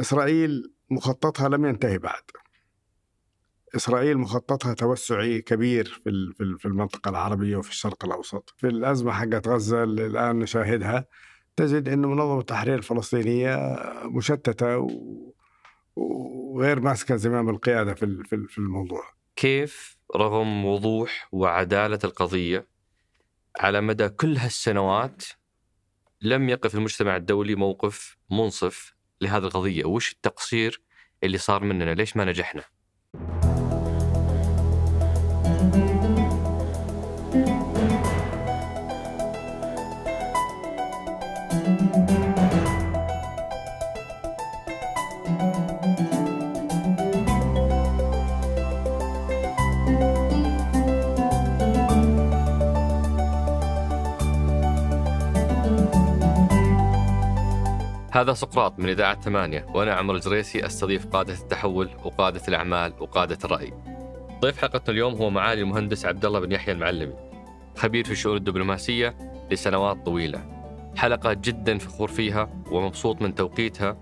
إسرائيل مخططها لم ينتهي بعد إسرائيل مخططها توسعي كبير في في المنطقة العربية وفي الشرق الأوسط في الأزمة حقت غزة اللي الآن نشاهدها تجد أن منظمة التحرير الفلسطينية مشتتة وغير ماسكة زمام القيادة في في الموضوع كيف رغم وضوح وعدالة القضية على مدى كل هالسنوات لم يقف المجتمع الدولي موقف منصف لهذه القضيه وش التقصير اللي صار مننا ليش ما نجحنا هذا سقراط من إذاعة ثمانية وأنا عمر الجريسي أستضيف قادة التحول وقادة الأعمال وقادة الرأي ضيف حلقتنا اليوم هو معالي المهندس عبد الله بن يحيى المعلمي خبير في الشؤون الدبلوماسية لسنوات طويلة حلقة جدا فخور فيها ومبسوط من توقيتها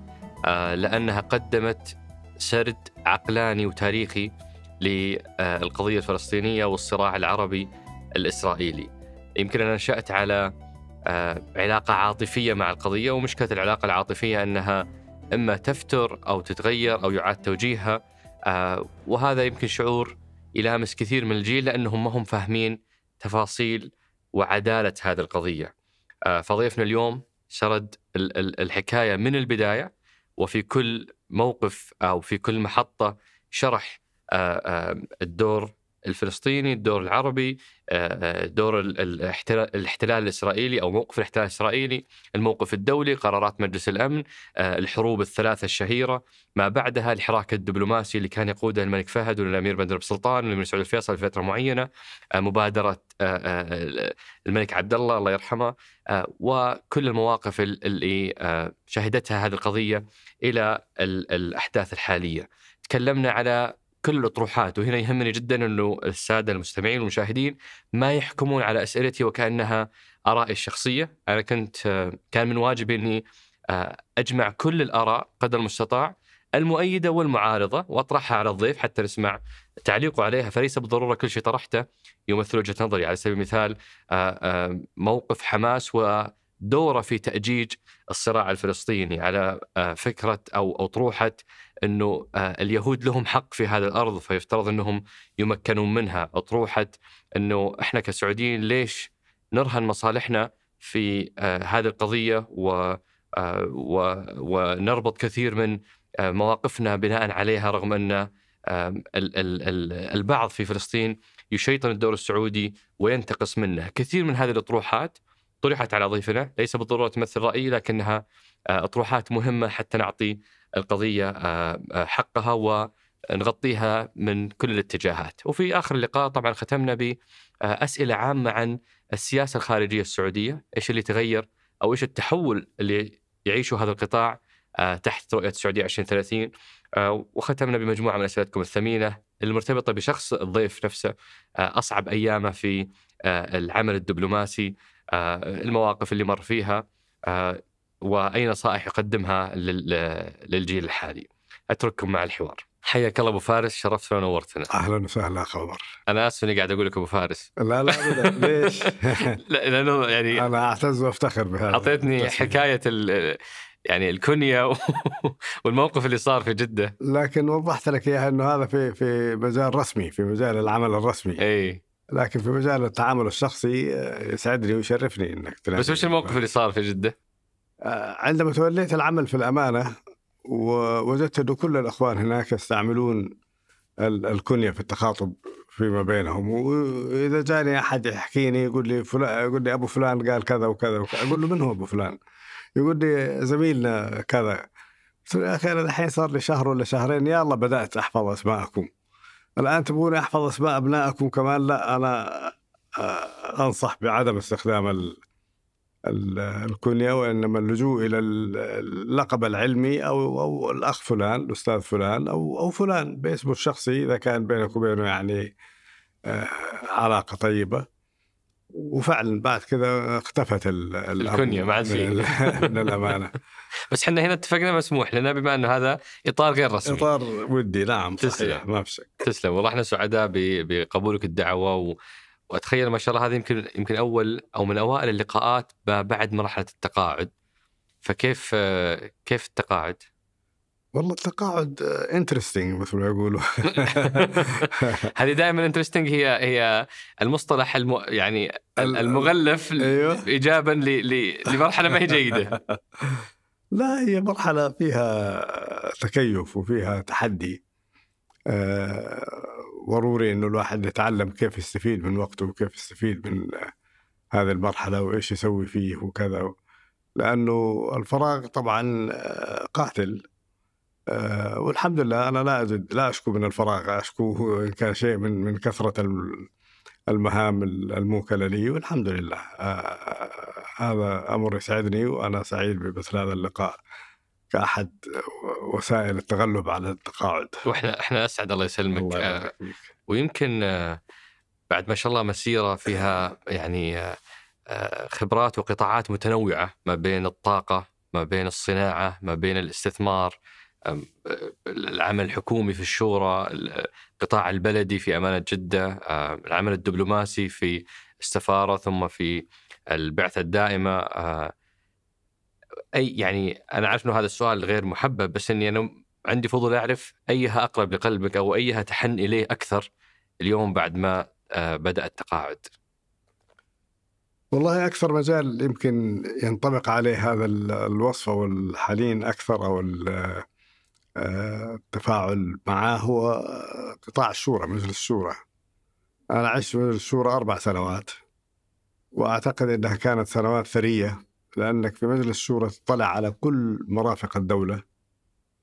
آه، لأنها قدمت سرد عقلاني وتاريخي للقضية الفلسطينية والصراع العربي الإسرائيلي يمكن أنا نشأت على آه، علاقة عاطفية مع القضية ومشكلة العلاقة العاطفية أنها إما تفتر أو تتغير أو يعاد توجيهها آه، وهذا يمكن شعور يلامس كثير من الجيل لأنهم ما هم فاهمين تفاصيل وعدالة هذه القضية آه، فضيفنا اليوم سرد الحكاية من البداية وفي كل موقف أو في كل محطة شرح الدور الفلسطيني الدور العربي آه، آه، دور الاحتلال الإسرائيلي أو موقف الاحتلال الإسرائيلي الموقف الدولي قرارات مجلس الأمن آه، الحروب الثلاثة الشهيرة ما بعدها الحراك الدبلوماسي اللي كان يقوده الملك فهد والأمير بندر بن سلطان والأمير سعود الفيصل في فترة معينة مبادرة الملك عبد الله الله يرحمه وكل المواقف اللي شهدتها هذه القضية إلى الأحداث الحالية تكلمنا على كل الاطروحات وهنا يهمني جدا انه الساده المستمعين والمشاهدين ما يحكمون على اسئلتي وكانها ارائي الشخصيه، انا كنت كان من واجبي اني آه، اجمع كل الاراء قدر المستطاع المؤيده والمعارضه واطرحها على الضيف حتى نسمع تعليقه عليها فليس بالضروره كل شيء طرحته يمثل وجهه نظري على سبيل المثال آه، آه، موقف حماس ودوره في تاجيج الصراع الفلسطيني على فكره او اطروحه انه آه، اليهود لهم حق في هذه الارض فيفترض انهم يمكنون منها، اطروحه انه احنا كسعوديين ليش نرهن مصالحنا في آه، هذه القضيه آه، و ونربط كثير من مواقفنا بناء عليها رغم ان البعض في فلسطين يشيطن الدور السعودي وينتقص منه، كثير من هذه الاطروحات طرحت على ضيفنا ليس بالضروره تمثل رايي لكنها اطروحات مهمه حتى نعطي القضيه آه، آه، حقها ونغطيها من كل الاتجاهات. وفي اخر اللقاء طبعا ختمنا باسئله آه، عامه عن السياسه الخارجيه السعوديه، ايش اللي تغير او ايش التحول اللي يعيشه هذا القطاع تحت رؤيه السعوديه 2030 وختمنا بمجموعه من اسئلتكم الثمينه المرتبطه بشخص الضيف نفسه اصعب ايامه في العمل الدبلوماسي المواقف اللي مر فيها واي نصائح يقدمها للجيل الحالي. اترككم مع الحوار. حياك الله ابو فارس شرفتنا ونورتنا. اهلا وسهلا اخ عمر. انا اسف اني قاعد اقول لك ابو فارس. لا لا ابدا ليش؟ لا لانه يعني انا اعتز وافتخر بهذا. اعطيتني حكايه يعني الكنيه والموقف اللي صار في جده لكن وضحت لك اياها انه هذا في في مجال رسمي في مجال العمل الرسمي اي لكن في مجال التعامل الشخصي آه، يسعدني ويشرفني انك بس وش الموقف اللي صار في جده؟ آه، عندما توليت العمل في الأمانة ووجدت أن كل الأخوان هناك يستعملون الكنية في التخاطب فيما بينهم وإذا جاني أحد يحكيني يقول لي فلان يقول لي أبو فلان قال كذا وكذا, وكذا. أقول له من هو أبو فلان؟ يقول لي زميلنا كذا قلت له يا أخي أنا الحين صار لي شهر ولا شهرين يلا بدأت أحفظ أسماءكم الآن تبغوني أحفظ أسماء أبنائكم كمان لا أنا آه، أنصح بعدم استخدام الكنية وإنما اللجوء إلى اللقب العلمي أو أو الأخ فلان الأستاذ فلان أو أو فلان باسمه الشخصي إذا كان بينك وبينه يعني آه، علاقة طيبة وفعلا بعد كذا اختفت الكنية ما عاد من الأمانة بس احنا هنا اتفقنا مسموح لنا بما انه هذا اطار غير رسمي اطار ودي نعم تسلم ما في شك تسلم والله احنا سعداء بقبولك الدعوه واتخيل ما شاء الله هذه يمكن يمكن اول او من اوائل اللقاءات بعد مرحله التقاعد فكيف كيف التقاعد؟ والله التقاعد انترستنج مثل ما يقولوا هذه دائما انترستنج هي هي المصطلح الم... يعني المغلف أيوه؟ اجابا لمرحله ما هي جيده لا هي مرحله فيها تكيف وفيها تحدي آه، ضروري انه الواحد يتعلم كيف يستفيد من وقته وكيف يستفيد من هذه المرحله وايش يسوي فيه وكذا لانه الفراغ طبعا آه، قاتل آه، والحمد لله انا لا أجد لا اشكو من الفراغ اشكو ان كان شيء من من كثره المهام الموكله لي والحمد لله هذا امر يسعدني وانا سعيد بمثل هذا اللقاء كأحد وسائل التغلب على التقاعد واحنا احنا اسعد الله يسلمك الله آه، ويمكن آه، بعد ما شاء الله مسيره فيها يعني آه، خبرات وقطاعات متنوعه ما بين الطاقه، ما بين الصناعه، ما بين الاستثمار العمل الحكومي في الشورى، القطاع البلدي في امانه جده، العمل الدبلوماسي في السفاره ثم في البعثه الدائمه اي يعني انا عارف انه هذا السؤال غير محبب بس اني انا عندي فضول اعرف ايها اقرب لقلبك او ايها تحن اليه اكثر اليوم بعد ما آه، بدا التقاعد. والله اكثر مجال يمكن ينطبق عليه هذا الوصف او الحنين اكثر او آه، التفاعل معاه هو آه، قطاع الشورى مجلس الشورى. انا عشت في مجلس الشورى اربع سنوات واعتقد انها كانت سنوات ثريه لانك في مجلس الشورى تطلع على كل مرافق الدوله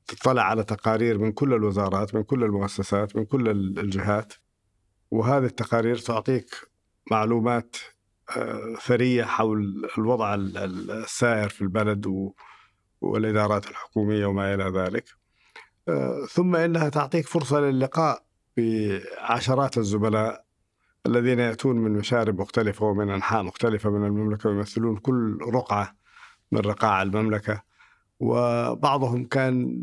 تطلع على تقارير من كل الوزارات من كل المؤسسات من كل الجهات وهذه التقارير تعطيك معلومات آه، ثريه حول الوضع السائر في البلد والادارات الحكوميه وما الى ذلك آه، ثم انها تعطيك فرصه للقاء بعشرات الزملاء الذين يأتون من مشارب مختلفة ومن أنحاء مختلفة من المملكة ويمثلون كل رقعة من رقاع المملكة وبعضهم كان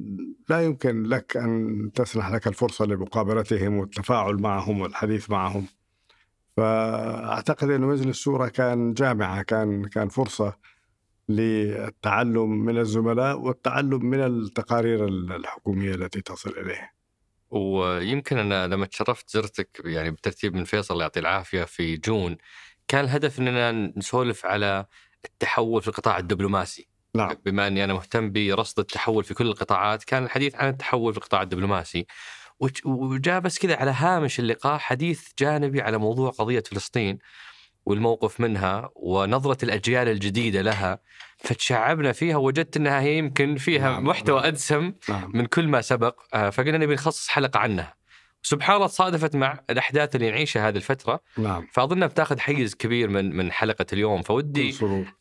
لا يمكن لك أن تسنح لك الفرصة لمقابلتهم والتفاعل معهم والحديث معهم فأعتقد أن مجلس شورى كان جامعة كان كان فرصة للتعلم من الزملاء والتعلم من التقارير الحكومية التي تصل إليه ويمكن انا لما تشرفت زرتك يعني بترتيب من فيصل الله يعطيه العافيه في جون كان الهدف اننا نسولف على التحول في القطاع الدبلوماسي نعم بما اني انا مهتم برصد التحول في كل القطاعات كان الحديث عن التحول في القطاع الدبلوماسي وجاء بس كذا على هامش اللقاء حديث جانبي على موضوع قضيه فلسطين والموقف منها ونظرة الأجيال الجديدة لها فتشعبنا فيها وجدت أنها هي يمكن فيها نعم محتوى نعم أدسم نعم من كل ما سبق آه، فقلنا نبي نخصص حلقة عنها سبحان الله تصادفت مع الاحداث اللي نعيشها هذه الفتره نعم فاظنها بتاخذ حيز كبير من من حلقه اليوم فودي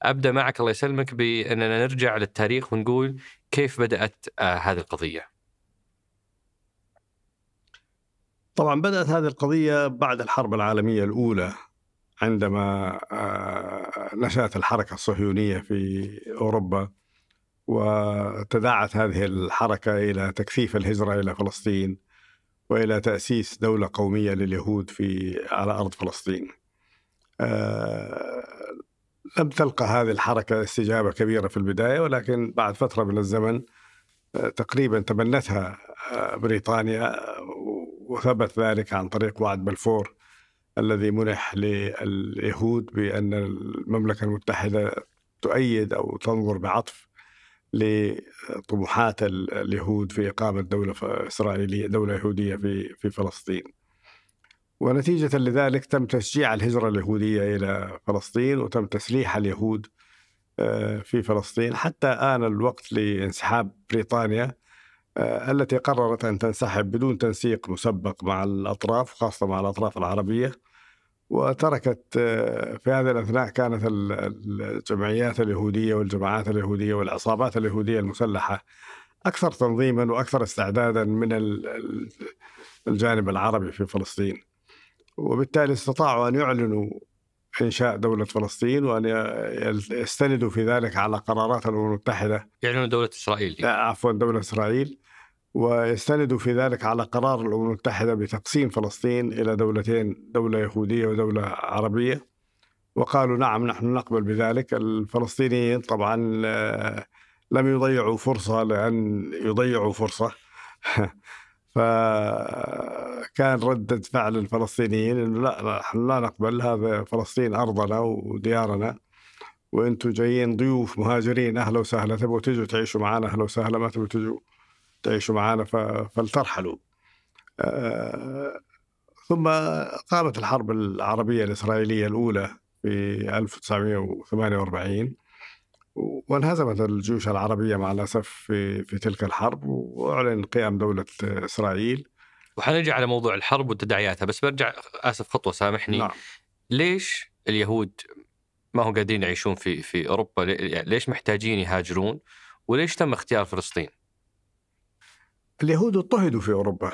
ابدا معك الله يسلمك باننا نرجع للتاريخ ونقول كيف بدات آه هذه القضيه طبعا بدات هذه القضيه بعد الحرب العالميه الاولى عندما آه، نشأت الحركة الصهيونية في أوروبا وتداعت هذه الحركة إلى تكثيف الهجرة إلى فلسطين وإلى تأسيس دولة قومية لليهود في على أرض فلسطين آه، لم تلقى هذه الحركة استجابة كبيرة في البداية ولكن بعد فترة من الزمن آه، تقريبا تبنتها بريطانيا وثبت ذلك عن طريق وعد بلفور الذي منح لليهود بأن المملكة المتحدة تؤيد أو تنظر بعطف لطموحات اليهود في إقامة دولة إسرائيلية دولة يهودية في في فلسطين ونتيجة لذلك تم تشجيع الهجرة اليهودية إلى فلسطين وتم تسليح اليهود آه، في فلسطين حتى آن الوقت لانسحاب بريطانيا التي قررت أن تنسحب بدون تنسيق مسبق مع الأطراف خاصة مع الأطراف العربية وتركت آه، في هذه الأثناء كانت الجمعيات اليهودية والجماعات اليهودية والعصابات اليهودية المسلحة أكثر تنظيما وأكثر استعدادا من الجانب العربي في فلسطين وبالتالي استطاعوا أن يعلنوا انشاء دوله فلسطين وان يستندوا في ذلك على قرارات الامم المتحده يعلنون دوله اسرائيل لا آه، عفوا دوله اسرائيل ويستند في ذلك على قرار الأمم المتحدة بتقسيم فلسطين إلى دولتين دولة يهودية ودولة عربية وقالوا نعم نحن نقبل بذلك الفلسطينيين طبعا آه، لم يضيعوا فرصة لأن يضيعوا فرصة فكان ردة فعل الفلسطينيين انه لا نحن لا نقبل هذا فلسطين ارضنا وديارنا وانتم جايين ضيوف مهاجرين اهلا وسهلا تبغوا تجوا تعيشوا معنا اهلا وسهلا ما تبغوا تجوا تعيشوا معنا فلترحلوا ثم قامت الحرب العربية الإسرائيلية الأولى في 1948 وانهزمت الجيوش العربية مع الأسف في, في تلك الحرب وأعلن قيام دولة إسرائيل وحنرجع على موضوع الحرب وتداعياتها بس برجع آسف خطوة سامحني نعم. ليش اليهود ما هم قادرين يعيشون في في أوروبا يعني ليش محتاجين يهاجرون وليش تم اختيار فلسطين اليهود اضطهدوا في أوروبا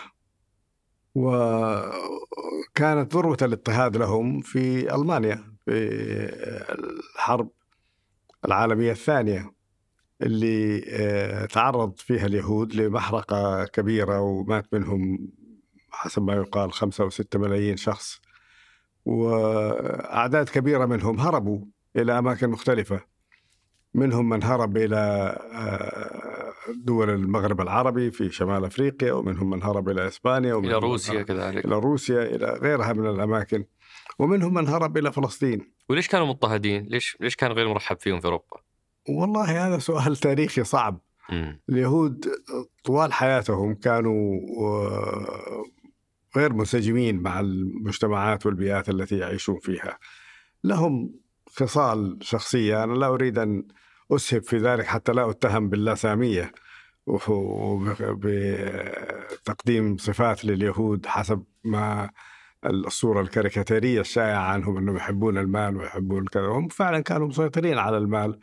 وكانت ذروة الاضطهاد لهم في ألمانيا في الحرب العالمية الثانية اللي آه، تعرض فيها اليهود لمحرقة كبيرة ومات منهم حسب ما يقال خمسة أو ستة ملايين شخص وأعداد كبيرة منهم هربوا إلى أماكن مختلفة منهم من هرب إلى آه، دول المغرب العربي في شمال افريقيا ومنهم من هرب الى اسبانيا ومن الى روسيا كذلك الى روسيا الى غيرها من الاماكن ومنهم من هرب الى فلسطين وليش كانوا مضطهدين؟ ليش ليش كان غير مرحب فيهم في اوروبا؟ والله هذا سؤال تاريخي صعب اليهود طوال حياتهم كانوا آه، غير منسجمين مع المجتمعات والبيئات التي يعيشون فيها لهم خصال شخصيه انا لا اريد ان أسهب في ذلك حتى لا أتهم باللثامية وبتقديم صفات لليهود حسب ما الصورة الكاريكاتيرية الشائعة عنهم أنهم يحبون المال ويحبون كذا هم فعلا كانوا مسيطرين على المال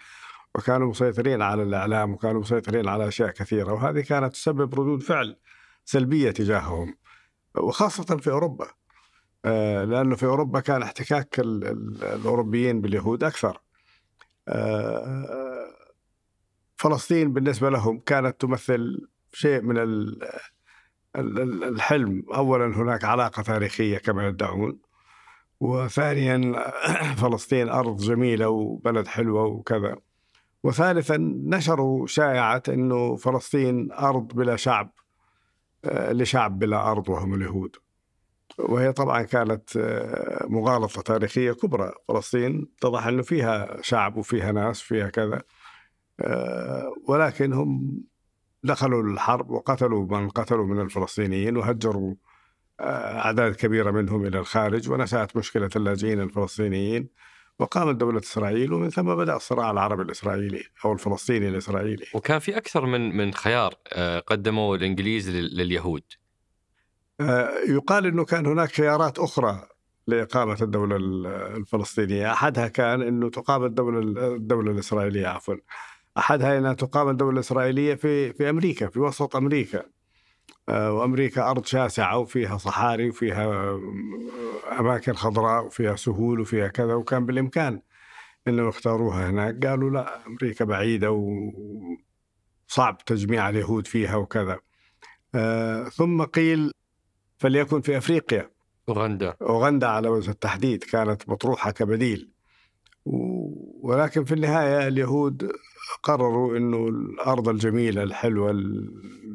وكانوا مسيطرين على الإعلام وكانوا مسيطرين على أشياء كثيرة وهذه كانت تسبب ردود فعل سلبية تجاههم وخاصة في أوروبا آه، لأنه في أوروبا كان احتكاك الأوروبيين باليهود أكثر آه، فلسطين بالنسبة لهم كانت تمثل شيء من الحلم أولا هناك علاقة تاريخية كما يدعون وثانيا فلسطين أرض جميلة وبلد حلوة وكذا وثالثا نشروا شائعة أنه فلسطين أرض بلا شعب آه، لشعب بلا أرض وهم اليهود وهي طبعا كانت آه، مغالطة تاريخية كبرى فلسطين اتضح أنه فيها شعب وفيها ناس وفيها كذا آه، ولكن هم دخلوا الحرب وقتلوا من قتلوا من الفلسطينيين وهجروا آه، أعداد كبيرة منهم إلى الخارج ونشأت مشكلة اللاجئين الفلسطينيين وقامت دولة إسرائيل ومن ثم بدأ الصراع العربي الإسرائيلي أو الفلسطيني الإسرائيلي وكان في أكثر من من خيار آه، قدمه الإنجليز لليهود يقال أنه كان هناك خيارات أخرى لإقامة الدولة الفلسطينية أحدها كان أنه تقام الدولة الدولة الإسرائيلية عفواً احدها انها تقام الدوله الاسرائيليه في في امريكا في وسط امريكا آه، وامريكا ارض شاسعه وفيها صحاري وفيها آه، اماكن خضراء وفيها سهول وفيها كذا وكان بالامكان انهم يختاروها هناك قالوا لا امريكا بعيده وصعب تجميع اليهود فيها وكذا آه، ثم قيل فليكن في افريقيا اوغندا اوغندا على وجه التحديد كانت مطروحه كبديل ولكن في النهايه اليهود قرروا انه الارض الجميله الحلوه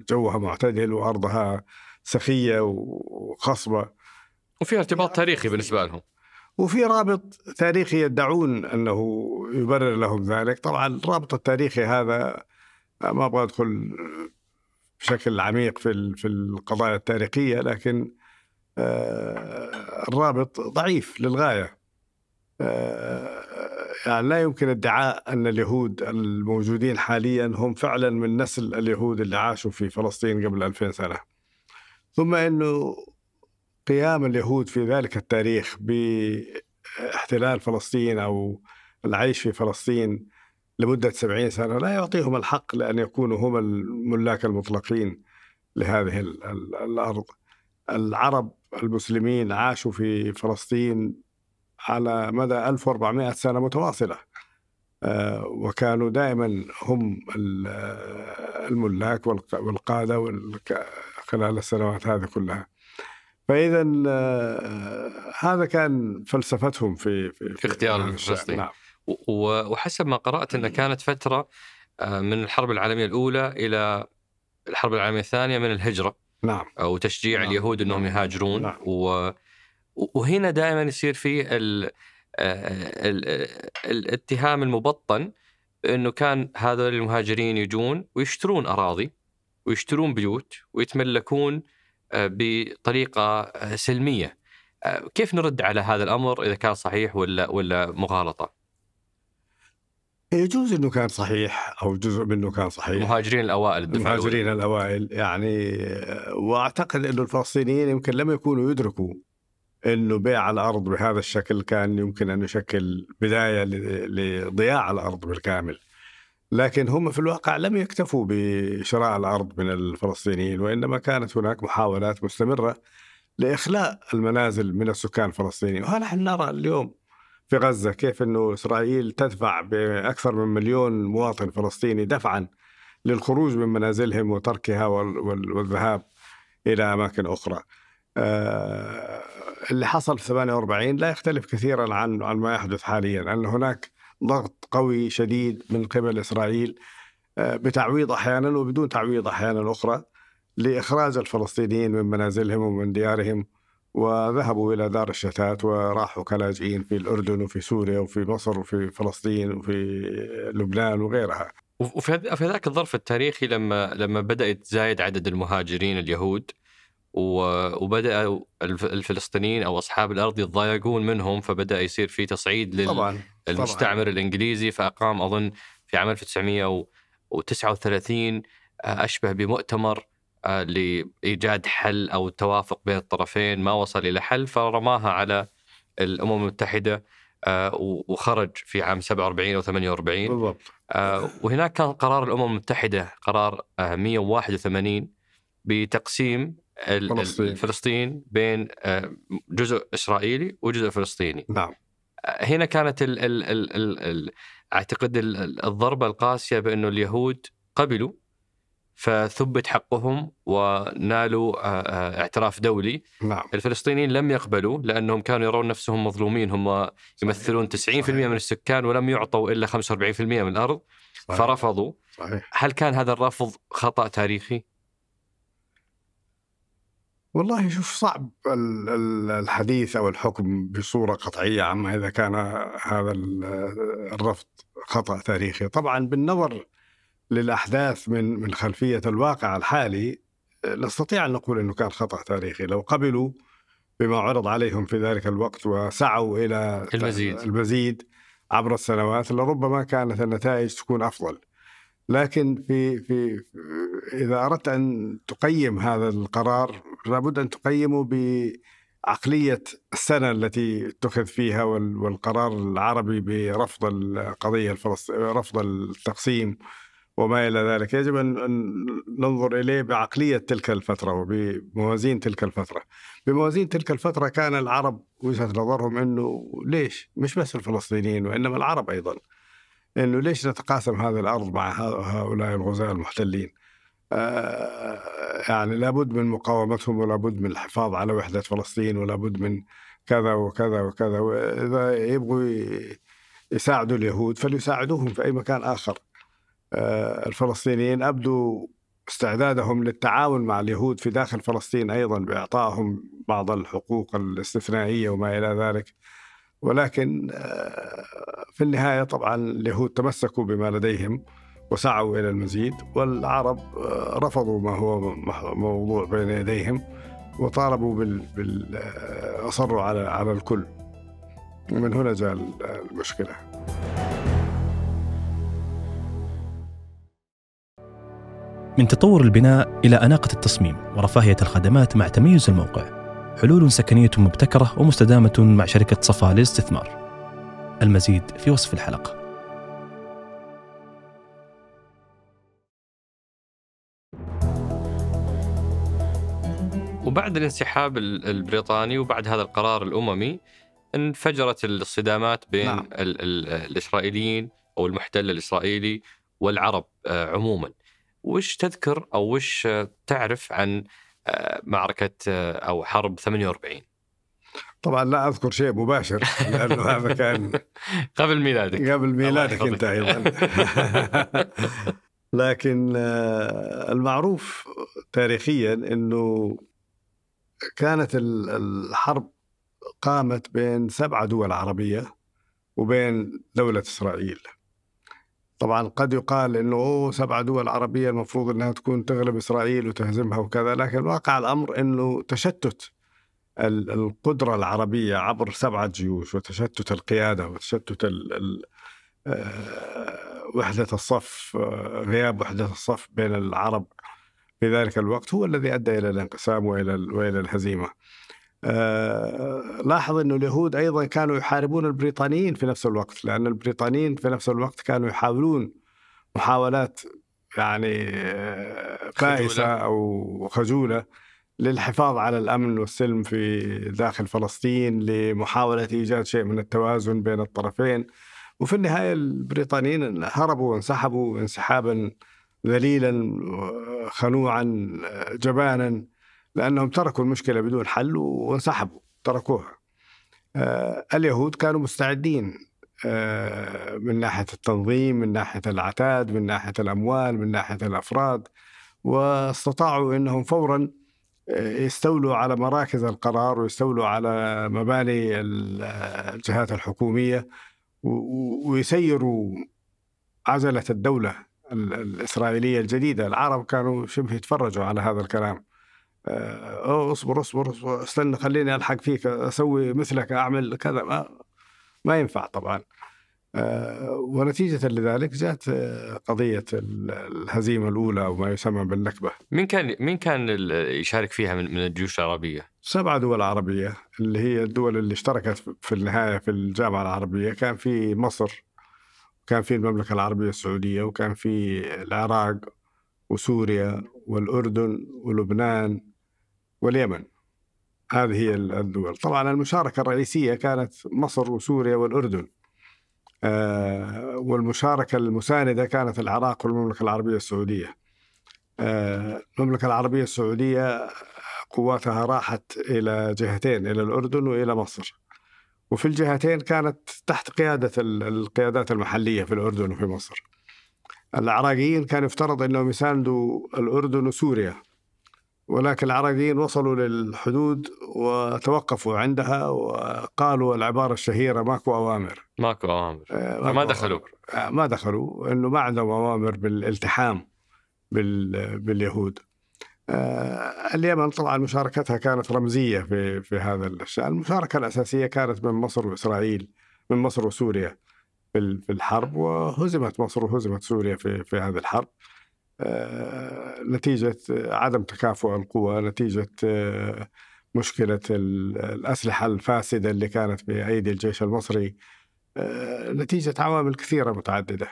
جوها معتدل وارضها سخيه وخصبه وفي ارتباط تاريخي بالنسبه لهم وفي رابط تاريخي يدعون انه يبرر لهم ذلك طبعا الرابط التاريخي هذا ما ابغى ادخل بشكل عميق في في القضايا التاريخيه لكن آه، الرابط ضعيف للغايه آه، يعني لا يمكن ادعاء ان اليهود الموجودين حاليا هم فعلا من نسل اليهود اللي عاشوا في فلسطين قبل 2000 سنه. ثم انه قيام اليهود في ذلك التاريخ باحتلال فلسطين او العيش في فلسطين لمدة 70 سنة لا يعطيهم الحق لأن يكونوا هم الملاك المطلقين لهذه الأرض العرب المسلمين عاشوا في فلسطين على مدى 1400 سنة متواصلة آه، وكانوا دائما هم آه، الملاك والقادة خلال السنوات هذه كلها فإذا آه، هذا كان فلسفتهم في في, في اختيار الفلسطيني نعم. وحسب ما قرأت أن كانت فترة من الحرب العالمية الأولى إلى الحرب العالمية الثانية من الهجرة نعم وتشجيع نعم. اليهود أنهم نعم. يهاجرون نعم. و وهنا دائما يصير في آه، الاتهام المبطن انه كان هذول المهاجرين يجون ويشترون اراضي ويشترون بيوت ويتملكون آه، بطريقه آه، سلميه كيف نرد على هذا الامر اذا كان صحيح ولا ولا مغالطه؟ يجوز انه كان صحيح او جزء منه كان صحيح المهاجرين الاوائل المهاجرين الاوائل يعني واعتقد انه الفلسطينيين يمكن لم يكونوا يدركوا انه بيع الارض بهذا الشكل كان يمكن ان يشكل بدايه لضياع الارض بالكامل. لكن هم في الواقع لم يكتفوا بشراء الارض من الفلسطينيين وانما كانت هناك محاولات مستمره لاخلاء المنازل من السكان الفلسطينيين، وهذا نحن نرى اليوم في غزه كيف انه اسرائيل تدفع باكثر من مليون مواطن فلسطيني دفعا للخروج من منازلهم وتركها والذهاب الى اماكن اخرى. آه، اللي حصل في 48 لا يختلف كثيرا عن عن ما يحدث حاليا ان هناك ضغط قوي شديد من قبل اسرائيل آه، بتعويض احيانا وبدون تعويض احيانا اخرى لاخراج الفلسطينيين من منازلهم ومن ديارهم وذهبوا الى دار الشتات وراحوا كلاجئين في الاردن وفي سوريا وفي مصر وفي فلسطين وفي لبنان وغيرها وفي هذاك الظرف التاريخي لما لما بدات زايد عدد المهاجرين اليهود وبدا الفلسطينيين او اصحاب الارض يتضايقون منهم فبدا يصير في تصعيد للمستعمر الانجليزي فاقام اظن في عام 1939 آه، اشبه بمؤتمر آه، لايجاد حل او توافق بين الطرفين ما وصل الى حل فرماها على الامم المتحده آه، وخرج في عام 47 او 48 بالضبط وهناك كان قرار الامم المتحده قرار 181 بتقسيم فلسطين. فلسطين بين آه، جزء اسرائيلي وجزء فلسطيني نعم آه، هنا كانت ال ال ال الـ الـ اعتقد الضربه القاسيه بانه اليهود قبلوا فثبت حقهم ونالوا آه، اعتراف دولي نعم. الفلسطينيين لم يقبلوا لأنهم كانوا يرون نفسهم مظلومين هم يمثلون 90% صحيح. من السكان ولم يعطوا إلا 45% من الأرض صحيح. فرفضوا صحيح. هل كان هذا الرفض خطأ تاريخي؟ والله شوف صعب الحديث او الحكم بصوره قطعيه عما اذا كان هذا الرفض خطا تاريخي، طبعا بالنظر للاحداث من من خلفيه الواقع الحالي نستطيع ان نقول انه كان خطا تاريخي، لو قبلوا بما عرض عليهم في ذلك الوقت وسعوا الى المزيد المزيد عبر السنوات لربما كانت النتائج تكون افضل. لكن في في اذا اردت ان تقيم هذا القرار لابد ان تقيمه بعقليه السنه التي اتخذ فيها والقرار العربي برفض القضيه الفلسطينيه رفض التقسيم وما الى ذلك يجب ان ننظر اليه بعقليه تلك الفتره وبموازين تلك الفتره بموازين تلك الفتره كان العرب وجهه نظرهم انه ليش مش بس الفلسطينيين وانما العرب ايضا لأنه ليش نتقاسم هذه الأرض مع هؤلاء الغزاة المحتلين آه، يعني لابد من مقاومتهم ولابد من الحفاظ على وحدة فلسطين ولابد من كذا وكذا وكذا وإذا يبغوا يساعدوا اليهود فليساعدوهم في أي مكان آخر آه، الفلسطينيين أبدوا استعدادهم للتعاون مع اليهود في داخل فلسطين أيضا بإعطائهم بعض الحقوق الاستثنائية وما إلى ذلك ولكن آه، في النهايه طبعا اليهود تمسكوا بما لديهم وسعوا الى المزيد والعرب آه، رفضوا ما هو موضوع بين يديهم وطالبوا بال, بال... آه، اصروا على على الكل من هنا جاء المشكله من تطور البناء الى اناقه التصميم ورفاهيه الخدمات مع تميز الموقع حلول سكنية مبتكرة ومستدامة مع شركة صفا للاستثمار المزيد في وصف الحلقة وبعد الانسحاب البريطاني وبعد هذا القرار الأممي انفجرت الصدامات بين نعم. ال ال الإسرائيليين أو المحتل الإسرائيلي والعرب آه، عموما وش تذكر أو وش آه، تعرف عن معركه آه، او حرب 48 طبعا لا اذكر شيء مباشر لانه هذا كان قبل ميلادك قبل ميلادك انت ايضا لكن آه، المعروف تاريخيا انه كانت الحرب قامت بين سبعه دول عربيه وبين دوله اسرائيل طبعا قد يقال انه أوه سبع دول عربيه المفروض انها تكون تغلب اسرائيل وتهزمها وكذا لكن واقع الامر انه تشتت القدره العربيه عبر سبعه جيوش وتشتت القياده وتشتت آه، وحده الصف آه، غياب وحده الصف بين العرب في ذلك الوقت هو الذي ادى الى الانقسام والى والى الهزيمه. آه، لاحظ أن اليهود أيضا كانوا يحاربون البريطانيين في نفس الوقت لأن البريطانيين في نفس الوقت كانوا يحاولون محاولات يعني آه، بائسة أو خجولة للحفاظ على الأمن والسلم في داخل فلسطين لمحاولة إيجاد شيء من التوازن بين الطرفين وفي النهاية البريطانيين هربوا وانسحبوا انسحابا ذليلا خنوعا آه، جبانا لأنهم تركوا المشكلة بدون حل وانسحبوا تركوها آه، اليهود كانوا مستعدين آه، من ناحية التنظيم من ناحية العتاد من ناحية الأموال من ناحية الأفراد واستطاعوا أنهم فورا آه، يستولوا على مراكز القرار ويستولوا على مباني الجهات الحكومية ويسيروا عزلة الدولة الإسرائيلية الجديدة العرب كانوا شبه يتفرجوا على هذا الكلام آه،, أه اصبر اصبر اصبر استنى خليني الحق فيك اسوي مثلك اعمل كذا ما ما ينفع طبعا آه، ونتيجة لذلك جاءت آه، قضية الهزيمة الأولى أو ما يسمى بالنكبة مين كان مين كان يشارك فيها من الجيوش العربية؟ سبع دول عربية اللي هي الدول اللي اشتركت في النهاية في الجامعة العربية كان في مصر كان في المملكة العربية السعودية وكان في العراق وسوريا والأردن ولبنان واليمن هذه الدول طبعا المشاركة الرئيسية كانت مصر وسوريا والأردن آه، والمشاركة المساندة كانت العراق والمملكة العربية السعودية آه، المملكة العربية السعودية قواتها راحت إلى جهتين إلى الأردن وإلى مصر وفي الجهتين كانت تحت قيادة القيادات المحلية في الأردن وفي مصر العراقيين كان يفترض أنهم يساندوا الأردن وسوريا ولكن العراقيين وصلوا للحدود وتوقفوا عندها وقالوا العبارة الشهيرة ماكو أوامر ماكو أوامر ما, ما دخلوا ما دخلوا أنه ما عندهم أوامر بالالتحام باليهود آه، اليمن طبعا مشاركتها كانت رمزية في, في هذا الشأن المشاركة الأساسية كانت من مصر وإسرائيل من مصر وسوريا في الحرب وهزمت مصر وهزمت سوريا في, في هذه الحرب آه، نتيجة آه، عدم تكافؤ القوى نتيجة آه، مشكلة الأسلحة الفاسدة اللي كانت بأيدي الجيش المصري نتيجة عوامل كثيرة متعددة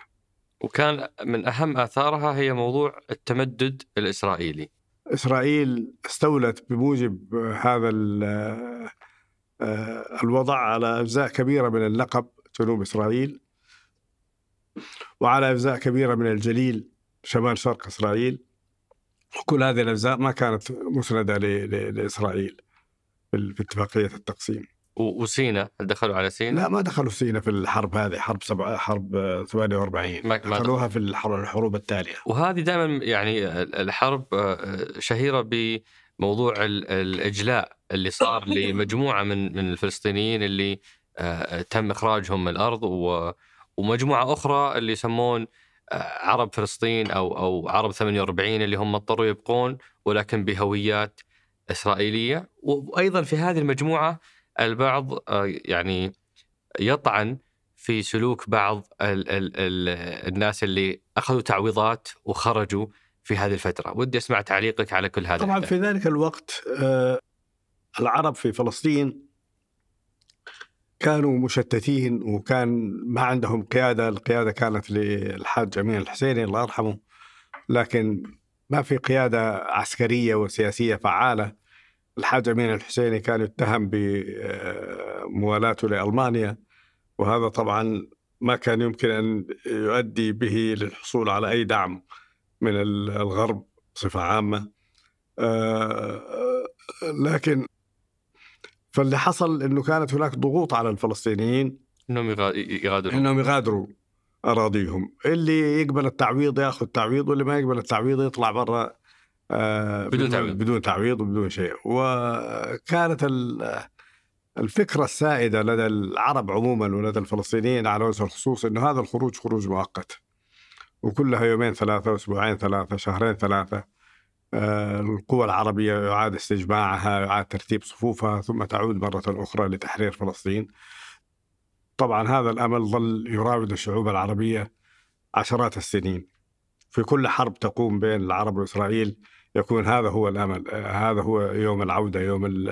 وكان من أهم آثارها هي موضوع التمدد الإسرائيلي إسرائيل استولت بموجب هذا الوضع على أجزاء كبيرة من اللقب جنوب إسرائيل وعلى أجزاء كبيرة من الجليل شمال شرق اسرائيل كل هذه الاجزاء ما كانت مسنده لاسرائيل في اتفاقيه التقسيم وسينا دخلوا على سينا؟ لا ما دخلوا سينا في الحرب هذه حرب سبعة حرب 48 ما دخلوها ما في الحروب التاليه وهذه دائما يعني الحرب آه، شهيره بموضوع الاجلاء اللي صار لمجموعه من من الفلسطينيين اللي آه، آه، تم اخراجهم من الارض ومجموعه اخرى اللي يسمون آه، عرب فلسطين او او عرب 48 اللي هم اضطروا يبقون ولكن بهويات اسرائيليه وايضا في هذه المجموعه البعض آه، يعني يطعن في سلوك بعض ال ال ال الناس اللي اخذوا تعويضات وخرجوا في هذه الفتره، ودي اسمع تعليقك على كل هذا. طبعا في ذلك الوقت آه، العرب في فلسطين كانوا مشتتين وكان ما عندهم قياده، القياده كانت للحاج امين الحسيني الله يرحمه لكن ما في قياده عسكريه وسياسيه فعاله. الحاج امين الحسيني كان يتهم بموالاته آه، لالمانيا وهذا طبعا ما كان يمكن ان يؤدي به للحصول على اي دعم من الغرب بصفه عامه. آه، لكن فاللي حصل انه كانت هناك ضغوط على الفلسطينيين انهم يغادروا انهم يغادروا اراضيهم اللي يقبل التعويض ياخذ تعويض واللي ما يقبل التعويض يطلع برا آه بدون تعويض بدون تعويض وبدون شيء وكانت الفكرة السائدة لدى العرب عموما ولدى الفلسطينيين على وجه الخصوص أنه هذا الخروج خروج مؤقت وكلها يومين ثلاثة أسبوعين ثلاثة شهرين ثلاثة آه، القوى العربية يعاد استجماعها يعاد ترتيب صفوفها ثم تعود مرة أخرى لتحرير فلسطين طبعا هذا الأمل ظل يراود الشعوب العربية عشرات السنين في كل حرب تقوم بين العرب وإسرائيل يكون هذا هو الأمل آه، هذا هو يوم العودة يوم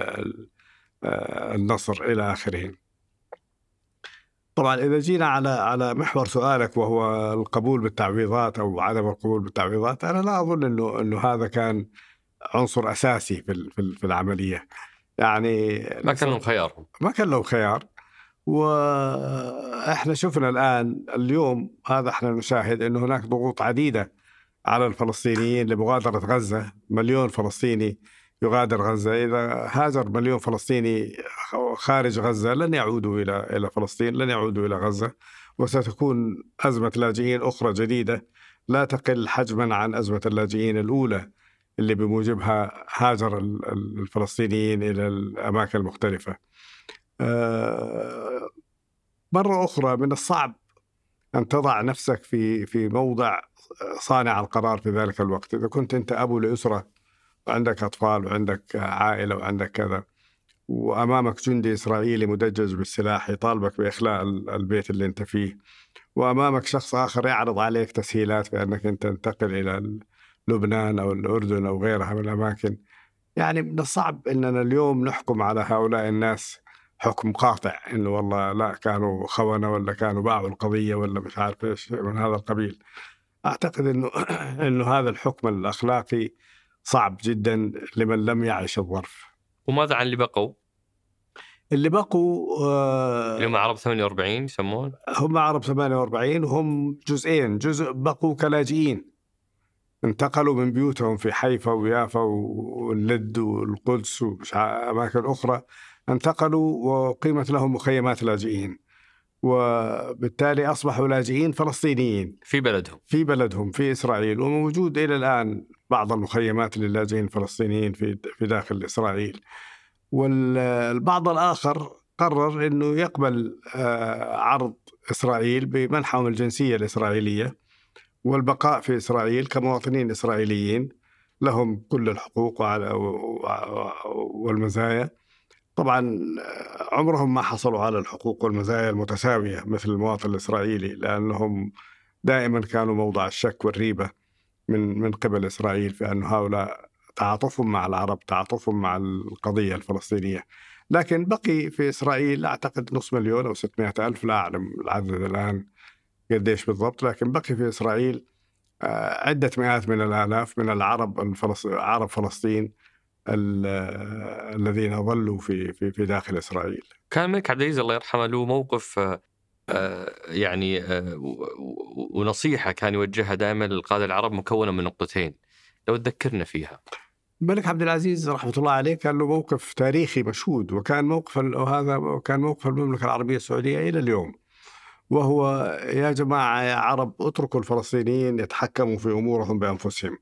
آه، النصر إلى آخره طبعا اذا جينا على على محور سؤالك وهو القبول بالتعويضات او عدم القبول بالتعويضات انا لا اظن انه انه هذا كان عنصر اساسي في في العمليه يعني ما كان لهم خيار ما كان لهم خيار واحنا شفنا الان اليوم هذا احنا نشاهد انه هناك ضغوط عديده على الفلسطينيين لمغادره غزه مليون فلسطيني يغادر غزة إذا هاجر مليون فلسطيني خارج غزة لن يعودوا إلى إلى فلسطين لن يعودوا إلى غزة وستكون أزمة لاجئين أخرى جديدة لا تقل حجما عن أزمة اللاجئين الأولى اللي بموجبها هاجر الفلسطينيين إلى الأماكن المختلفة آه، مرة أخرى من الصعب أن تضع نفسك في في موضع صانع القرار في ذلك الوقت إذا كنت أنت أبو لأسرة عندك أطفال وعندك عائلة وعندك كذا وأمامك جندي إسرائيلي مدجج بالسلاح يطالبك بإخلاء البيت اللي أنت فيه وأمامك شخص آخر يعرض عليك تسهيلات بأنك أنت تنتقل إلى لبنان أو الأردن أو غيرها من الأماكن يعني من الصعب أننا اليوم نحكم على هؤلاء الناس حكم قاطع انه والله لا كانوا خونه ولا كانوا باعوا القضيه ولا مش عارف ايش من هذا القبيل. اعتقد انه انه هذا الحكم الاخلاقي صعب جدا لمن لم يعش الظرف وماذا عن اللي بقوا؟ اللي بقوا آه اللي هم عرب 48 يسمون؟ هم عرب 48 وهم جزئين، جزء بقوا كلاجئين انتقلوا من بيوتهم في حيفا ويافا واللد والقدس وأماكن أخرى انتقلوا وقيمت لهم مخيمات لاجئين وبالتالي أصبحوا لاجئين فلسطينيين في بلدهم في بلدهم في إسرائيل وموجود إلى الآن بعض المخيمات للاجئين الفلسطينيين في في داخل اسرائيل. والبعض الاخر قرر انه يقبل آه، عرض اسرائيل بمنحهم الجنسيه الاسرائيليه والبقاء في اسرائيل كمواطنين اسرائيليين لهم كل الحقوق والمزايا. طبعا آه، عمرهم ما حصلوا على الحقوق والمزايا المتساويه مثل المواطن الاسرائيلي لانهم دائما كانوا موضع الشك والريبه. من من قبل اسرائيل في ان هؤلاء تعاطفهم مع العرب، تعاطفهم مع القضيه الفلسطينيه. لكن بقي في اسرائيل اعتقد نص مليون او 600 الف لا اعلم العدد الان قديش بالضبط لكن بقي في اسرائيل آه، عده مئات من الالاف من العرب الفلسطين عرب فلسطين آه، الذين ظلوا في في في داخل اسرائيل. كان الملك عبد العزيز الله يرحمه له موقف آه، آه، يعني آه، ونصيحه كان يوجهها دائما للقاده العرب مكونه من نقطتين لو تذكرنا فيها. الملك عبد العزيز رحمه الله عليه كان له موقف تاريخي مشهود وكان موقف هذا كان موقف المملكه العربيه السعوديه الى اليوم. وهو يا جماعه يا عرب اتركوا الفلسطينيين يتحكموا في امورهم بانفسهم.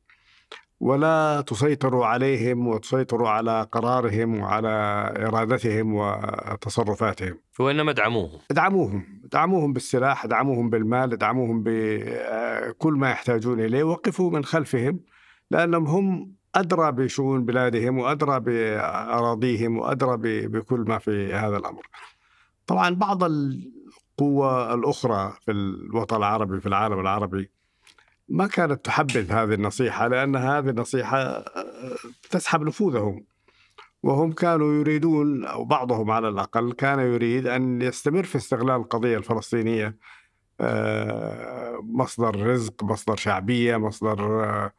ولا تسيطروا عليهم وتسيطروا على قرارهم وعلى ارادتهم وتصرفاتهم. وانما ادعموهم. ادعموهم دعموهم بالسلاح دعموهم بالمال دعموهم بكل آه، ما يحتاجون إليه وقفوا من خلفهم لأنهم هم أدرى بشؤون بلادهم وأدرى بأراضيهم وأدرى بكل ما في هذا الأمر طبعا بعض القوى الأخرى في الوطن العربي في العالم العربي ما كانت تحبذ هذه النصيحة لأن هذه النصيحة آه، تسحب نفوذهم وهم كانوا يريدون أو بعضهم على الأقل كان يريد أن يستمر في استغلال القضية الفلسطينية آه، مصدر رزق مصدر شعبية مصدر آه،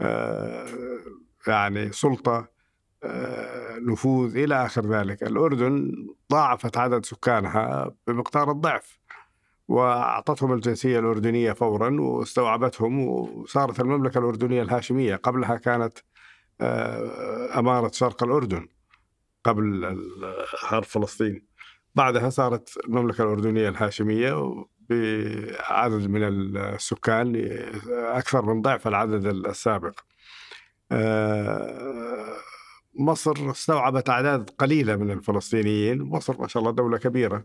آه، يعني سلطة نفوذ إلى آخر ذلك الأردن ضاعفت عدد سكانها بمقدار الضعف وأعطتهم الجنسية الأردنية فورا واستوعبتهم وصارت المملكة الأردنية الهاشمية قبلها كانت آه، أمارة شرق الأردن قبل حرب فلسطين بعدها صارت المملكة الأردنية الهاشمية بعدد من السكان أكثر من ضعف العدد السابق آه، مصر استوعبت أعداد قليلة من الفلسطينيين مصر ما شاء الله دولة كبيرة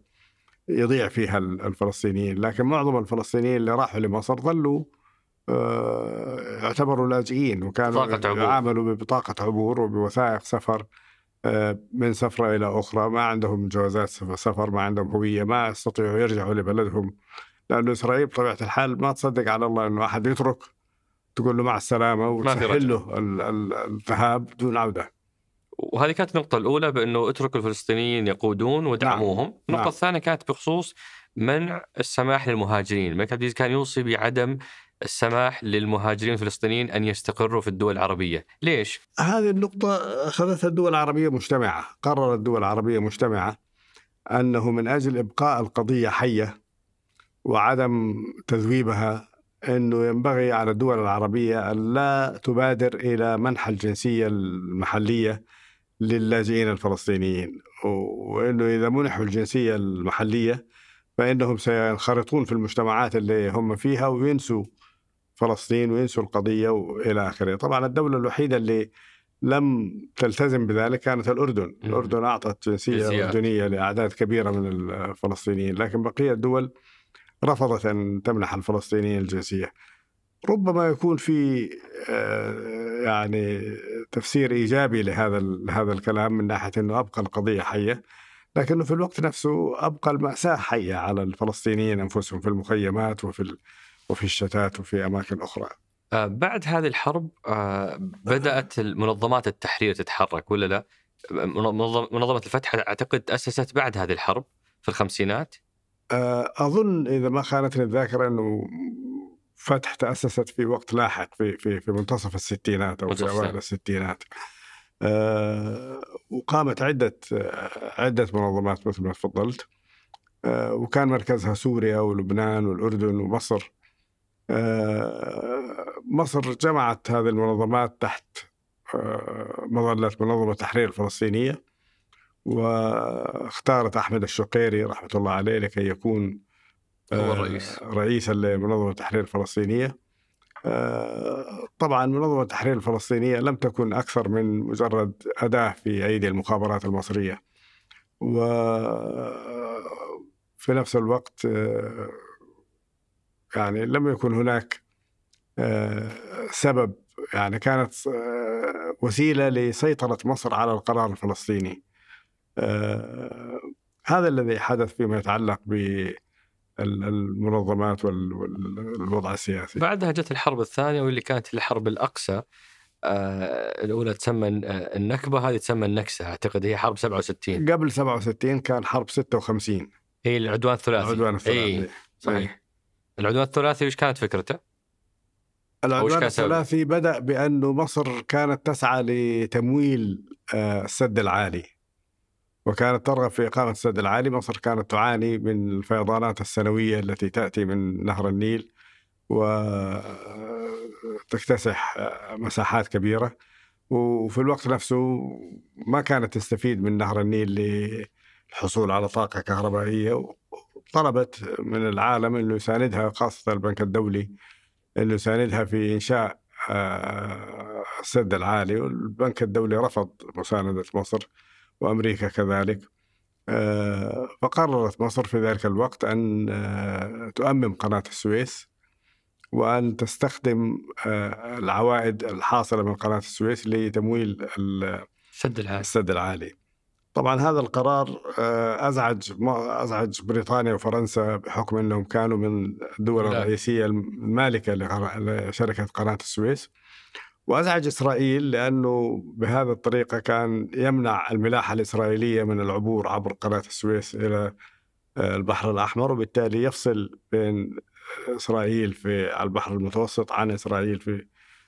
يضيع فيها الفلسطينيين لكن معظم الفلسطينيين اللي راحوا لمصر ظلوا آه، اعتبروا لاجئين وكانوا يعاملوا ببطاقة عبور وبوثائق سفر آه، من سفرة إلى أخرى ما عندهم جوازات سفر ما عندهم هوية ما يستطيعوا يرجعوا لبلدهم لأن إسرائيل بطبيعة الحال ما تصدق على الله أنه أحد يترك تقول له مع السلامة وتسهل له الذهاب دون عودة وهذه كانت النقطة الأولى بأنه اتركوا الفلسطينيين يقودون ودعموهم نعم. نعم. النقطة نعم. الثانية كانت بخصوص منع السماح للمهاجرين الملك عبد العزيز كان يوصي بعدم السماح للمهاجرين الفلسطينيين ان يستقروا في الدول العربيه، ليش؟ هذه النقطه اخذتها الدول العربيه مجتمعه، قررت الدول العربيه مجتمعه انه من اجل ابقاء القضيه حيه وعدم تذويبها انه ينبغي على الدول العربيه ان لا تبادر الى منح الجنسيه المحليه للاجئين الفلسطينيين وانه اذا منحوا الجنسيه المحليه فانهم سينخرطون في المجتمعات اللي هم فيها وينسوا فلسطين وينسوا القضية وإلى آخره طبعا الدولة الوحيدة اللي لم تلتزم بذلك كانت الأردن الأردن أعطت جنسية أردنية لأعداد كبيرة من الفلسطينيين لكن بقية الدول رفضت أن تمنح الفلسطينيين الجنسية ربما يكون في آه، يعني تفسير ايجابي لهذا هذا الكلام من ناحيه انه ابقى القضيه حيه لكنه في الوقت نفسه ابقى الماساه حيه على الفلسطينيين انفسهم في المخيمات وفي وفي الشتات وفي أماكن أخرى آه، بعد هذه الحرب آه، بدأت المنظمات التحرير تتحرك ولا لا؟ منظمة الفتح أعتقد تأسست بعد هذه الحرب في الخمسينات آه، أظن إذا ما خانتني الذاكرة أنه فتح تأسست في وقت لاحق في في في منتصف الستينات أو في أوائل الستينات أه وقامت عدة عدة منظمات مثل ما تفضلت أه وكان مركزها سوريا ولبنان والأردن ومصر آه، مصر جمعت هذه المنظمات تحت آه، مظلة منظمة التحرير الفلسطينية واختارت أحمد الشقيري رحمة الله عليه لكي يكون آه، هو رئيسا لمنظمة التحرير الفلسطينية طبعا منظمة التحرير الفلسطينية لم تكن أكثر من مجرد أداة في أيدي المخابرات المصرية وفي نفس الوقت يعني لم يكن هناك آه، سبب يعني كانت آه، وسيله لسيطره مصر على القرار الفلسطيني. آه، هذا الذي حدث فيما يتعلق ب المنظمات والوضع السياسي بعدها جت الحرب الثانية واللي كانت الحرب الأقصى الأولى تسمى النكبة هذه تسمى النكسة أعتقد هي حرب 67 قبل 67 كان حرب 56 هي العدوان الثلاثي العدوان الثلاثي إيه. صحيح العدوان الثلاثي وش كانت فكرته؟ العدوان الثلاثي بدأ بأنه مصر كانت تسعى لتمويل آه، السد العالي وكانت ترغب في إقامة السد العالي مصر كانت تعاني من الفيضانات السنوية التي تأتي من نهر النيل وتكتسح آه، آه، مساحات كبيرة وفي الوقت نفسه ما كانت تستفيد من نهر النيل للحصول على طاقة كهربائية طلبت من العالم انه يساندها خاصه البنك الدولي انه يساندها في انشاء السد آه، العالي والبنك الدولي رفض مساندة مصر وأمريكا كذلك آه، فقررت مصر في ذلك الوقت أن آه، تؤمم قناة السويس وأن تستخدم العوائد الحاصلة من قناة السويس لتمويل السد العالي السد العالي طبعا هذا القرار آه، ازعج ازعج بريطانيا وفرنسا بحكم انهم كانوا من الدول نعم. الرئيسيه المالكه لشركه قناه السويس وازعج اسرائيل لانه بهذه الطريقه كان يمنع الملاحه الاسرائيليه من العبور عبر قناه السويس الى آه، البحر الاحمر وبالتالي يفصل بين اسرائيل في البحر المتوسط عن اسرائيل في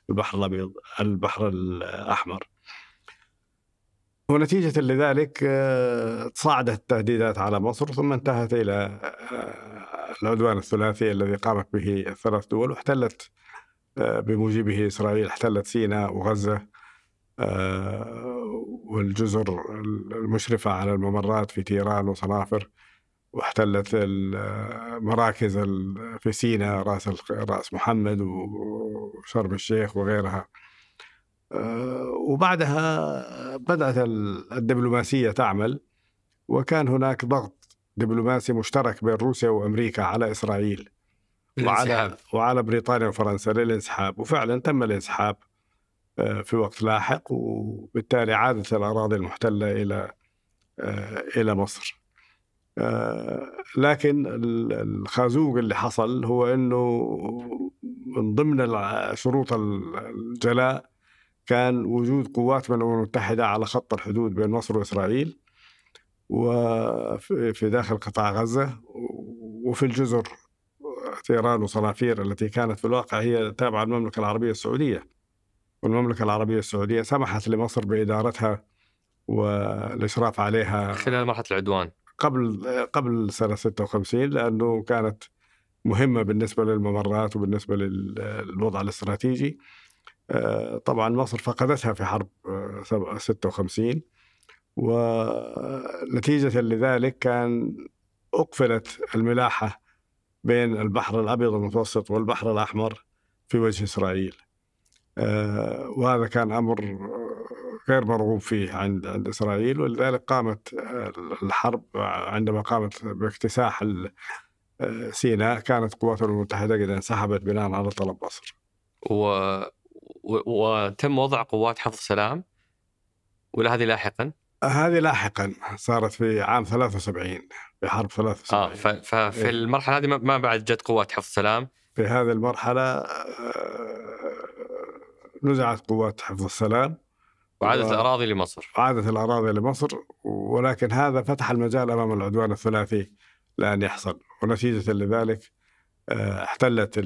البحر الابيض البحر الاحمر ونتيجة لذلك آه، تصاعدت التهديدات على مصر ثم انتهت إلى آه، العدوان الثلاثي الذي قامت به الثلاث دول واحتلت آه، بموجبه إسرائيل احتلت سيناء وغزة والجزر المشرفة على الممرات في تيران وصنافر واحتلت المراكز في سيناء راس راس محمد وشرم الشيخ وغيرها آه، وبعدها بدأت الدبلوماسية تعمل وكان هناك ضغط دبلوماسي مشترك بين روسيا وأمريكا على إسرائيل وعلى وعلى بريطانيا وفرنسا للانسحاب وفعلا تم الانسحاب آه، في وقت لاحق وبالتالي عادت الأراضي المحتلة إلى آه، إلى مصر لكن الخازوق اللي حصل هو أنه من ضمن شروط الجلاء كان وجود قوات من الامم المتحده على خط الحدود بين مصر واسرائيل وفي داخل قطاع غزه وفي الجزر تيران وصنافير التي كانت في الواقع هي تابعه للمملكه العربيه السعوديه والمملكه العربيه السعوديه سمحت لمصر بادارتها والاشراف عليها خلال مرحله العدوان قبل قبل سنه 56 لانه كانت مهمه بالنسبه للممرات وبالنسبه للوضع الاستراتيجي آه، طبعا مصر فقدتها في حرب 56 آه، ونتيجة لذلك كان أقفلت الملاحة بين البحر الأبيض المتوسط والبحر الأحمر في وجه إسرائيل آه، وهذا كان أمر غير مرغوب فيه عند عند إسرائيل ولذلك قامت الحرب عندما قامت باكتساح سيناء كانت القوات المتحدة قد انسحبت بناء على طلب مصر و وتم وضع قوات حفظ سلام ولا هذه لاحقا؟ هذه لاحقا صارت في عام 73 في حرب 73 اه ففي إيه؟ المرحله هذه ما بعد جت قوات حفظ سلام في هذه المرحله آه، نزعت قوات حفظ السلام وعادت و... الاراضي لمصر عادت الاراضي لمصر ولكن هذا فتح المجال امام العدوان الثلاثي لان يحصل ونتيجه لذلك احتلت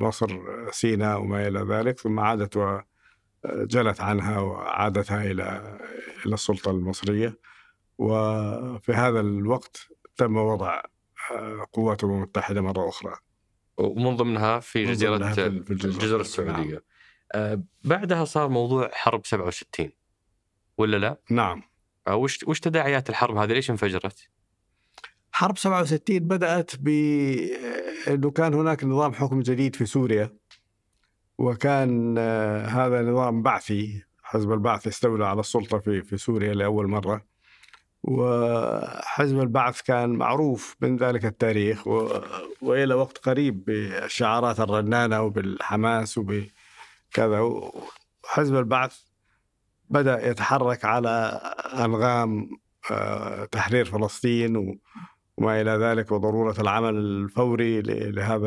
مصر سيناء وما إلى ذلك ثم عادت وجلت عنها وعادتها إلى إلى السلطة المصرية وفي هذا الوقت تم وضع آه، قوات الأمم المتحدة مرة أخرى ومن ضمنها في جزيرة الجزر, نعم. السعودية نعم. بعدها صار موضوع حرب 67 ولا لا؟ نعم آه، وش وش تداعيات الحرب هذه؟ ليش انفجرت؟ حرب 67 بدأت بأنه كان هناك نظام حكم جديد في سوريا وكان آه، هذا نظام بعثي حزب البعث استولى على السلطة في في سوريا لأول مرة وحزب البعث كان معروف من ذلك التاريخ و... وإلى وقت قريب بالشعارات الرنانة وبالحماس وبكذا وحزب البعث بدأ يتحرك على أنغام آه، تحرير فلسطين وما إلى ذلك وضرورة العمل الفوري لهذا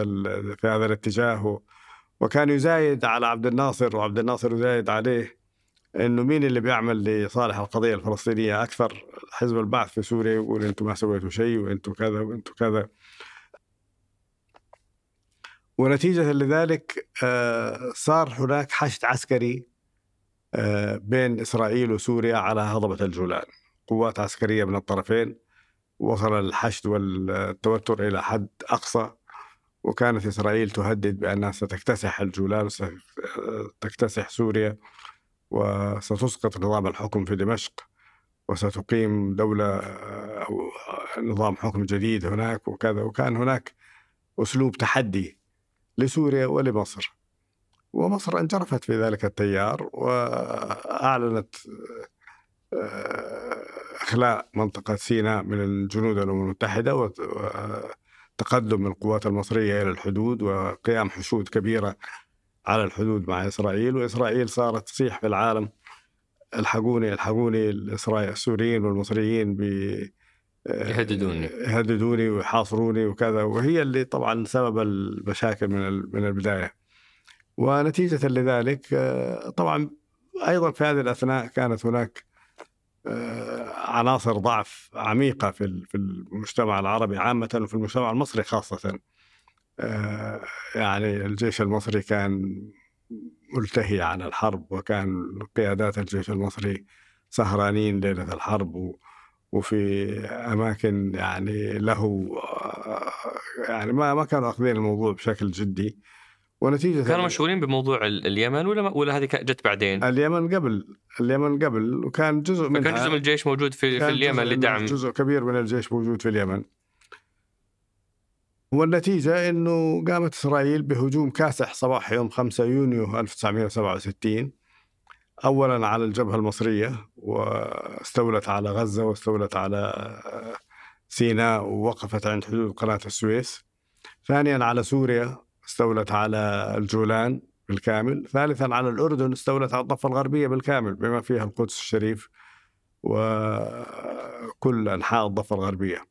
في هذا الاتجاه وكان يزايد على عبد الناصر وعبد الناصر يزايد عليه انه مين اللي بيعمل لصالح القضيه الفلسطينيه اكثر حزب البعث في سوريا يقول انتم ما سويتوا شيء وانتم كذا وانتم كذا ونتيجه لذلك آه، صار هناك حشد عسكري آه، بين اسرائيل وسوريا على هضبه الجولان قوات عسكريه من الطرفين وصل الحشد والتوتر إلى حد أقصى وكانت إسرائيل تهدد بأنها ستكتسح الجولان وستكتسح سوريا وستسقط نظام الحكم في دمشق وستقيم دولة أو نظام حكم جديد هناك وكذا وكان هناك أسلوب تحدي لسوريا ولمصر ومصر انجرفت في ذلك التيار وأعلنت آه، إخلاء منطقة سيناء من الجنود الأمم المتحدة وتقدم القوات المصرية إلى الحدود وقيام حشود كبيرة على الحدود مع إسرائيل وإسرائيل صارت تصيح في العالم الحقوني الحقوني الإسرائيل السوريين والمصريين ب آه، يهددوني يهددوني ويحاصروني وكذا وهي اللي طبعا سبب المشاكل من من البدايه ونتيجه لذلك آه، طبعا ايضا في هذه الاثناء كانت هناك آه، عناصر ضعف عميقة في في المجتمع العربي عامة وفي المجتمع المصري خاصة آه، يعني الجيش المصري كان ملتهي عن الحرب وكان قيادات الجيش المصري سهرانين ليلة الحرب وفي أماكن يعني له آه، يعني ما ما كانوا أخذين الموضوع بشكل جدي ونتيجة كانوا مشهورين بموضوع اليمن ولا ولا هذه جت بعدين؟ اليمن قبل اليمن قبل وكان جزء من كان جزء من الجيش موجود في, في اليمن لدعم جزء كبير من الجيش موجود في اليمن والنتيجة أنه قامت إسرائيل بهجوم كاسح صباح يوم 5 يونيو 1967 أولا على الجبهة المصرية واستولت على غزة واستولت على آه، سيناء ووقفت عند حدود قناة السويس ثانيا على سوريا استولت على الجولان بالكامل ثالثا على الأردن استولت على الضفة الغربية بالكامل بما فيها القدس الشريف وكل أنحاء الضفة الغربية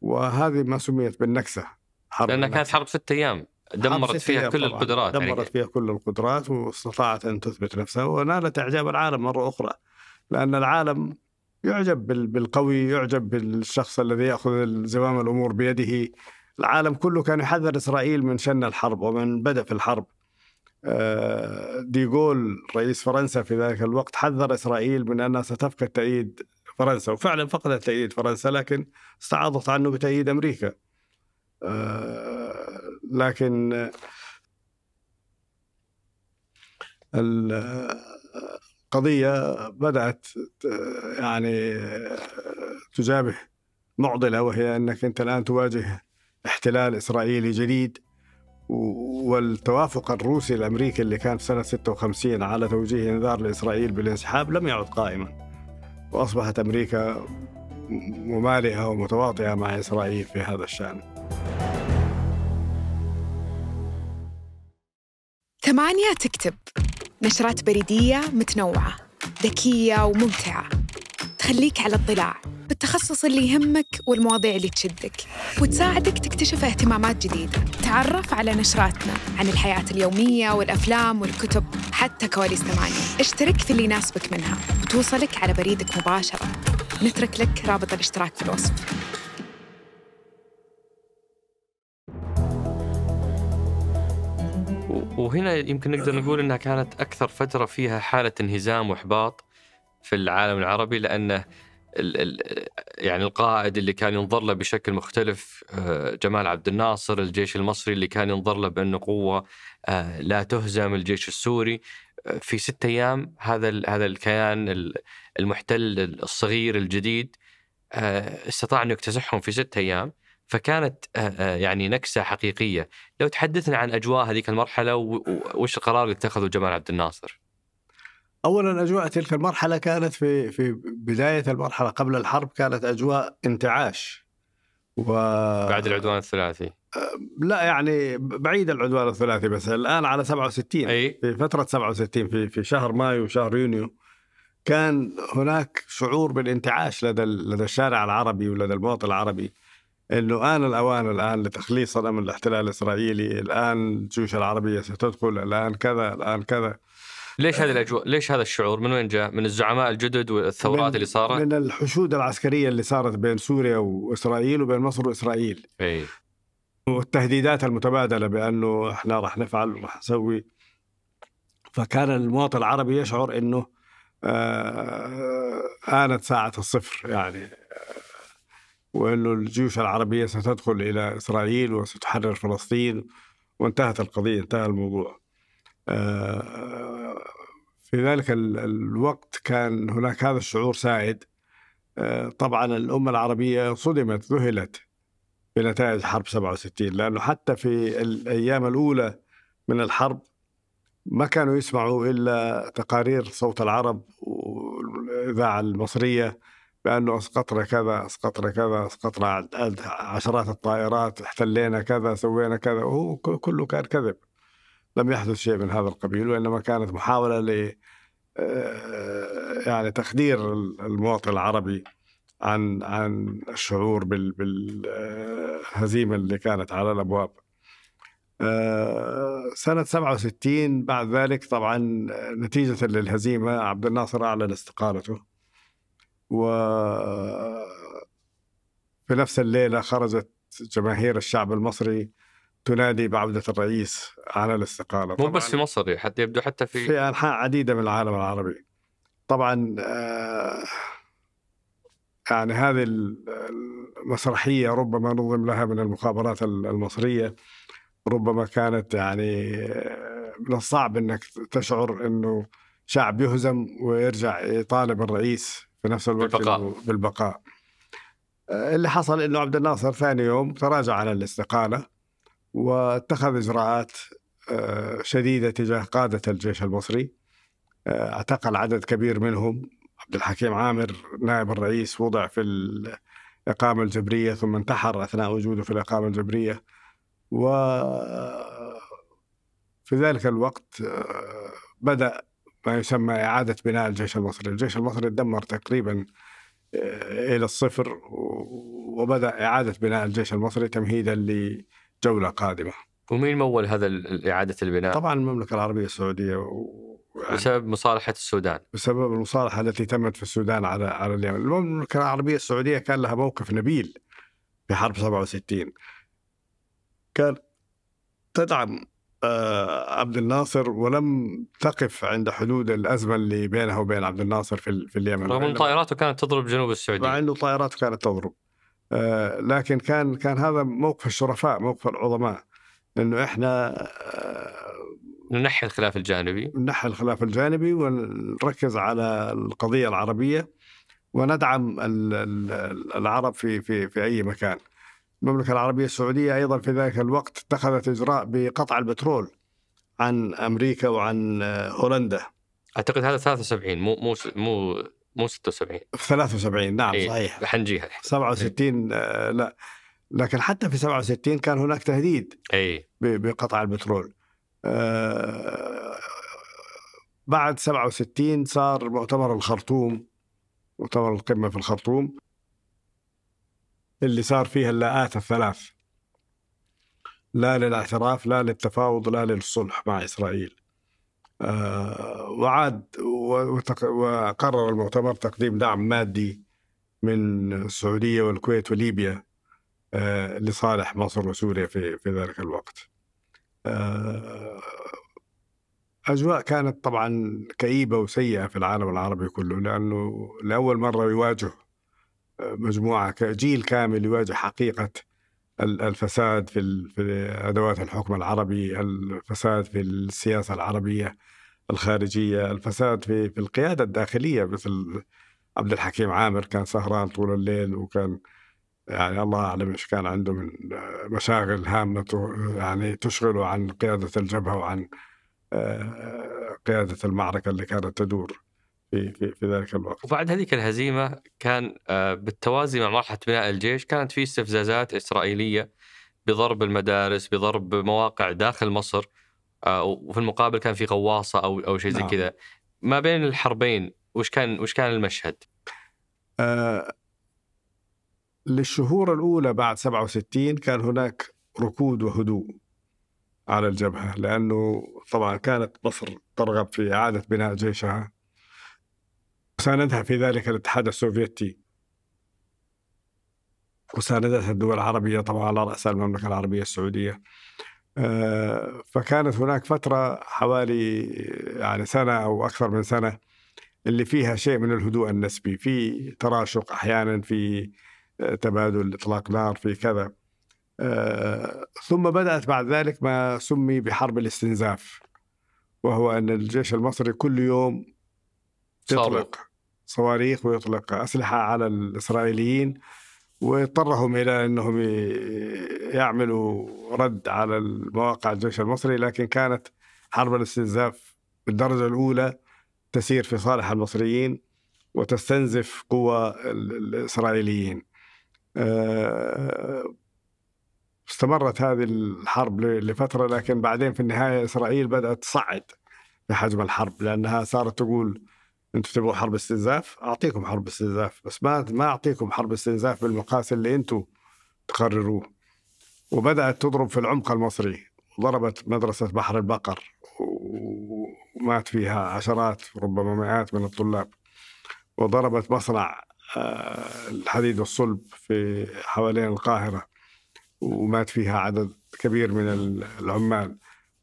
وهذه ما سميت بالنكسة حرب لأنها كانت حرب ستة أيام دمرت فيها كل القدرات يعني. دمرت فيها كل القدرات واستطاعت أن تثبت نفسها ونالت إعجاب العالم مرة أخرى لأن العالم يعجب بالقوي يعجب بالشخص الذي يأخذ زمام الأمور بيده العالم كله كان يحذر إسرائيل من شن الحرب ومن بدأ في الحرب آه، ديغول رئيس فرنسا في ذلك الوقت حذر إسرائيل من أنها ستفقد تأييد فرنسا وفعلا فقدت تأييد فرنسا لكن استعاضت عنه بتأييد أمريكا آه، لكن القضية بدأت آه، يعني تجابه معضلة وهي أنك أنت الآن تواجه احتلال إسرائيلي جديد والتوافق الروسي الأمريكي اللي كان في سنة 56 على توجيه إنذار لإسرائيل بالانسحاب لم يعد قائما وأصبحت أمريكا ممالئة ومتواطئة مع إسرائيل في هذا الشأن ثمانية تكتب نشرات بريدية متنوعة ذكية وممتعة تخليك على اطلاع بالتخصص اللي يهمك والمواضيع اللي تشدك وتساعدك تكتشف اهتمامات جديدة تعرف على نشراتنا عن الحياة اليومية والأفلام والكتب حتى كواليس ثمانية اشترك في اللي يناسبك منها وتوصلك على بريدك مباشرة نترك لك رابط الاشتراك في الوصف وهنا يمكن نقدر نقول انها كانت اكثر فتره فيها حاله انهزام واحباط في العالم العربي لانه يعني القائد اللي كان ينظر له بشكل مختلف آه، جمال عبد الناصر الجيش المصري اللي كان ينظر له بأنه قوة آه، لا تهزم الجيش السوري آه، في ستة أيام هذا هذا الكيان المحتل الصغير الجديد استطاع أنه يكتسحهم في ستة أيام فكانت يعني نكسة حقيقية لو تحدثنا عن أجواء هذيك المرحلة وش القرار اللي اتخذه جمال عبد الناصر اولا اجواء تلك المرحله كانت في في بدايه المرحله قبل الحرب كانت اجواء انتعاش و بعد العدوان الثلاثي لا يعني بعيد العدوان الثلاثي بس الان على 67 أي؟ في فتره 67 في في شهر مايو وشهر يونيو كان هناك شعور بالانتعاش لدى لدى الشارع العربي ولدى المواطن العربي انه ان الاوان الان لتخليصنا من الاحتلال الاسرائيلي، الان الجيوش العربيه ستدخل، الان كذا، الان كذا. ليش هذه آه. الاجواء؟ ليش هذا الشعور؟ من وين جاء؟ من الزعماء الجدد والثورات اللي صارت؟ من الحشود العسكريه اللي صارت بين سوريا واسرائيل وبين مصر واسرائيل. اي والتهديدات المتبادله بانه احنا راح نفعل وراح نسوي فكان المواطن العربي يشعر انه آه، آنت ساعة الصفر يعني آه، وأنه الجيوش العربية ستدخل إلى إسرائيل وستحرر فلسطين وانتهت القضية انتهى الموضوع آه، في ذلك الوقت كان هناك هذا الشعور سائد آه، طبعا الأمة العربية صدمت ذهلت بنتائج حرب 67 لأنه حتى في الأيام الأولى من الحرب ما كانوا يسمعوا إلا تقارير صوت العرب والإذاعة المصرية بأنه أسقطنا كذا أسقطنا كذا أسقطنا عشرات الطائرات احتلينا كذا سوينا كذا وهو كله كان كذب لم يحدث شيء من هذا القبيل وإنما كانت محاولة ل آه، يعني تخدير المواطن العربي عن عن الشعور بالهزيمة آه، اللي كانت على الأبواب آه، سنة 67 بعد ذلك طبعا نتيجة للهزيمة عبد الناصر أعلن استقالته و في نفس الليلة خرجت جماهير الشعب المصري تنادي بعودة الرئيس على الاستقالة مو بس في مصر حتى يبدو حتى في في أنحاء عديدة من العالم العربي طبعا آه، يعني هذه المسرحية ربما نظم لها من المخابرات المصرية ربما كانت يعني آه، من الصعب أنك تشعر أنه شعب يهزم ويرجع يطالب الرئيس في نفس الوقت بالبقاء, بالبقاء. آه، اللي حصل انه عبد الناصر ثاني يوم تراجع عن الاستقاله واتخذ إجراءات آه، شديدة تجاه قادة الجيش المصري آه، اعتقل عدد كبير منهم عبد الحكيم عامر نائب الرئيس وضع في الإقامة الجبرية ثم انتحر أثناء وجوده في الإقامة الجبرية و في ذلك الوقت آه، بدأ ما يسمى إعادة بناء الجيش المصري الجيش المصري تدمر تقريبا إلى الصفر وبدأ إعادة بناء الجيش المصري تمهيدا ل جوله قادمه. ومين مول هذا اعاده البناء؟ طبعا المملكه العربيه السعوديه و... يعني بسبب مصالحه السودان بسبب المصالحه التي تمت في السودان على على اليمن، المملكه العربيه السعوديه كان لها موقف نبيل في حرب 67 كان تدعم آه، عبد الناصر ولم تقف عند حدود الازمه اللي بينها وبين عبد الناصر في, في اليمن رغم ان طائراته كانت تضرب جنوب السعوديه مع انه طائراته كانت تضرب آه، لكن كان كان هذا موقف الشرفاء موقف العظماء انه احنا آه، ننحي الخلاف الجانبي ننحي الخلاف الجانبي ونركز على القضيه العربيه وندعم العرب في في في اي مكان. المملكه العربيه السعوديه ايضا في ذلك الوقت اتخذت اجراء بقطع البترول عن امريكا وعن آه، هولندا. اعتقد هذا 73 مو مو مو مو 76 73 نعم إيه صحيح حنجيها 67 إيه. آه لا لكن حتى في 67 كان هناك تهديد اي بقطع البترول آه بعد 67 صار مؤتمر الخرطوم مؤتمر القمه في الخرطوم اللي صار فيها اللاءات الثلاث لا للاعتراف لا للتفاوض لا للصلح مع اسرائيل آه وعاد وقرر المؤتمر تقديم دعم مادي من السعودية والكويت وليبيا آه، لصالح مصر وسوريا في في ذلك الوقت. آه، أجواء كانت طبعا كئيبة وسيئة في العالم العربي كله لأنه لأول مرة يواجه آه، مجموعة جيل كامل يواجه حقيقة الفساد في ادوات الحكم العربي، الفساد في السياسه العربيه، الخارجيه، الفساد في في القياده الداخليه مثل عبد الحكيم عامر كان سهران طول الليل وكان يعني الله اعلم ايش كان عنده من مشاغل هامه يعني تشغله عن قياده الجبهه وعن آه، قياده المعركه اللي كانت تدور في في, في ذلك الوقت. وبعد هذيك الهزيمه كان آه، بالتوازي مع مرحله بناء الجيش كانت في استفزازات اسرائيليه بضرب المدارس، بضرب مواقع داخل مصر. آه، وفي المقابل كان في غواصه او او شيء زي نعم. كذا ما بين الحربين وش كان وش كان المشهد؟ آه للشهور الاولى بعد 67 كان هناك ركود وهدوء على الجبهه لانه طبعا كانت مصر ترغب في اعاده بناء جيشها ساندها في ذلك الاتحاد السوفيتي وساندتها الدول العربيه طبعا على راسها المملكه العربيه السعوديه آه، فكانت هناك فترة حوالي يعني سنة أو أكثر من سنة اللي فيها شيء من الهدوء النسبي في تراشق أحيانا في آه، تبادل إطلاق نار في كذا آه، ثم بدأت بعد ذلك ما سمي بحرب الاستنزاف وهو أن الجيش المصري كل يوم يطلق صواريخ ويطلق أسلحة على الإسرائيليين واضطرهم الى انهم يعملوا رد على المواقع الجيش المصري لكن كانت حرب الاستنزاف بالدرجه الاولى تسير في صالح المصريين وتستنزف قوى الاسرائيليين. آه، استمرت هذه الحرب لفتره لكن بعدين في النهايه اسرائيل بدات تصعد في حجم الحرب لانها صارت تقول انتم تبغوا حرب استنزاف اعطيكم حرب استنزاف بس ما ما اعطيكم حرب استنزاف بالمقاس اللي انتم تقرروه وبدات تضرب في العمق المصري ضربت مدرسه بحر البقر ومات فيها عشرات ربما مئات من الطلاب وضربت مصنع آه، الحديد والصلب في حوالين القاهره ومات فيها عدد كبير من العمال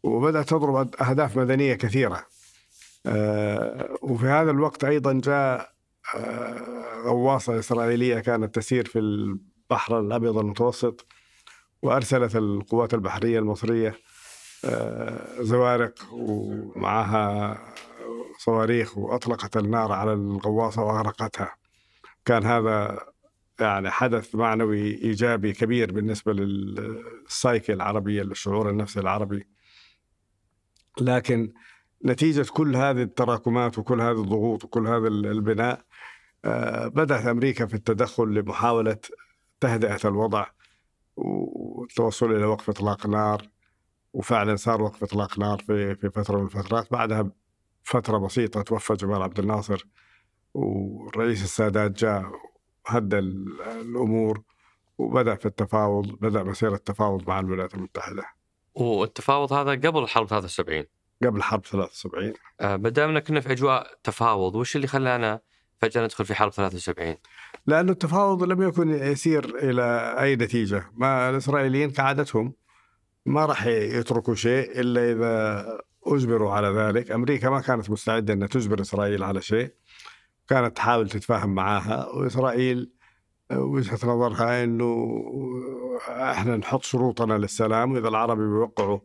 وبدات تضرب اهداف مدنيه كثيره آه، وفي هذا الوقت أيضا جاء آه، غواصة إسرائيلية كانت تسير في البحر الأبيض المتوسط وأرسلت القوات البحرية المصرية آه، زوارق ومعها صواريخ وأطلقت النار على الغواصة وأغرقتها كان هذا يعني حدث معنوي إيجابي كبير بالنسبة للسايكل العربية للشعور النفسي العربي لكن نتيجة كل هذه التراكمات وكل هذه الضغوط وكل هذا البناء آه، بدأت أمريكا في التدخل لمحاولة تهدئة الوضع والتوصل إلى وقف إطلاق نار وفعلا صار وقف إطلاق نار في في فترة من الفترات بعدها فترة بسيطة توفى جمال عبد الناصر والرئيس السادات جاء هدى الأمور وبدأ في التفاوض بدأ مسيرة التفاوض مع الولايات المتحدة والتفاوض هذا قبل حرب 73 قبل حرب 73 آه، ما دامنا كنا في اجواء تفاوض وش اللي خلانا فجاه ندخل في حرب 73 لانه التفاوض لم يكن يسير إلى أي نتيجة ما الإسرائيليين كعادتهم ما راح يتركوا شيء إلا إذا أجبروا على ذلك أمريكا ما كانت مستعدة انها تجبر إسرائيل على شيء كانت تحاول تتفاهم معاها وإسرائيل وجهة نظرها أنه إحنا نحط شروطنا للسلام وإذا العرب بيوقعوا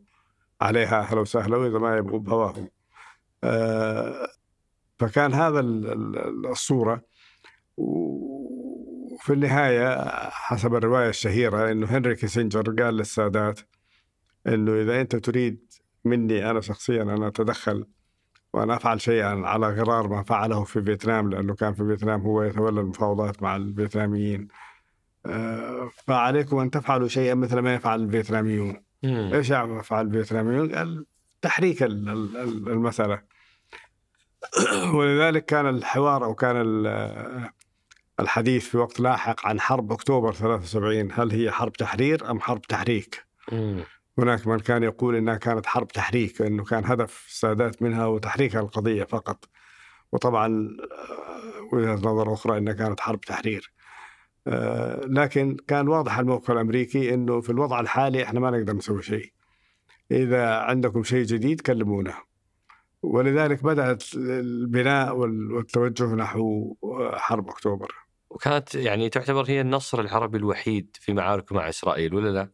عليها أهلا وسهلا وإذا ما يبغوا بهواهم آه، فكان هذا الصورة وفي النهاية حسب الرواية الشهيرة أنه هنري كيسنجر قال للسادات أنه إذا أنت تريد مني أنا شخصيا أن أتدخل وأن أفعل شيئا على غرار ما فعله في فيتنام لأنه كان في فيتنام هو يتولى المفاوضات مع الفيتناميين آه، فعليكم أن تفعلوا شيئا مثل ما يفعل الفيتناميون ايش اعمل افعال فيتناميون؟ قال تحريك المساله ولذلك كان الحوار او كان الحديث في وقت لاحق عن حرب اكتوبر 73 هل هي حرب تحرير ام حرب تحريك؟ مم. هناك من كان يقول انها كانت حرب تحريك انه كان هدف السادات منها هو تحريك القضيه فقط وطبعا آه، وجهه نظر اخرى انها كانت حرب تحرير آه، لكن كان واضح الموقف الامريكي انه في الوضع الحالي احنا ما نقدر نسوي شيء. اذا عندكم شيء جديد كلمونا. ولذلك بدات البناء والتوجه نحو حرب اكتوبر. وكانت يعني تعتبر هي النصر العربي الوحيد في معاركه مع اسرائيل ولا لا؟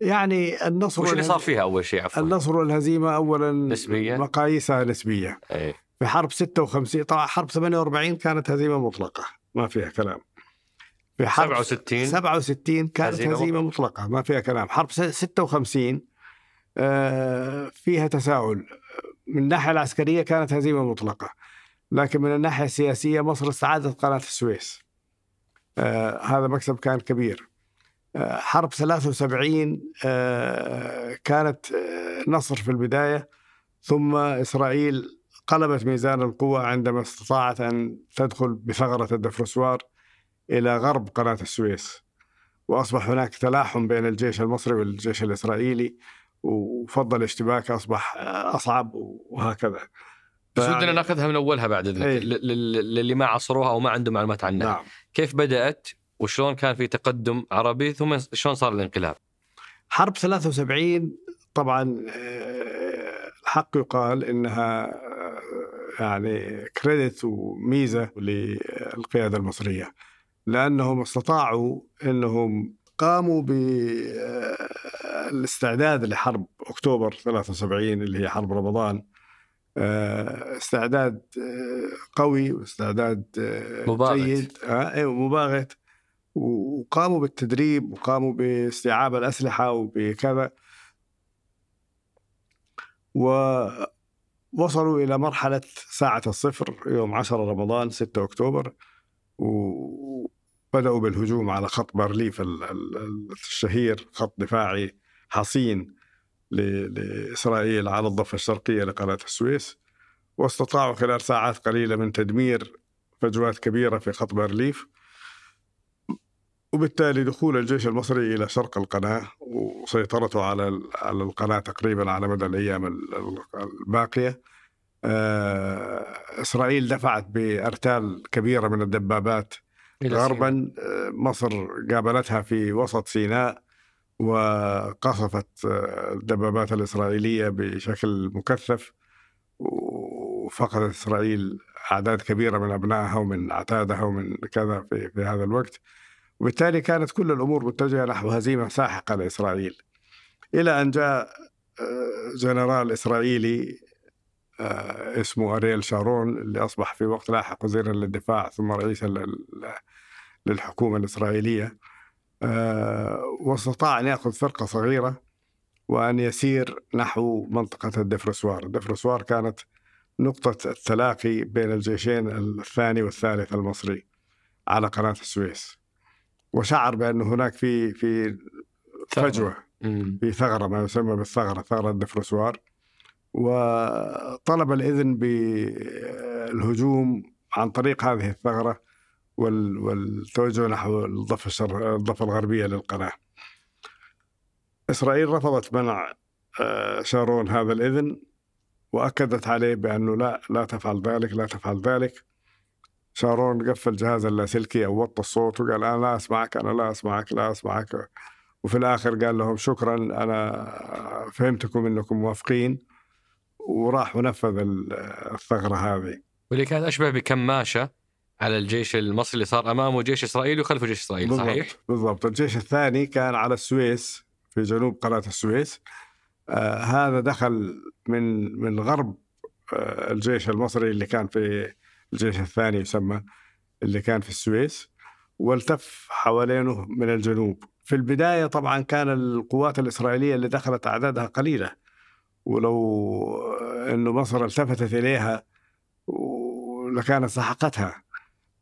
يعني النصر وش اللي صار فيها اول شيء عفوا؟ النصر والهزيمه اولا نسبيا مقاييسها نسبيه. أي. في حرب 56 طبعا حرب 48 كانت هزيمه مطلقه ما فيها كلام. في حرب 67 67 كانت هزيمة, هزيمة مطلقة ما فيها كلام حرب 56 آه، فيها تساؤل من الناحية العسكرية كانت هزيمة مطلقة لكن من الناحية السياسية مصر استعادت قناة السويس آه، هذا مكسب كان كبير آه، حرب 73 كانت نصر في البداية ثم إسرائيل قلبت ميزان القوة عندما استطاعت أن تدخل بثغرة الدفرسوار إلى غرب قناة السويس وأصبح هناك تلاحم بين الجيش المصري والجيش الإسرائيلي وفضل الاشتباك أصبح أصعب وهكذا ودنا ناخذها من اولها بعد اذنك أيه. للي ما عصروها او ما عندهم معلومات عنها نعم. كيف بدات وشلون كان في تقدم عربي ثم شلون صار الانقلاب حرب 73 طبعا آه، الحق يقال انها آه، يعني كريدت وميزه للقياده المصريه لانهم استطاعوا انهم قاموا بالاستعداد آه، لحرب اكتوبر 73 اللي هي حرب رمضان آه، استعداد آه، قوي واستعداد مباغت جيد إيه، مباغت وقاموا بالتدريب وقاموا باستيعاب الاسلحه وبكذا ووصلوا الى مرحله ساعه الصفر يوم 10 رمضان 6 اكتوبر وبدأوا بالهجوم على خط بارليف الشهير خط دفاعي حصين لإسرائيل على الضفة الشرقية لقناة السويس واستطاعوا خلال ساعات قليلة من تدمير فجوات كبيرة في خط بارليف وبالتالي دخول الجيش المصري إلى شرق القناة وسيطرته على على القناة تقريبا على مدى الأيام الباقية آه، إسرائيل دفعت بأرتال كبيرة من الدبابات غربا آه، مصر قابلتها في وسط سيناء وقصفت آه، الدبابات الإسرائيلية بشكل مكثف وفقدت إسرائيل أعداد كبيرة من أبنائها ومن عتادها ومن كذا في, في هذا الوقت وبالتالي كانت كل الأمور متجهة نحو هزيمة ساحقة لإسرائيل إلى أن جاء جنرال إسرائيلي آه، اسمه أريل شارون اللي أصبح في وقت لاحق وزيرا للدفاع ثم رئيسا للحكومة الإسرائيلية آه، واستطاع أن يأخذ فرقة صغيرة وأن يسير نحو منطقة الدفرسوار الدفرسوار كانت نقطة التلاقي بين الجيشين الثاني والثالث المصري على قناة السويس وشعر بأن هناك في في فجوة في ثغرة ما يسمى بالثغرة ثغرة الدفرسوار وطلب الإذن بالهجوم عن طريق هذه الثغرة والتوجه نحو الضفة الضفة الغربية للقناة إسرائيل رفضت منع آه، شارون هذا الإذن وأكدت عليه بأنه لا لا تفعل ذلك لا تفعل ذلك شارون قفل جهاز اللاسلكي أو وطى الصوت وقال أنا لا أسمعك أنا لا أسمعك لا أسمعك وفي الآخر قال لهم شكرا أنا فهمتكم أنكم موافقين وراح ونفذ الثغره هذه واللي كانت اشبه بكماشه على الجيش المصري اللي صار امامه جيش اسرائيلي وخلفه جيش اسرائيلي بالضبط صحيح؟ بالضبط الجيش الثاني كان على السويس في جنوب قناه السويس آه هذا دخل من من غرب آه الجيش المصري اللي كان في الجيش الثاني يسمى اللي كان في السويس والتف حوالينه من الجنوب في البدايه طبعا كان القوات الاسرائيليه اللي دخلت اعدادها قليله ولو أن مصر التفتت إليها لكانت سحقتها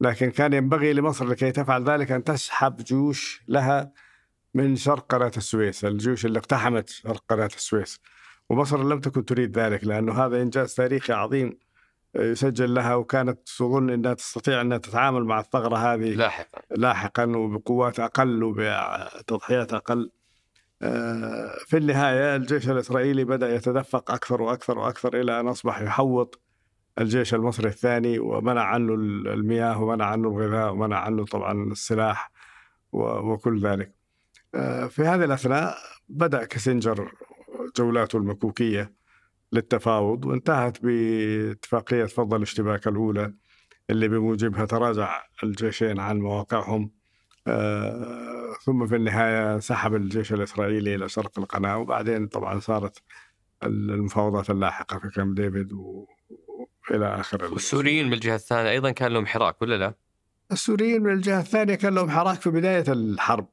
لكن كان ينبغي لمصر لكي تفعل ذلك أن تسحب جيوش لها من شرق قناة السويس الجيوش اللي اقتحمت شرق قناة السويس ومصر لم تكن تريد ذلك لأنه هذا إنجاز تاريخي عظيم يسجل لها وكانت تظن انها تستطيع انها تتعامل مع الثغره هذه لاحقا لاحقا وبقوات اقل وبتضحيات اقل آه، في النهاية الجيش الإسرائيلي بدأ يتدفق أكثر وأكثر وأكثر إلى أن أصبح يحوط الجيش المصري الثاني ومنع عنه المياه ومنع عنه الغذاء ومنع عنه طبعا السلاح وكل ذلك آه، في هذه الأثناء بدأ كيسنجر جولاته المكوكية للتفاوض وانتهت باتفاقية فض الاشتباك الأولى اللي بموجبها تراجع الجيشين عن مواقعهم آه، ثم في النهاية سحب الجيش الإسرائيلي إلى شرق القناة وبعدين طبعا صارت المفاوضات اللاحقة في كامب ديفيد وإلى آخر والسوريين من الجهة الثانية أيضا كان لهم حراك ولا لا؟ السوريين من الجهة الثانية كان لهم حراك في بداية الحرب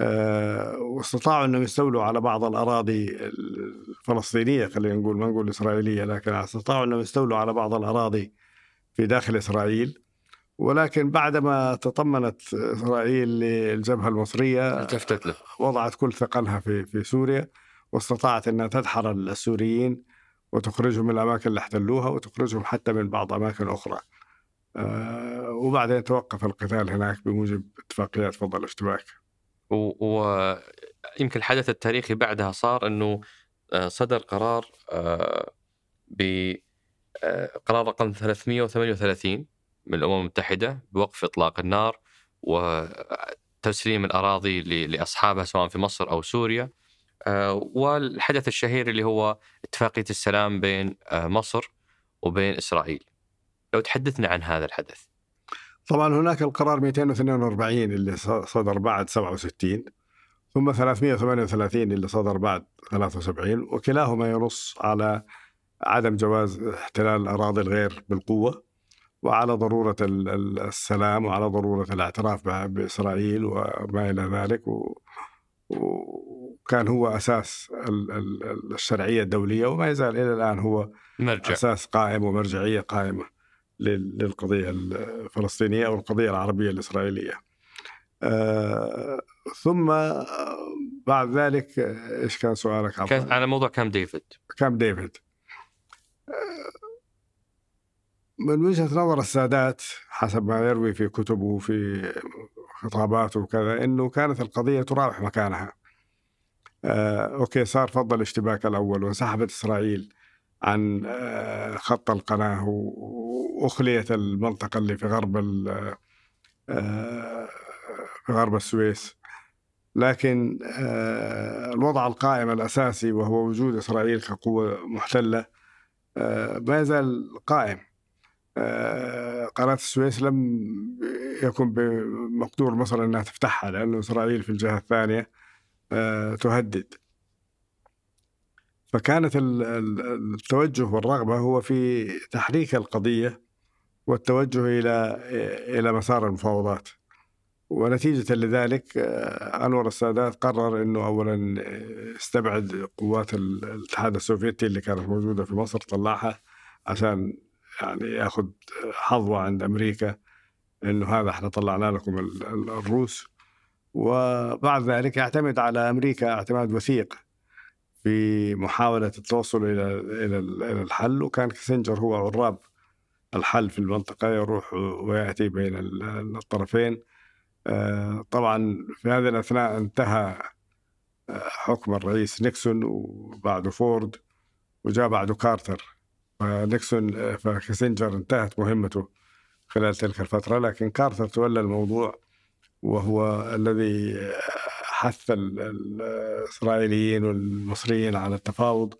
آه، واستطاعوا انهم يستولوا على بعض الاراضي الفلسطينيه خلينا نقول ما نقول إسرائيلية لكن استطاعوا انهم يستولوا على بعض الاراضي في داخل اسرائيل ولكن بعدما تطمنت اسرائيل للجبهه المصريه التفتت له وضعت كل ثقلها في في سوريا واستطاعت انها تدحر السوريين وتخرجهم من الاماكن اللي احتلوها وتخرجهم حتى من بعض اماكن اخرى. آه، وبعدين توقف القتال هناك بموجب اتفاقيات فضل الاشتباك. ويمكن الحدث التاريخي بعدها صار انه آه، صدر قرار آه، ب قرار رقم 338 من الامم المتحده بوقف اطلاق النار وتسليم الاراضي لاصحابها سواء في مصر او سوريا آه، والحدث الشهير اللي هو اتفاقيه السلام بين آه، مصر وبين اسرائيل. لو تحدثنا عن هذا الحدث. طبعا هناك القرار 242 اللي صدر بعد 67 ثم 338 اللي صدر بعد 73 وكلاهما ينص على عدم جواز احتلال الاراضي الغير بالقوه وعلى ضرورة السلام وعلى ضرورة الاعتراف بإسرائيل وما إلى ذلك وكان هو أساس الشرعية الدولية وما يزال إلى الآن هو مرجع. أساس قائم ومرجعية قائمة للقضية الفلسطينية أو القضية العربية الإسرائيلية آه، ثم بعد ذلك إيش كان سؤالك؟ على موضوع كام ديفيد كام ديفيد آه، من وجهه نظر السادات حسب ما يروي في كتبه وفي خطاباته وكذا انه كانت القضيه تراوح مكانها. آه اوكي صار فض الاشتباك الاول وانسحبت اسرائيل عن آه خط القناه واخليت المنطقه اللي في غرب آه في غرب السويس. لكن آه الوضع القائم الاساسي وهو وجود اسرائيل كقوه محتله آه ما يزال قائم آه، قناة السويس لم يكن بمقدور مصر أنها تفتحها لأن إسرائيل في الجهة الثانية آه، تهدد فكانت التوجه والرغبة هو في تحريك القضية والتوجه إلى إلى مسار المفاوضات ونتيجة لذلك آه، أنور السادات قرر أنه أولا استبعد قوات الاتحاد السوفيتي اللي كانت موجودة في مصر طلعها عشان يعني ياخذ حظوه عند امريكا انه هذا احنا طلعنا لكم الروس وبعد ذلك يعتمد على امريكا اعتماد وثيق في محاوله التوصل الى الى الى الحل وكان كيسنجر هو عراب الحل في المنطقه يروح وياتي بين الطرفين آه، طبعا في هذه الاثناء انتهى آه، حكم الرئيس نيكسون وبعده فورد وجاء بعده كارتر فنيكسون آه، فكيسنجر انتهت مهمته خلال تلك الفترة لكن كارتر تولى الموضوع وهو الذي آه، حث الإسرائيليين والمصريين على التفاوض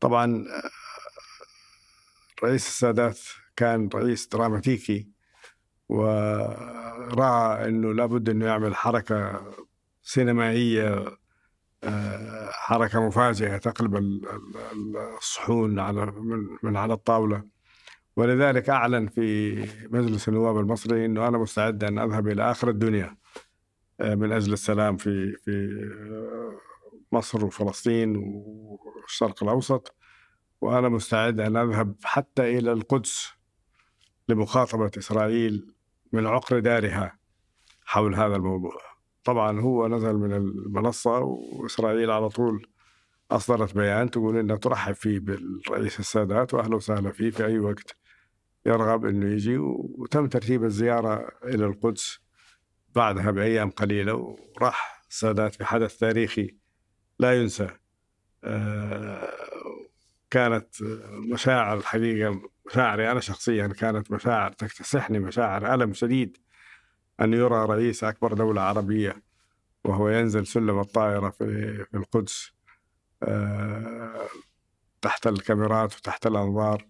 طبعا آه، رئيس السادات كان رئيس دراماتيكي وراى انه لابد انه يعمل حركه سينمائيه آه، حركة مفاجئة تقلب الصحون على من على الطاولة ولذلك أعلن في مجلس النواب المصري أنه أنا مستعد أن أذهب إلى آخر الدنيا آه، من أجل السلام في في آه، مصر وفلسطين والشرق الأوسط وأنا مستعد أن أذهب حتى إلى القدس لمخاطبة إسرائيل من عقر دارها حول هذا الموضوع طبعا هو نزل من المنصة وإسرائيل على طول أصدرت بيان تقول إنها ترحب فيه بالرئيس السادات وأهلا وسهلا فيه في أي وقت يرغب إنه يجي وتم ترتيب الزيارة إلى القدس بعدها بأيام قليلة وراح السادات في حدث تاريخي لا ينسى آه، كانت مشاعر الحقيقة مشاعري أنا شخصيا كانت مشاعر تكتسحني مشاعر ألم شديد أن يرى رئيس أكبر دولة عربية وهو ينزل سلم الطائرة في القدس آه، تحت الكاميرات وتحت الأنظار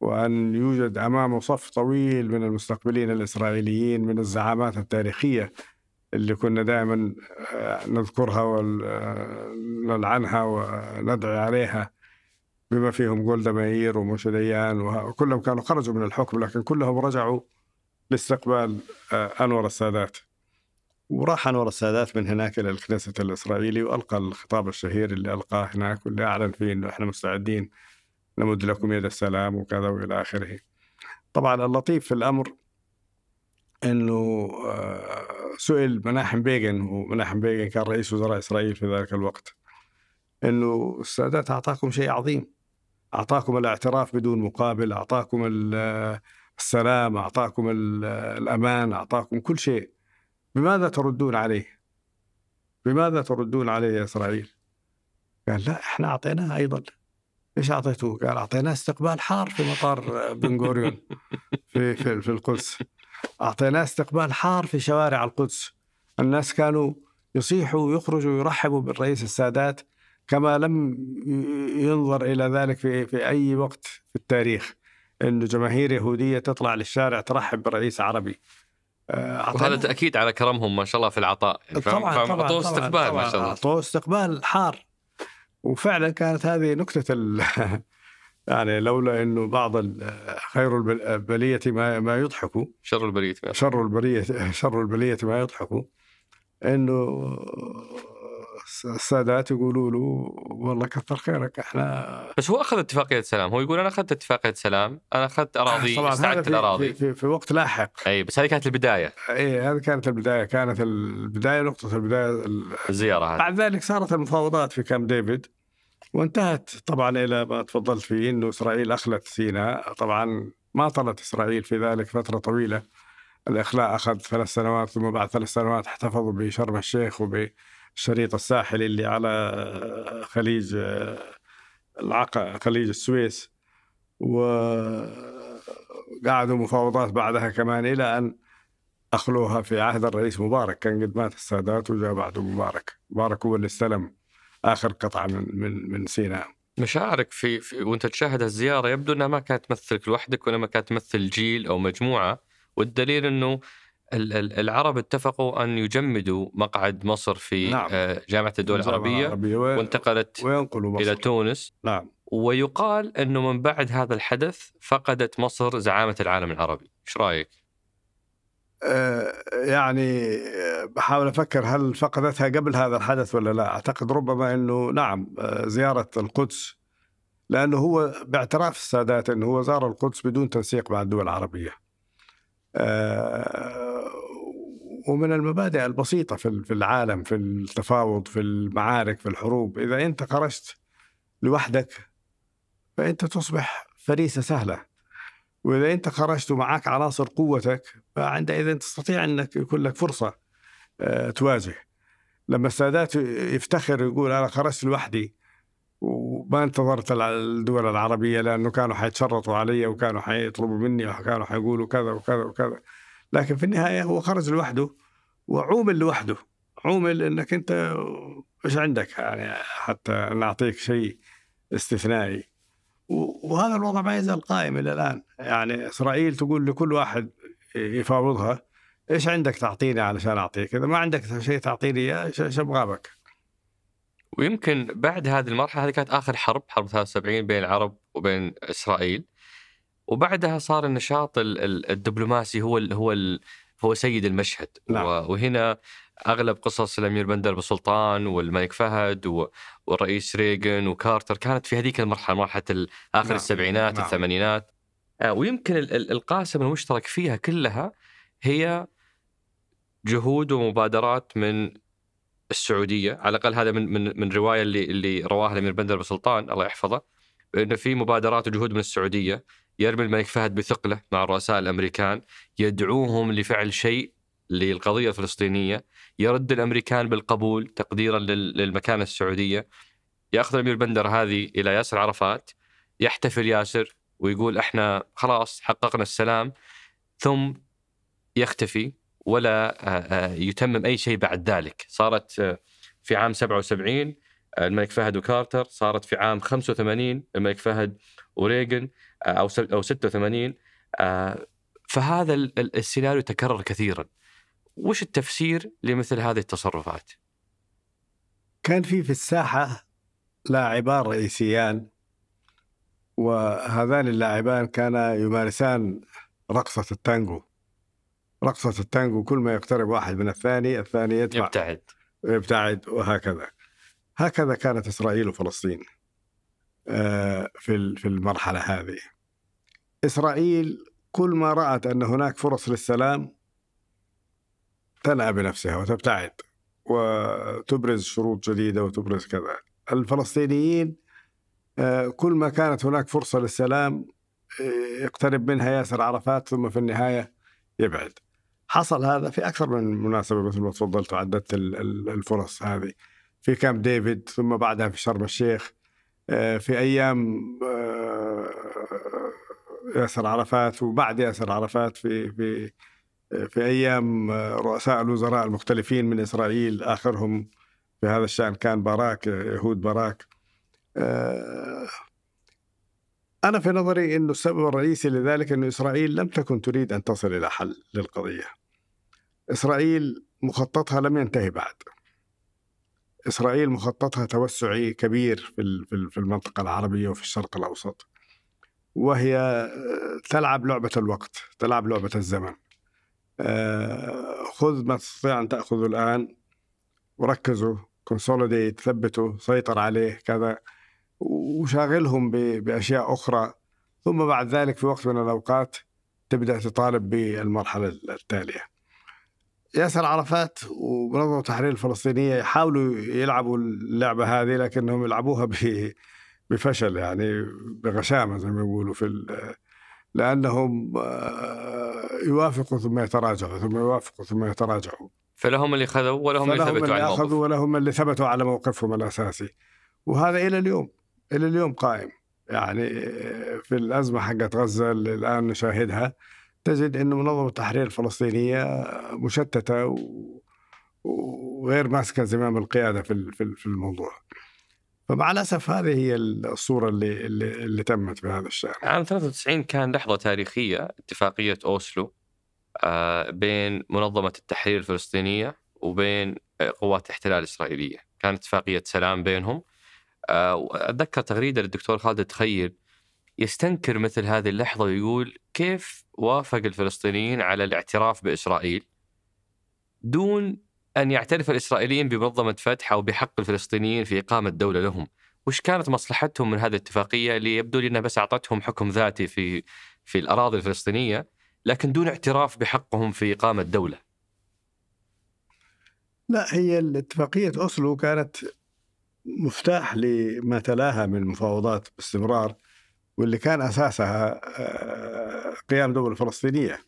وأن يوجد أمامه صف طويل من المستقبلين الإسرائيليين من الزعامات التاريخية اللي كنا دائما آه، نذكرها ونلعنها آه، وندعي عليها بما فيهم جولدا مائير وموشي ديان وكلهم كانوا خرجوا من الحكم لكن كلهم رجعوا لاستقبال آه، أنور السادات وراح أنور السادات من هناك إلى الكنيسة الإسرائيلي وألقى الخطاب الشهير اللي ألقاه هناك واللي أعلن فيه أنه إحنا مستعدين نمد لكم يد السلام وكذا وإلى آخره طبعا اللطيف في الأمر أنه آه، سئل مناحم بيغن ومناحم بيغن كان رئيس وزراء إسرائيل في ذلك الوقت أنه السادات أعطاكم شيء عظيم أعطاكم الاعتراف بدون مقابل أعطاكم السلام أعطاكم الأمان أعطاكم كل شيء بماذا تردون عليه بماذا تردون عليه يا إسرائيل قال لا احنا أعطيناه أيضا ايش اعطيته؟ قال اعطيناه استقبال حار في مطار بن غوريون في في, في القدس اعطيناه استقبال حار في شوارع القدس الناس كانوا يصيحوا ويخرجوا ويرحبوا بالرئيس السادات كما لم ينظر الى ذلك في في اي وقت في التاريخ انه جماهير يهوديه تطلع للشارع ترحب برئيس عربي آه، وهذا تاكيد على كرمهم ما شاء الله في العطاء يعني طبعا طبعا استقبال طبعاً ما شاء الله اعطوه استقبال حار وفعلا كانت هذه نكته ال... يعني لولا انه بعض خير البليه ما ما يضحك شر البليه شر البليه شر البليه ما يضحك انه السادات يقولوا له والله كثر خيرك احنا بس هو اخذ اتفاقيه سلام هو يقول انا اخذت اتفاقيه سلام انا اخذت آه، اراضي استعدت الاراضي في, في, في وقت لاحق اي بس هذه كانت البدايه اي هذه كانت البدايه كانت البدايه نقطه البدايه الزياره بعد ذلك صارت المفاوضات في كام ديفيد وانتهت طبعا الى ما تفضلت فيه انه اسرائيل اخلت سيناء طبعا ما طلت اسرائيل في ذلك فتره طويله الاخلاء اخذ ثلاث سنوات ثم بعد ثلاث سنوات احتفظوا بشرم الشيخ وب الشريط الساحلي اللي على خليج العقا خليج السويس وقعدوا مفاوضات بعدها كمان إلى أن أخلوها في عهد الرئيس مبارك كان قد مات السادات وجاء بعده مبارك مبارك هو اللي استلم آخر قطعة من, من, من سيناء مشاعرك في, في وانت تشاهد الزياره يبدو انها ما كانت تمثلك لوحدك وانما كانت تمثل جيل او مجموعه والدليل انه العرب اتفقوا ان يجمدوا مقعد مصر في نعم. آه، جامعه الدول العربيه العربية وانتقلت الى تونس نعم ويقال انه من بعد هذا الحدث فقدت مصر زعامه العالم العربي، ايش رايك؟ آه، يعني آه، بحاول افكر هل فقدتها قبل هذا الحدث ولا لا؟ اعتقد ربما انه نعم زياره القدس لانه هو باعتراف السادات انه هو زار القدس بدون تنسيق مع الدول العربيه. آه، ومن المبادئ البسيطة في العالم في التفاوض في المعارك في الحروب إذا أنت خرجت لوحدك فأنت تصبح فريسة سهلة وإذا أنت خرجت ومعك عناصر قوتك فعندئذ تستطيع أنك يكون لك فرصة آه، تواجه لما السادات يفتخر يقول أنا خرجت لوحدي وما انتظرت الدول العربية لأنه كانوا حيتشرطوا علي وكانوا حيطلبوا مني وكانوا حيقولوا كذا وكذا وكذا لكن في النهاية هو خرج لوحده وعومل لوحده عومل أنك أنت إيش عندك يعني حتى نعطيك شيء استثنائي وهذا الوضع ما يزال قائم إلى الآن يعني إسرائيل تقول لكل واحد يفاوضها إيش عندك تعطيني علشان أعطيك إذا ما عندك شيء تعطيني إياه إيش أبغى بك ويمكن بعد هذه المرحله هذه كانت اخر حرب حرب 73 بين العرب وبين اسرائيل وبعدها صار النشاط الدبلوماسي هو الـ هو الـ هو سيد المشهد نعم. وهنا اغلب قصص الامير بندر بن سلطان والملك فهد والرئيس ريغن وكارتر كانت في هذيك المرحله مرحله اخر نعم. السبعينات نعم. الثمانينات آه، ويمكن القاسم المشترك فيها كلها هي جهود ومبادرات من السعوديه على الاقل هذا من من من روايه اللي اللي رواها الامير بندر بن سلطان الله يحفظه انه في مبادرات وجهود من السعوديه يرمي الملك فهد بثقله مع الرؤساء الامريكان يدعوهم لفعل شيء للقضيه الفلسطينيه يرد الامريكان بالقبول تقديرا للمكانه السعوديه ياخذ الامير بندر هذه الى ياسر عرفات يحتفل ياسر ويقول احنا خلاص حققنا السلام ثم يختفي ولا آه، آه، يتمم اي شيء بعد ذلك صارت آه، في عام 77 الملك فهد وكارتر صارت في عام 85 الملك فهد وريغن او او 86 فهذا السيناريو تكرر كثيرا وش التفسير لمثل هذه التصرفات كان في في الساحه لاعبان رئيسيان وهذان اللاعبان كانا يمارسان رقصه التانجو رقصة التانجو كل ما يقترب واحد من الثاني الثاني يدفع يبتعد يبتعد وهكذا هكذا كانت إسرائيل وفلسطين آه، في في المرحلة هذه إسرائيل كل ما رأت أن هناك فرص للسلام تنأى بنفسها وتبتعد وتبرز شروط جديدة وتبرز كذا الفلسطينيين آه، كل ما كانت هناك فرصة للسلام آه، يقترب منها ياسر عرفات ثم في النهاية يبعد حصل هذا في اكثر من مناسبه مثل ما تفضلت وعددت الفرص هذه في كامب ديفيد ثم بعدها في شرم الشيخ آه، في ايام آه، ياسر عرفات وبعد ياسر عرفات في في آه، في ايام رؤساء الوزراء المختلفين من اسرائيل اخرهم في هذا الشان كان باراك يهود باراك أنا في نظري أنه السبب الرئيسي لذلك أن إسرائيل لم تكن تريد أن تصل إلى حل للقضية إسرائيل مخططها لم ينتهي بعد إسرائيل مخططها توسعي كبير في المنطقة العربية وفي الشرق الأوسط وهي آه، تلعب لعبة الوقت تلعب لعبة الزمن آه، خذ ما تستطيع أن تأخذه الآن وركزوا كونسوليديت ثبته سيطر عليه كذا وشاغلهم باشياء اخرى ثم بعد ذلك في وقت من الاوقات تبدا تطالب بالمرحله التاليه. ياسر عرفات ومنظمه التحرير الفلسطينيه يحاولوا يلعبوا اللعبه هذه لكنهم يلعبوها بفشل يعني بغشامه زي ما يقولوا في لانهم آه، يوافقوا ثم يتراجعوا ثم يوافقوا ثم يتراجعوا. فلهم اللي خذوا ولهم اللي ثبتوا على موقفهم. فلهم اللي اخذوا ولهم اللي ثبتوا على موقفهم الاساسي. وهذا الى اليوم. الى اليوم قائم يعني آه، في الازمه حقت غزه اللي الان نشاهدها تجد ان منظمه التحرير الفلسطينيه مشتته وغير ماسكه زمام القياده في في الموضوع. فمع الاسف هذه هي الصوره اللي اللي, تمت في هذا الشهر. عام 93 كان لحظه تاريخيه اتفاقيه اوسلو آه، بين منظمه التحرير الفلسطينيه وبين آه، قوات الاحتلال الاسرائيليه، كانت اتفاقيه سلام بينهم آه، اتذكر تغريده للدكتور خالد تخيل يستنكر مثل هذه اللحظه ويقول كيف وافق الفلسطينيين على الاعتراف باسرائيل دون ان يعترف الاسرائيليين بمنظمه فتح او بحق الفلسطينيين في اقامه دوله لهم، وش كانت مصلحتهم من هذه الاتفاقيه اللي يبدو لي انها بس اعطتهم حكم ذاتي في في الاراضي الفلسطينيه لكن دون اعتراف بحقهم في اقامه دوله. لا هي الاتفاقيه اوسلو كانت مفتاح لما تلاها من مفاوضات باستمرار واللي كان اساسها آه، قيام دوله فلسطينيه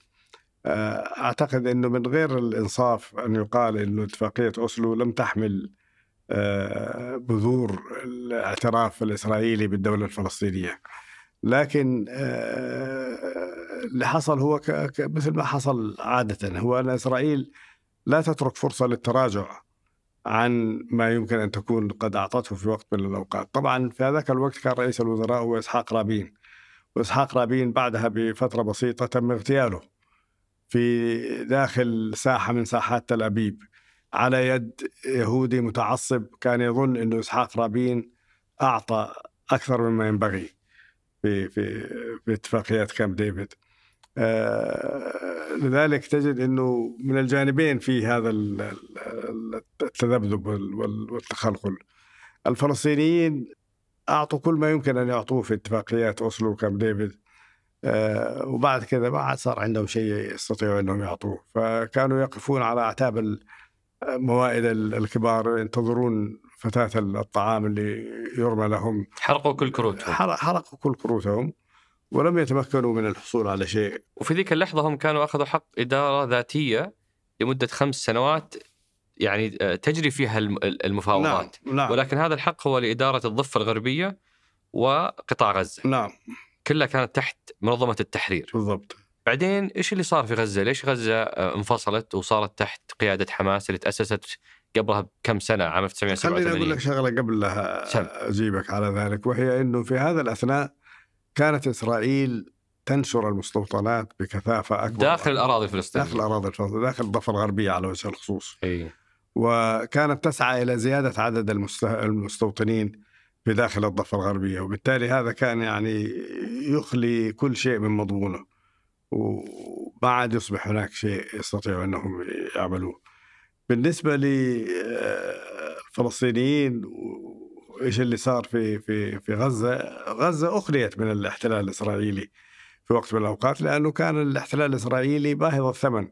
آه، اعتقد انه من غير الانصاف ان يقال انه اتفاقيه اوسلو لم تحمل آه، بذور الاعتراف الاسرائيلي بالدوله الفلسطينيه لكن اللي حصل هو مثل ما حصل عاده هو ان اسرائيل لا تترك فرصه للتراجع عن ما يمكن ان تكون قد اعطته في وقت من الاوقات. طبعا في هذاك الوقت كان رئيس الوزراء هو اسحاق رابين. واسحاق رابين بعدها بفتره بسيطه تم اغتياله في داخل ساحه من ساحات تل ابيب على يد يهودي متعصب كان يظن انه اسحاق رابين اعطى اكثر مما ينبغي في في في اتفاقيات كامب ديفيد. آه، لذلك تجد انه من الجانبين في هذا التذبذب والتخلخل الفلسطينيين اعطوا كل ما يمكن ان يعطوه في اتفاقيات اوسلو وكامب ديفيد آه، وبعد كذا ما عاد صار عندهم شيء يستطيعوا انهم يعطوه فكانوا يقفون على اعتاب الموائد الكبار ينتظرون فتاه الطعام اللي يرمى لهم حرقوا كل كروتهم حرقوا كل كروتهم ولم يتمكنوا من الحصول على شيء وفي ذيك اللحظة هم كانوا أخذوا حق إدارة ذاتية لمدة خمس سنوات يعني آه، تجري فيها المفاوضات نعم. نعم. ولكن هذا الحق هو لإدارة الضفة الغربية وقطاع غزة نعم كلها كانت تحت منظمة التحرير بالضبط بعدين ايش اللي صار في غزه؟ ليش غزه آه، انفصلت وصارت تحت قياده حماس اللي تاسست قبلها بكم سنه عام 1987 خليني اقول لك شغله قبل اجيبك على ذلك وهي انه في هذا الاثناء كانت إسرائيل تنشر المستوطنات بكثافة أكبر داخل الأراضي الفلسطينية داخل الأراضي الفلسطينية داخل الضفة الغربية على وجه الخصوص أي. وكانت تسعى إلى زيادة عدد المستوطنين في داخل الضفة الغربية وبالتالي هذا كان يعني يخلي كل شيء من مضمونه وما عاد يصبح هناك شيء يستطيعوا أنهم يعملوه بالنسبة للفلسطينيين آه، ايش اللي صار في في في غزه غزه اخليت من الاحتلال الاسرائيلي في وقت من الاوقات لانه كان الاحتلال الاسرائيلي باهظ الثمن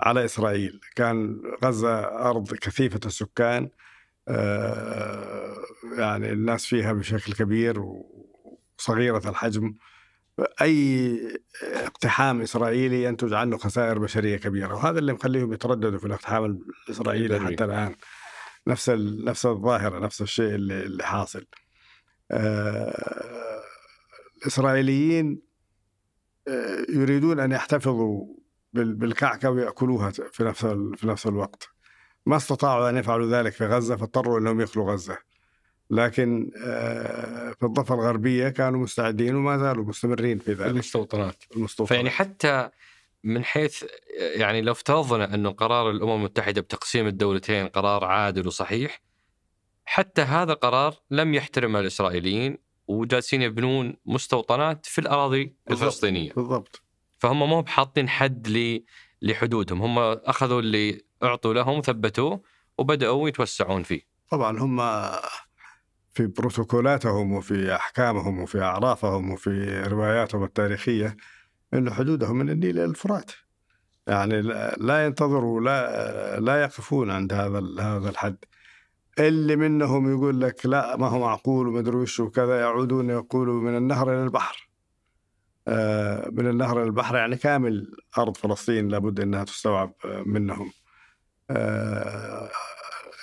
على اسرائيل كان غزه ارض كثيفه السكان آه، يعني الناس فيها بشكل كبير وصغيره الحجم اي اقتحام اسرائيلي ينتج عنه خسائر بشريه كبيره وهذا اللي مخليهم يترددوا في الاقتحام الاسرائيلي حتى الان نفس نفس الظاهره نفس الشيء اللي, اللي حاصل آه، الاسرائيليين آه، يريدون ان يحتفظوا بالكعكه وياكلوها في نفس في نفس الوقت ما استطاعوا ان يفعلوا ذلك في غزه فاضطروا انهم يخلوا غزه لكن آه، في الضفه الغربيه كانوا مستعدين وما زالوا مستمرين في ذلك المستوطنات المستوطنات فيعني حتى من حيث يعني لو افترضنا أن قرار الأمم المتحدة بتقسيم الدولتين قرار عادل وصحيح حتى هذا القرار لم يحترمه الإسرائيليين وجالسين يبنون مستوطنات في الأراضي الفلسطينية بالضبط فهم مو بحاطين حد لي لحدودهم هم أخذوا اللي أعطوا لهم ثبتوه وبدأوا يتوسعون فيه طبعا هم في بروتوكولاتهم وفي أحكامهم وفي أعرافهم وفي رواياتهم التاريخية أن حدوده من النيل إلى الفرات يعني لا ينتظروا لا لا يقفون عند هذا هذا الحد اللي منهم يقول لك لا ما هو معقول ومدري وش وكذا يعودون يقولوا من النهر إلى البحر آه، من النهر إلى البحر يعني كامل أرض فلسطين لابد أنها تستوعب آه، منهم آه،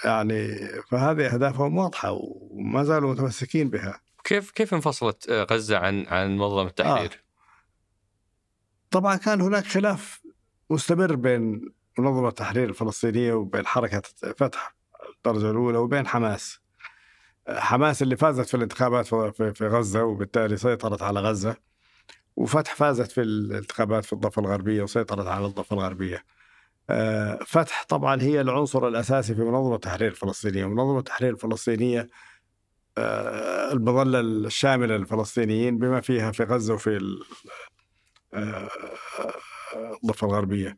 يعني فهذه أهدافهم واضحة وما زالوا متمسكين بها كيف كيف انفصلت غزة عن عن منظمة التحرير؟ آه. طبعا كان هناك خلاف مستمر بين منظمة التحرير الفلسطينية وبين حركة فتح الدرجة الأولى وبين حماس حماس اللي فازت في الانتخابات في غزة وبالتالي سيطرت على غزة وفتح فازت في الانتخابات في الضفة الغربية وسيطرت على الضفة الغربية آه، فتح طبعا هي العنصر الأساسي في منظمة التحرير الفلسطينية منظمة التحرير الفلسطينية آه، المظلة الشاملة للفلسطينيين بما فيها في غزة وفي الضفه آه، الغربيه.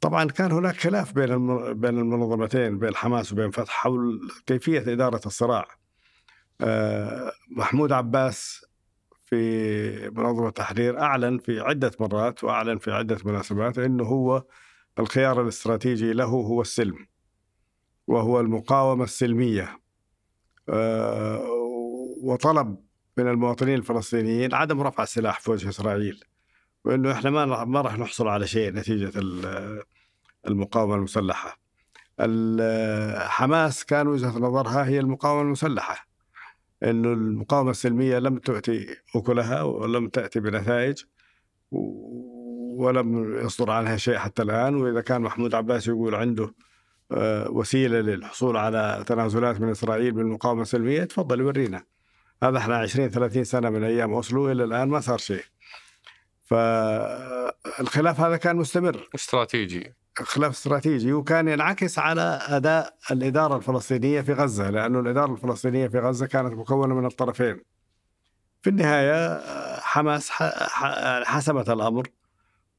طبعا كان هناك خلاف بين بين المنظمتين بين حماس وبين فتح حول كيفيه اداره الصراع. آه، محمود عباس في منظمه التحرير اعلن في عده مرات واعلن في عده مناسبات انه هو الخيار الاستراتيجي له هو السلم. وهو المقاومه السلميه. آه، وطلب من المواطنين الفلسطينيين عدم رفع السلاح في وجه اسرائيل. وانه احنا ما راح ما راح نحصل على شيء نتيجه المقاومه المسلحه. حماس كان وجهه نظرها هي المقاومه المسلحه. انه المقاومه السلميه لم تؤتي اكلها ولم تاتي بنتائج ولم يصدر عنها شيء حتى الان واذا كان محمود عباس يقول عنده آه، وسيله للحصول على تنازلات من اسرائيل بالمقاومه السلميه تفضل ورينا هذا احنا 20 30 سنه من ايام اوسلو الى الان ما صار شيء فالخلاف هذا كان مستمر استراتيجي خلاف استراتيجي وكان ينعكس على اداء الاداره الفلسطينيه في غزه لانه الاداره الفلسطينيه في غزه كانت مكونه من الطرفين. في النهايه حماس حسمت الامر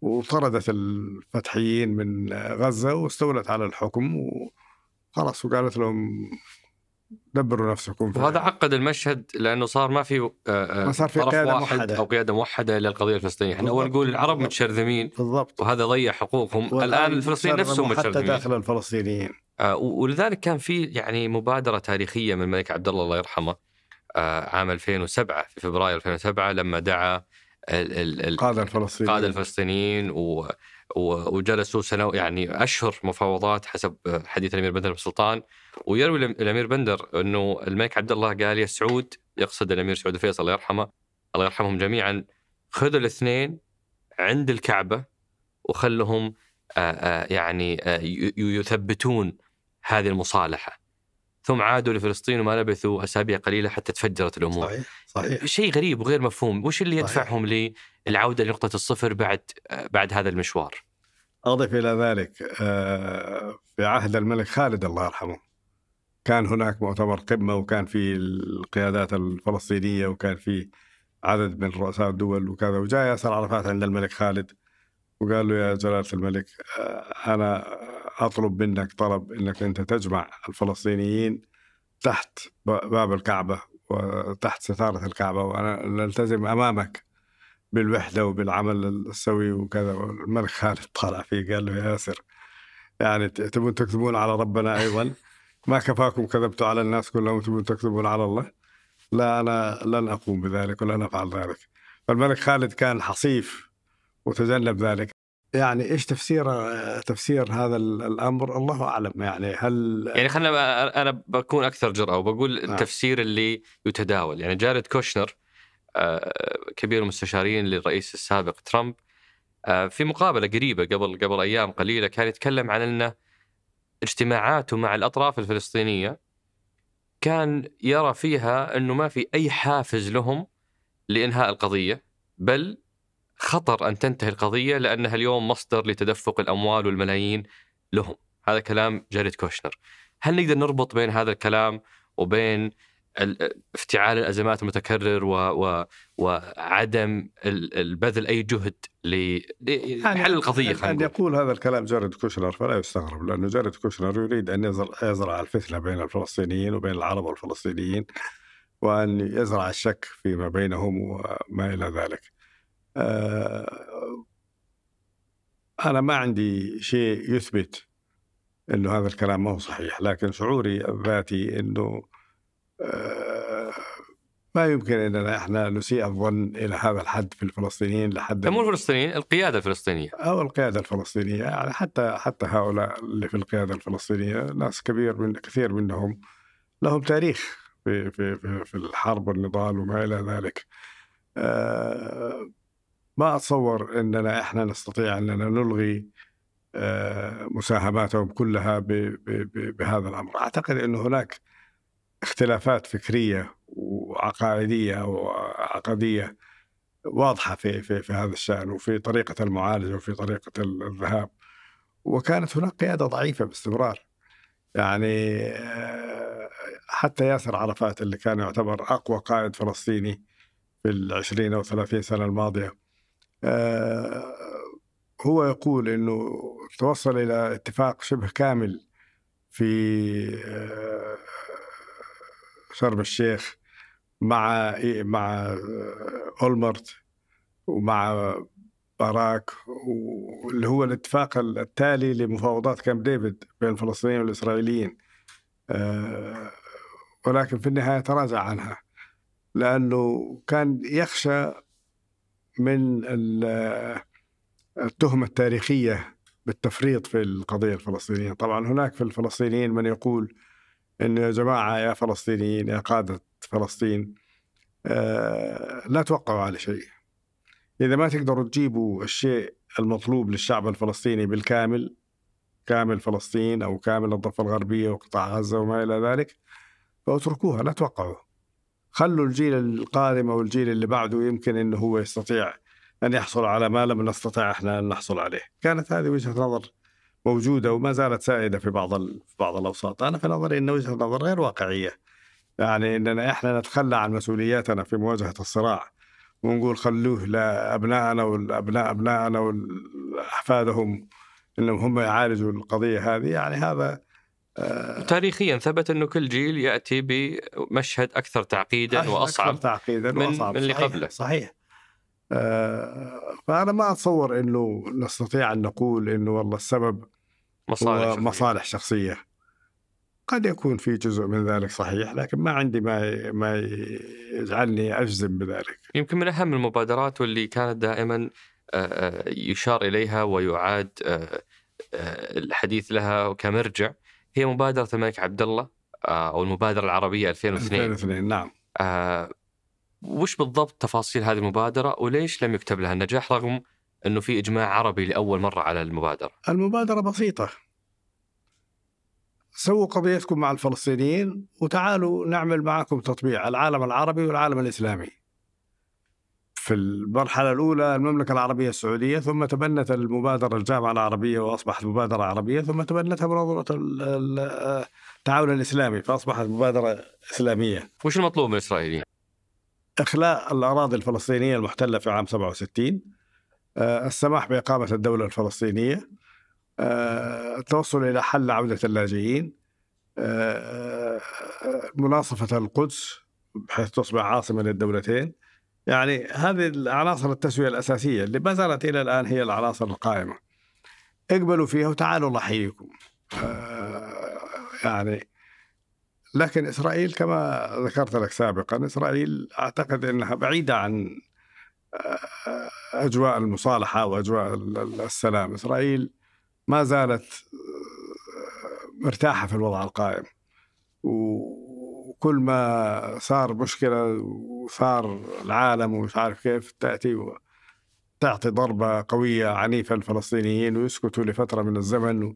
وطردت الفتحيين من غزه واستولت على الحكم وخلاص وقالت لهم دبروا نفسكم وهذا عقد المشهد لانه صار ما في ما آه، آه، صار في قياده واحد موحده او قياده موحده للقضيه الفلسطينيه، احنا اول نقول العرب متشرذمين بالضبط وهذا ضيع حقوقهم، الان الفلسطينيين نفسهم متشرذمين حتى داخل الفلسطينيين آه، ولذلك كان في يعني مبادره تاريخيه من الملك عبد الله الله يرحمه عام 2007 في فبراير 2007 لما دعا القاده الفلسطينيين القاده الفلسطينيين و وجلسوا سنة يعني أشهر مفاوضات حسب حديث الأمير بندر بن سلطان ويروي الأمير بندر أنه الملك عبد الله قال يا سعود يقصد الأمير سعود الفيصل الله يرحمه الله يرحمهم جميعا خذوا الاثنين عند الكعبة وخلهم يعني يثبتون هذه المصالحة ثم عادوا لفلسطين وما لبثوا اسابيع قليله حتى تفجرت الامور. صحيح صحيح شيء غريب وغير مفهوم، وش اللي يدفعهم للعوده لنقطه الصفر بعد بعد هذا المشوار؟ أضف إلى ذلك آه، في عهد الملك خالد الله يرحمه كان هناك مؤتمر قمة وكان في القيادات الفلسطينية وكان في عدد من رؤساء الدول وكذا وجاء ياسر عرفات عند الملك خالد وقال له يا جلالة الملك آه، أنا أطلب منك طلب أنك أنت تجمع الفلسطينيين تحت باب الكعبة وتحت ستارة الكعبة وأنا نلتزم أمامك بالوحده وبالعمل السوي وكذا الملك خالد طالع فيه قال له ياسر يعني تبون تكذبون على ربنا ايضا ما كفاكم كذبتوا على الناس كلهم تبون تكذبون على الله لا انا لن اقوم بذلك ولن افعل ذلك فالملك خالد كان حصيف وتجنب ذلك يعني ايش تفسير تفسير هذا الامر الله اعلم يعني هل يعني خلينا انا بكون اكثر جراه وبقول آه. التفسير اللي يتداول يعني جارد كوشنر آه، كبير المستشارين للرئيس السابق ترامب آه، في مقابلة قريبة قبل قبل أيام قليلة كان يتكلم عن أنه اجتماعاته مع الأطراف الفلسطينية كان يرى فيها أنه ما في أي حافز لهم لإنهاء القضية بل خطر أن تنتهي القضية لأنها اليوم مصدر لتدفق الأموال والملايين لهم هذا كلام جاريد كوشنر هل نقدر نربط بين هذا الكلام وبين افتعال الازمات المتكرر و... و... وعدم البذل اي جهد لحل القضيه ان يقول هذا الكلام جارد كوشنر فلا يستغرب لانه جارد كوشنر يريد ان يزرع الفتنه بين الفلسطينيين وبين العرب والفلسطينيين وان يزرع الشك فيما بينهم وما الى ذلك. آه، انا ما عندي شيء يثبت انه هذا الكلام ما هو صحيح لكن شعوري الذاتي انه آه، ما يمكن اننا احنا نسيء الظن الى هذا الحد في الفلسطينيين لحد مو الفلسطينيين القياده الفلسطينيه او القياده الفلسطينيه يعني حتى حتى هؤلاء اللي في القياده الفلسطينيه ناس كبير من كثير منهم لهم تاريخ في في في, في الحرب والنضال وما الى ذلك آه، ما اتصور اننا احنا نستطيع اننا نلغي آه، مساهماتهم كلها ب ب ب بهذا الامر اعتقد ان هناك اختلافات فكريه وعقائديه وعقديه واضحه في في في هذا الشان وفي طريقه المعالجه وفي طريقه الذهاب وكانت هناك قياده ضعيفه باستمرار يعني آه، حتى ياسر عرفات اللي كان يعتبر اقوى قائد فلسطيني في العشرين او ثلاثين سنه الماضيه آه، هو يقول انه توصل الى اتفاق شبه كامل في آه، شرم الشيخ مع مع آه، اولمرت ومع باراك واللي هو الاتفاق التالي لمفاوضات كامب ديفيد بين الفلسطينيين والاسرائيليين آه، ولكن في النهايه تراجع عنها لانه كان يخشى من آه، التهمه التاريخيه بالتفريط في القضيه الفلسطينيه، طبعا هناك في الفلسطينيين من يقول انه يا جماعه يا فلسطينيين يا قاده فلسطين آه، لا توقعوا على شيء اذا ما تقدروا تجيبوا الشيء المطلوب للشعب الفلسطيني بالكامل كامل فلسطين او كامل الضفه الغربيه وقطاع غزه وما الى ذلك فاتركوها لا توقعوا خلوا الجيل القادم او الجيل اللي بعده يمكن انه هو يستطيع ان يحصل على ما لم نستطع احنا ان نحصل عليه كانت هذه وجهه نظر موجوده وما زالت سائده في بعض ال... في بعض الاوساط، انا في نظري ان وجهه نظر غير واقعيه. يعني اننا احنا نتخلى عن مسؤولياتنا في مواجهه الصراع ونقول خلوه لابنائنا والابناء ابنائنا واحفادهم انهم هم يعالجوا القضيه هذه يعني هذا آه، تاريخيا ثبت انه كل جيل ياتي بمشهد اكثر تعقيدا واصعب أكثر تعقيدا من, وأصعب. من اللي قبله صحيح آه، فانا ما اتصور انه نستطيع ان نقول انه والله السبب مصالح شخصية. مصالح شخصيه قد يكون في جزء من ذلك صحيح لكن ما عندي ما ما يجعلني اجزم بذلك يمكن من اهم المبادرات واللي كانت دائما آه، آه، يشار اليها ويعاد الحديث لها كمرجع هي مبادره الملك عبد الله او المبادره العربيه 2002 2002 نعم وش بالضبط تفاصيل هذه المبادرة وليش لم يكتب لها النجاح رغم أنه في إجماع عربي لأول مرة على المبادرة المبادرة بسيطة سووا قضيتكم مع الفلسطينيين وتعالوا نعمل معكم تطبيع العالم العربي والعالم الإسلامي في المرحلة الأولى المملكة العربية السعودية ثم تبنت المبادرة الجامعة العربية وأصبحت مبادرة عربية ثم تبنتها منظمة التعاون الإسلامي فأصبحت مبادرة إسلامية وش المطلوب من الإسرائيليين؟ إخلاء الأراضي الفلسطينية المحتلة في عام 67 آه، السماح بإقامة الدولة الفلسطينية آه، التوصل إلى حل عودة اللاجئين آه، مناصفة القدس بحيث تصبح عاصمة للدولتين يعني هذه العناصر التسوية الأساسية اللي ما زالت إلى الآن هي العناصر القائمة اقبلوا فيها وتعالوا الله يعني لكن إسرائيل كما ذكرت لك سابقا إسرائيل أعتقد أنها بعيدة عن آه، أجواء المصالحة وأجواء السلام إسرائيل ما زالت آه، مرتاحة في الوضع القائم وكل ما صار مشكلة وصار العالم ومش عارف كيف تأتي تعطي ضربة قوية عنيفة للفلسطينيين ويسكتوا لفترة من الزمن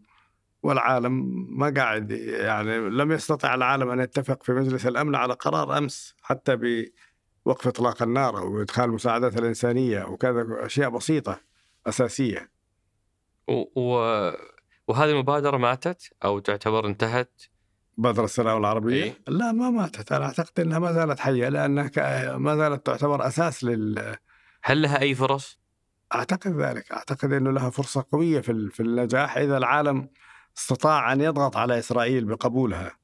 والعالم ما قاعد يعني لم يستطع العالم ان يتفق في مجلس الامن على قرار امس حتى بوقف اطلاق النار او ادخال المساعدات الانسانيه وكذا اشياء بسيطه اساسيه. و... وهذه المبادره ماتت او تعتبر انتهت؟ مبادرة السلام العربية؟ إيه؟ لا ما ماتت أنا أعتقد أنها ما زالت حية لأنها ما زالت تعتبر أساس لل هل لها أي فرص؟ أعتقد ذلك أعتقد أنه لها فرصة قوية في النجاح إذا العالم استطاع أن يضغط على إسرائيل بقبولها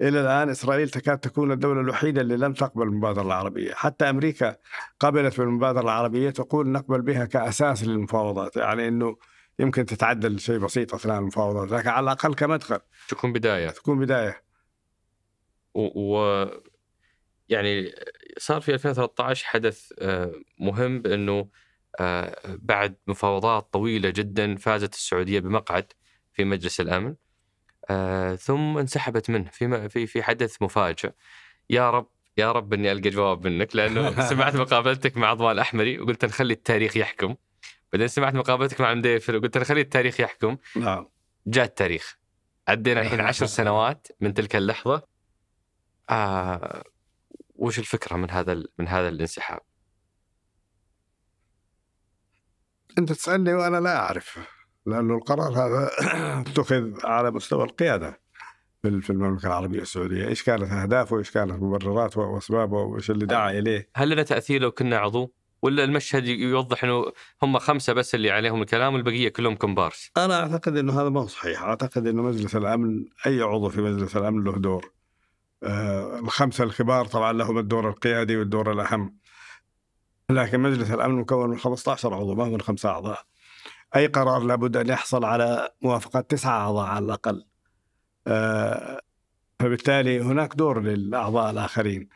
إلى الآن إسرائيل تكاد تكون الدولة الوحيدة اللي لم تقبل المبادرة العربية حتى أمريكا قبلت بالمبادرة العربية تقول نقبل بها كأساس للمفاوضات يعني أنه يمكن تتعدل شيء بسيط أثناء المفاوضات لكن على الأقل كمدخل تكون بداية تكون بداية و, و... يعني صار في 2013 حدث آه، مهم بأنه آه، بعد مفاوضات طويلة جدا فازت السعودية بمقعد في مجلس الامن آه ثم انسحبت منه في في في حدث مفاجئ يا رب يا رب اني القى جواب منك لانه سمعت مقابلتك مع ضوال الاحمري وقلت نخلي التاريخ يحكم بعدين سمعت مقابلتك مع مديفر وقلت نخلي التاريخ يحكم نعم جاء التاريخ عدينا الحين عشر سنوات من تلك اللحظه آه وش الفكره من هذا من هذا الانسحاب؟ انت تسالني وانا لا اعرف لأن القرار هذا اتخذ على مستوى القيادة في المملكة العربية السعودية إيش كانت أهدافه وإيش كانت مبرراته وأسبابه وإيش اللي دعا أه، إليه هل لنا تأثير لو كنا عضو؟ ولا المشهد يوضح انه هم خمسه بس اللي عليهم الكلام والبقيه كلهم كومبارس؟ انا اعتقد انه هذا ما هو صحيح، اعتقد انه مجلس الامن اي عضو في مجلس الامن له دور. آه الخمسه الكبار طبعا لهم الدور القيادي والدور الاهم. لكن مجلس الامن مكون من 15 عضو ما هو من خمسه اعضاء. اي قرار لابد ان يحصل على موافقه تسعه اعضاء على الاقل آه، فبالتالي هناك دور للاعضاء الاخرين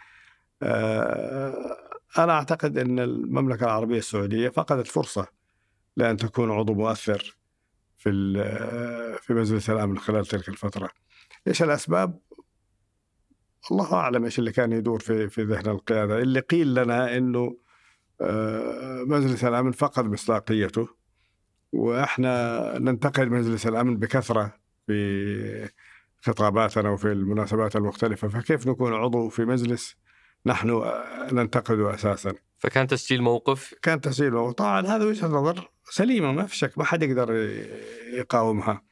آه، انا اعتقد ان المملكه العربيه السعوديه فقدت فرصه لان تكون عضو مؤثر في آه، في مجلس الامن خلال تلك الفتره ايش الاسباب الله اعلم ايش اللي كان يدور في في ذهن القياده اللي قيل لنا انه مجلس الامن فقد مصداقيته واحنا ننتقد مجلس الامن بكثره في خطاباتنا وفي المناسبات المختلفه فكيف نكون عضو في مجلس نحن ننتقده اساسا فكان تسجيل موقف كان تسجيل موقف طبعا هذا وجهه نظر سليمه ما في شك ما حد يقدر يقاومها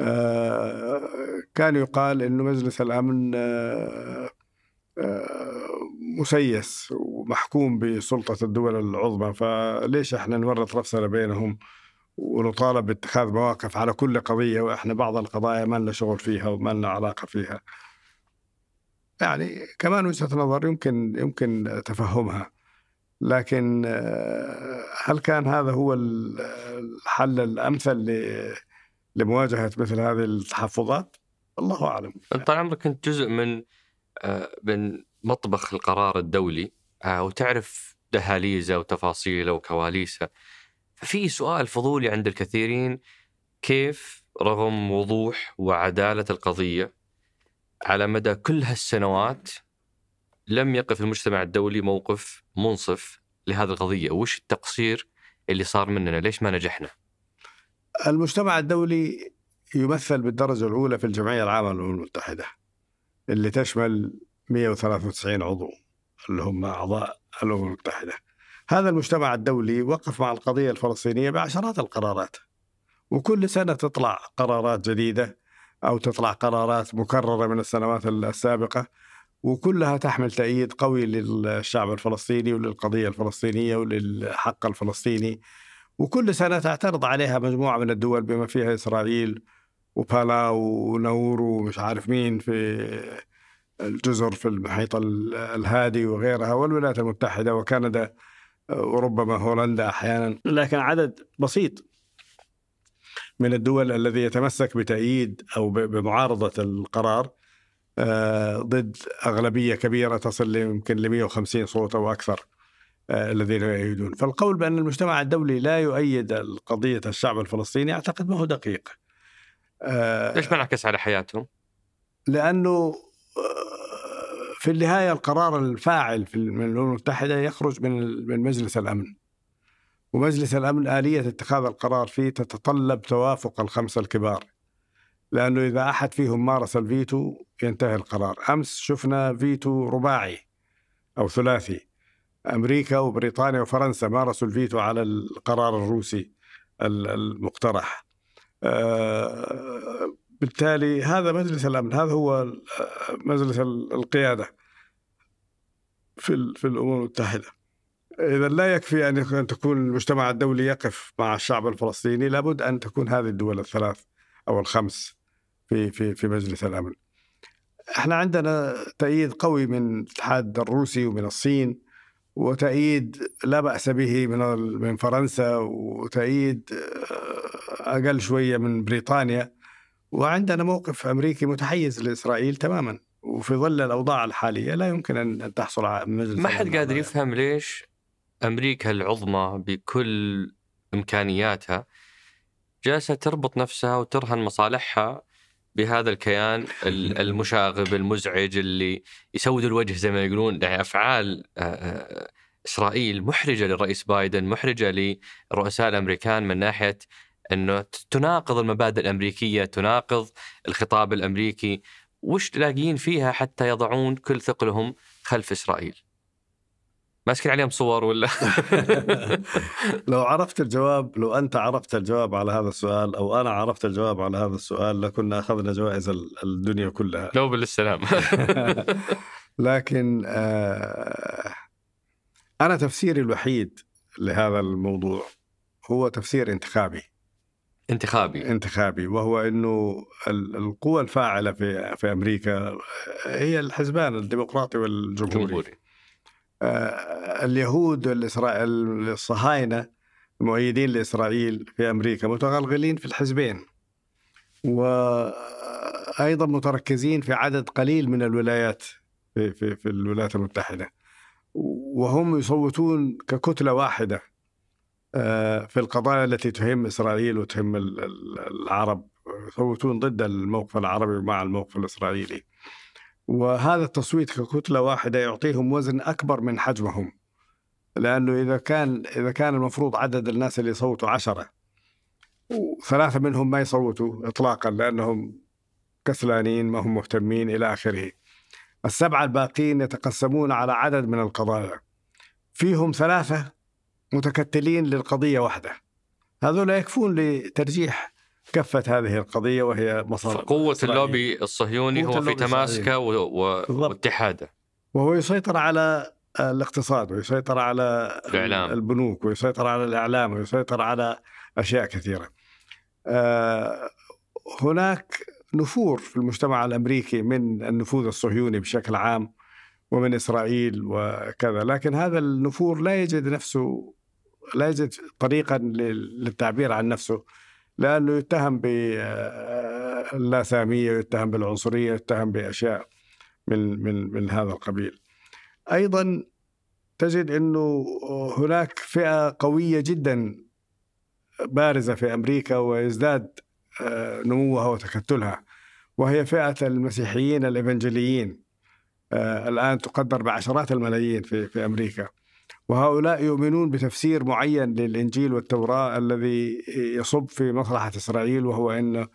آه، كان يقال انه مجلس الامن آه، آه، مسيس ومحكوم بسلطه الدول العظمى فليش احنا نورط نفسنا بينهم ونطالب باتخاذ مواقف على كل قضية وإحنا بعض القضايا ما لنا شغل فيها وما لنا علاقة فيها يعني كمان وجهة نظر يمكن يمكن تفهمها لكن آه، هل كان هذا هو الحل الأمثل لمواجهة مثل هذه التحفظات؟ الله أعلم أنت طال عمرك كنت جزء من آه، من مطبخ القرار الدولي آه، وتعرف دهاليزه وتفاصيله وكواليسه في سؤال فضولي عند الكثيرين كيف رغم وضوح وعدالة القضية على مدى كل هالسنوات لم يقف المجتمع الدولي موقف منصف لهذه القضية وش التقصير اللي صار مننا ليش ما نجحنا المجتمع الدولي يمثل بالدرجة الأولى في الجمعية العامة للأمم المتحدة اللي تشمل 193 عضو اللي هم أعضاء الأمم المتحدة هذا المجتمع الدولي وقف مع القضية الفلسطينية بعشرات القرارات وكل سنة تطلع قرارات جديدة أو تطلع قرارات مكررة من السنوات السابقة وكلها تحمل تأييد قوي للشعب الفلسطيني وللقضية الفلسطينية وللحق الفلسطيني وكل سنة تعترض عليها مجموعة من الدول بما فيها إسرائيل وبالاو ونور ومش عارف مين في الجزر في المحيط الهادي وغيرها والولايات المتحدة وكندا وربما هولندا احيانا لكن عدد بسيط من الدول الذي يتمسك بتأييد أو بمعارضة القرار آه، ضد أغلبية كبيرة تصل يمكن ل 150 صوت أو أكثر آه، الذين يؤيدون فالقول بأن المجتمع الدولي لا يؤيد قضية الشعب الفلسطيني أعتقد ما هو دقيق آه، ليش ما انعكس على حياتهم؟ لأنه في النهايه القرار الفاعل في الامم المتحده يخرج من من مجلس الامن. ومجلس الامن اليه اتخاذ القرار فيه تتطلب توافق الخمسه الكبار. لانه اذا احد فيهم مارس الفيتو ينتهي القرار، امس شفنا فيتو رباعي او ثلاثي. امريكا وبريطانيا وفرنسا مارسوا الفيتو على القرار الروسي المقترح. أه بالتالي هذا مجلس الامن هذا هو مجلس القياده في في الامم المتحده اذا لا يكفي ان تكون المجتمع الدولي يقف مع الشعب الفلسطيني لابد ان تكون هذه الدول الثلاث او الخمس في في في مجلس الامن احنا عندنا تأييد قوي من الاتحاد الروسي ومن الصين وتأييد لا بأس به من من فرنسا وتأييد آه، أقل شوية من بريطانيا وعندنا موقف امريكي متحيز لاسرائيل تماما وفي ظل الاوضاع الحاليه لا يمكن ان تحصل على ما حد قادر يفهم ليش امريكا العظمى بكل امكانياتها جالسه تربط نفسها وترهن مصالحها بهذا الكيان المشاغب المزعج اللي يسود الوجه زي ما يقولون يعني افعال آه، آه، اسرائيل محرجه للرئيس بايدن محرجه للرؤساء الامريكان من ناحيه انه تناقض المبادئ الامريكيه، تناقض الخطاب الامريكي، وش لاقيين فيها حتى يضعون كل ثقلهم خلف اسرائيل؟ ماسكين عليهم صور ولا لو عرفت الجواب لو انت عرفت الجواب على هذا السؤال او انا عرفت الجواب على هذا السؤال لكنا اخذنا جوائز الدنيا كلها نوبل للسلام لكن آه انا تفسيري الوحيد لهذا الموضوع هو تفسير انتخابي انتخابي انتخابي وهو انه القوى الفاعله في في امريكا هي الحزبان الديمقراطي والجمهوري الجمهوري. آه، اليهود والإسرائيل الصهاينه المؤيدين لاسرائيل في امريكا متغلغلين في الحزبين وايضا متركزين في عدد قليل من الولايات في في, في الولايات المتحده وهم يصوتون ككتله واحده آه، في القضايا التي تهم إسرائيل وتهم العرب يصوتون ضد الموقف العربي مع الموقف الإسرائيلي وهذا التصويت ككتلة واحدة يعطيهم وزن أكبر من حجمهم لأنه إذا كان إذا كان المفروض عدد الناس اللي يصوتوا عشرة وثلاثة منهم ما يصوتوا إطلاقا لأنهم كسلانين ما هم مهتمين إلى آخره السبعة الباقين يتقسمون على عدد من القضايا فيهم ثلاثة متكتلين للقضية واحدة هذول يكفون لترجيح كفة هذه القضية وهي مصالح قوة اللوبي الصهيوني هو في تماسكه واتحاده وهو يسيطر على الاقتصاد ويسيطر على الإعلام. البنوك ويسيطر على الإعلام ويسيطر على أشياء كثيرة آه، هناك نفور في المجتمع الأمريكي من النفوذ الصهيوني بشكل عام ومن إسرائيل وكذا لكن هذا النفور لا يجد نفسه لا يجد طريقا للتعبير عن نفسه لأنه يتهم باللاسامية يتهم بالعنصرية يتهم بأشياء من من من هذا القبيل أيضا تجد أنه هناك فئة قوية جدا بارزة في أمريكا ويزداد نموها وتكتلها وهي فئة المسيحيين الإفنجليين الآن تقدر بعشرات الملايين في في أمريكا وهؤلاء يؤمنون بتفسير معين للإنجيل والتوراة الذي يصب في مصلحة إسرائيل وهو أن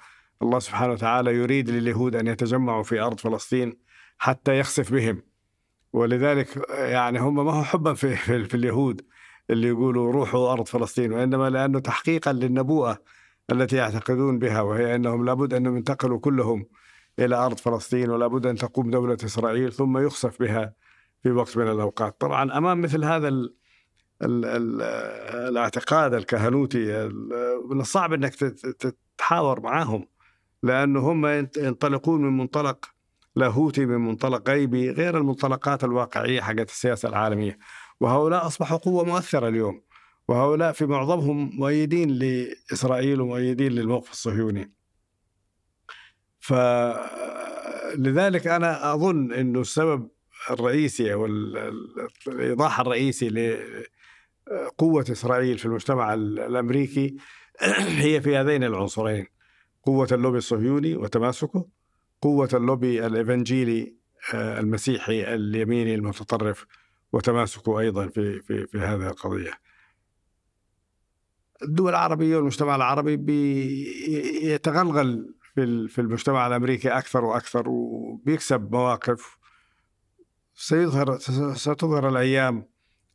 الله سبحانه وتعالى يريد لليهود أن يتجمعوا في أرض فلسطين حتى يخسف بهم ولذلك يعني هم ما هو حبا في, في, في اليهود اللي يقولوا روحوا أرض فلسطين وإنما لأنه تحقيقا للنبوءة التي يعتقدون بها وهي أنهم لابد أنهم ينتقلوا كلهم إلى أرض فلسطين ولابد أن تقوم دولة إسرائيل ثم يخسف بها في وقت من الاوقات طبعا امام مثل هذا الـ الـ الـ الاعتقاد الكهنوتي من الصعب انك تتحاور معاهم لانه هم ينطلقون من منطلق لاهوتي من منطلق غيبي غير المنطلقات الواقعيه حقت السياسه العالميه وهؤلاء اصبحوا قوه مؤثره اليوم وهؤلاء في معظمهم مؤيدين لاسرائيل ومؤيدين للموقف الصهيوني فلذلك انا اظن انه السبب الرئيسي او الايضاح الرئيسي لقوه اسرائيل في المجتمع الامريكي هي في هذين العنصرين قوه اللوبي الصهيوني وتماسكه قوه اللوبي الايفنجيلي آه، المسيحي اليميني المتطرف وتماسكه ايضا في في في هذه القضيه. الدول العربيه والمجتمع العربي بيتغلغل في في المجتمع الامريكي اكثر واكثر وبيكسب مواقف سيظهر ستظهر الأيام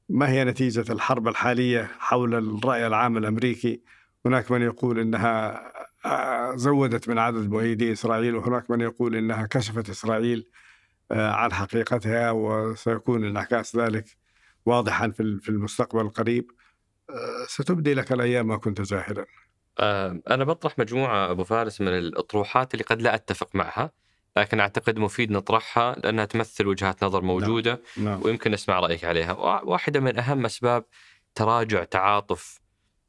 ما هي نتيجة الحرب الحالية حول الرأي العام الأمريكي هناك من يقول إنها زودت من عدد مؤيدي إسرائيل وهناك من يقول إنها كشفت إسرائيل عن حقيقتها وسيكون انعكاس ذلك واضحا في المستقبل القريب ستبدي لك الأيام ما كنت جاهلا آه، أنا بطرح مجموعة أبو فارس من الأطروحات اللي قد لا أتفق معها لكن اعتقد مفيد نطرحها لانها تمثل وجهات نظر نعم، موجوده نعم. نعم. ويمكن نسمع رايك عليها واحده من اهم اسباب تراجع تعاطف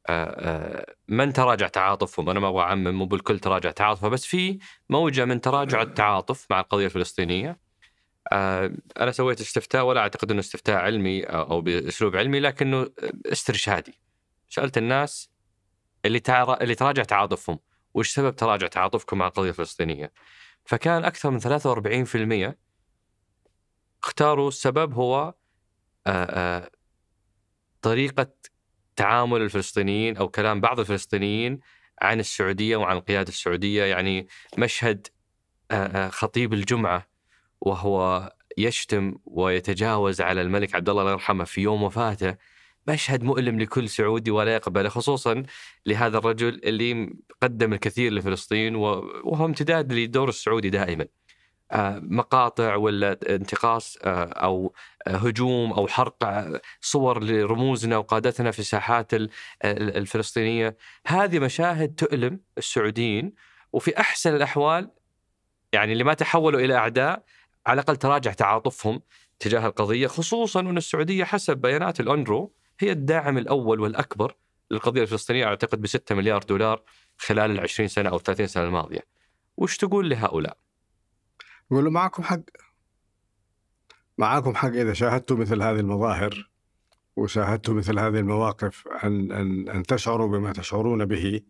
آه، آه، من تراجع تعاطفهم انا ما ابغى اعمم مو بالكل تراجع تعاطفه بس في موجه من تراجع آه. التعاطف مع القضيه الفلسطينيه انا سويت استفتاء ولا اعتقد انه استفتاء علمي او باسلوب علمي لكنه استرشادي سالت الناس اللي اللي تراجع تعاطفهم وش سبب تراجع تعاطفكم مع القضيه الفلسطينيه فكان أكثر من 43% اختاروا السبب هو آه، آه، طريقة تعامل الفلسطينيين أو كلام بعض الفلسطينيين عن السعودية وعن القيادة السعودية يعني مشهد آه، خطيب الجمعة وهو يشتم ويتجاوز على الملك عبد الله الله يرحمه في يوم وفاته مشهد مؤلم لكل سعودي ولا يقبله خصوصا لهذا الرجل اللي قدم الكثير لفلسطين وهو امتداد للدور السعودي دائما آه، مقاطع ولا انتقاص آه، او هجوم او حرق آه، صور لرموزنا وقادتنا في الساحات الفلسطينيه، هذه مشاهد تؤلم السعوديين وفي احسن الاحوال يعني اللي ما تحولوا الى اعداء على الاقل تراجع تعاطفهم تجاه القضيه خصوصا ان السعوديه حسب بيانات الانرو هي الداعم الاول والاكبر للقضيه الفلسطينيه اعتقد ب 6 مليار دولار خلال ال 20 سنه او 30 سنه الماضيه. وش تقول لهؤلاء؟ يقول له معكم حق معكم حق اذا شاهدتوا مثل هذه المظاهر وشاهدتوا مثل هذه المواقف ان ان ان تشعروا بما تشعرون به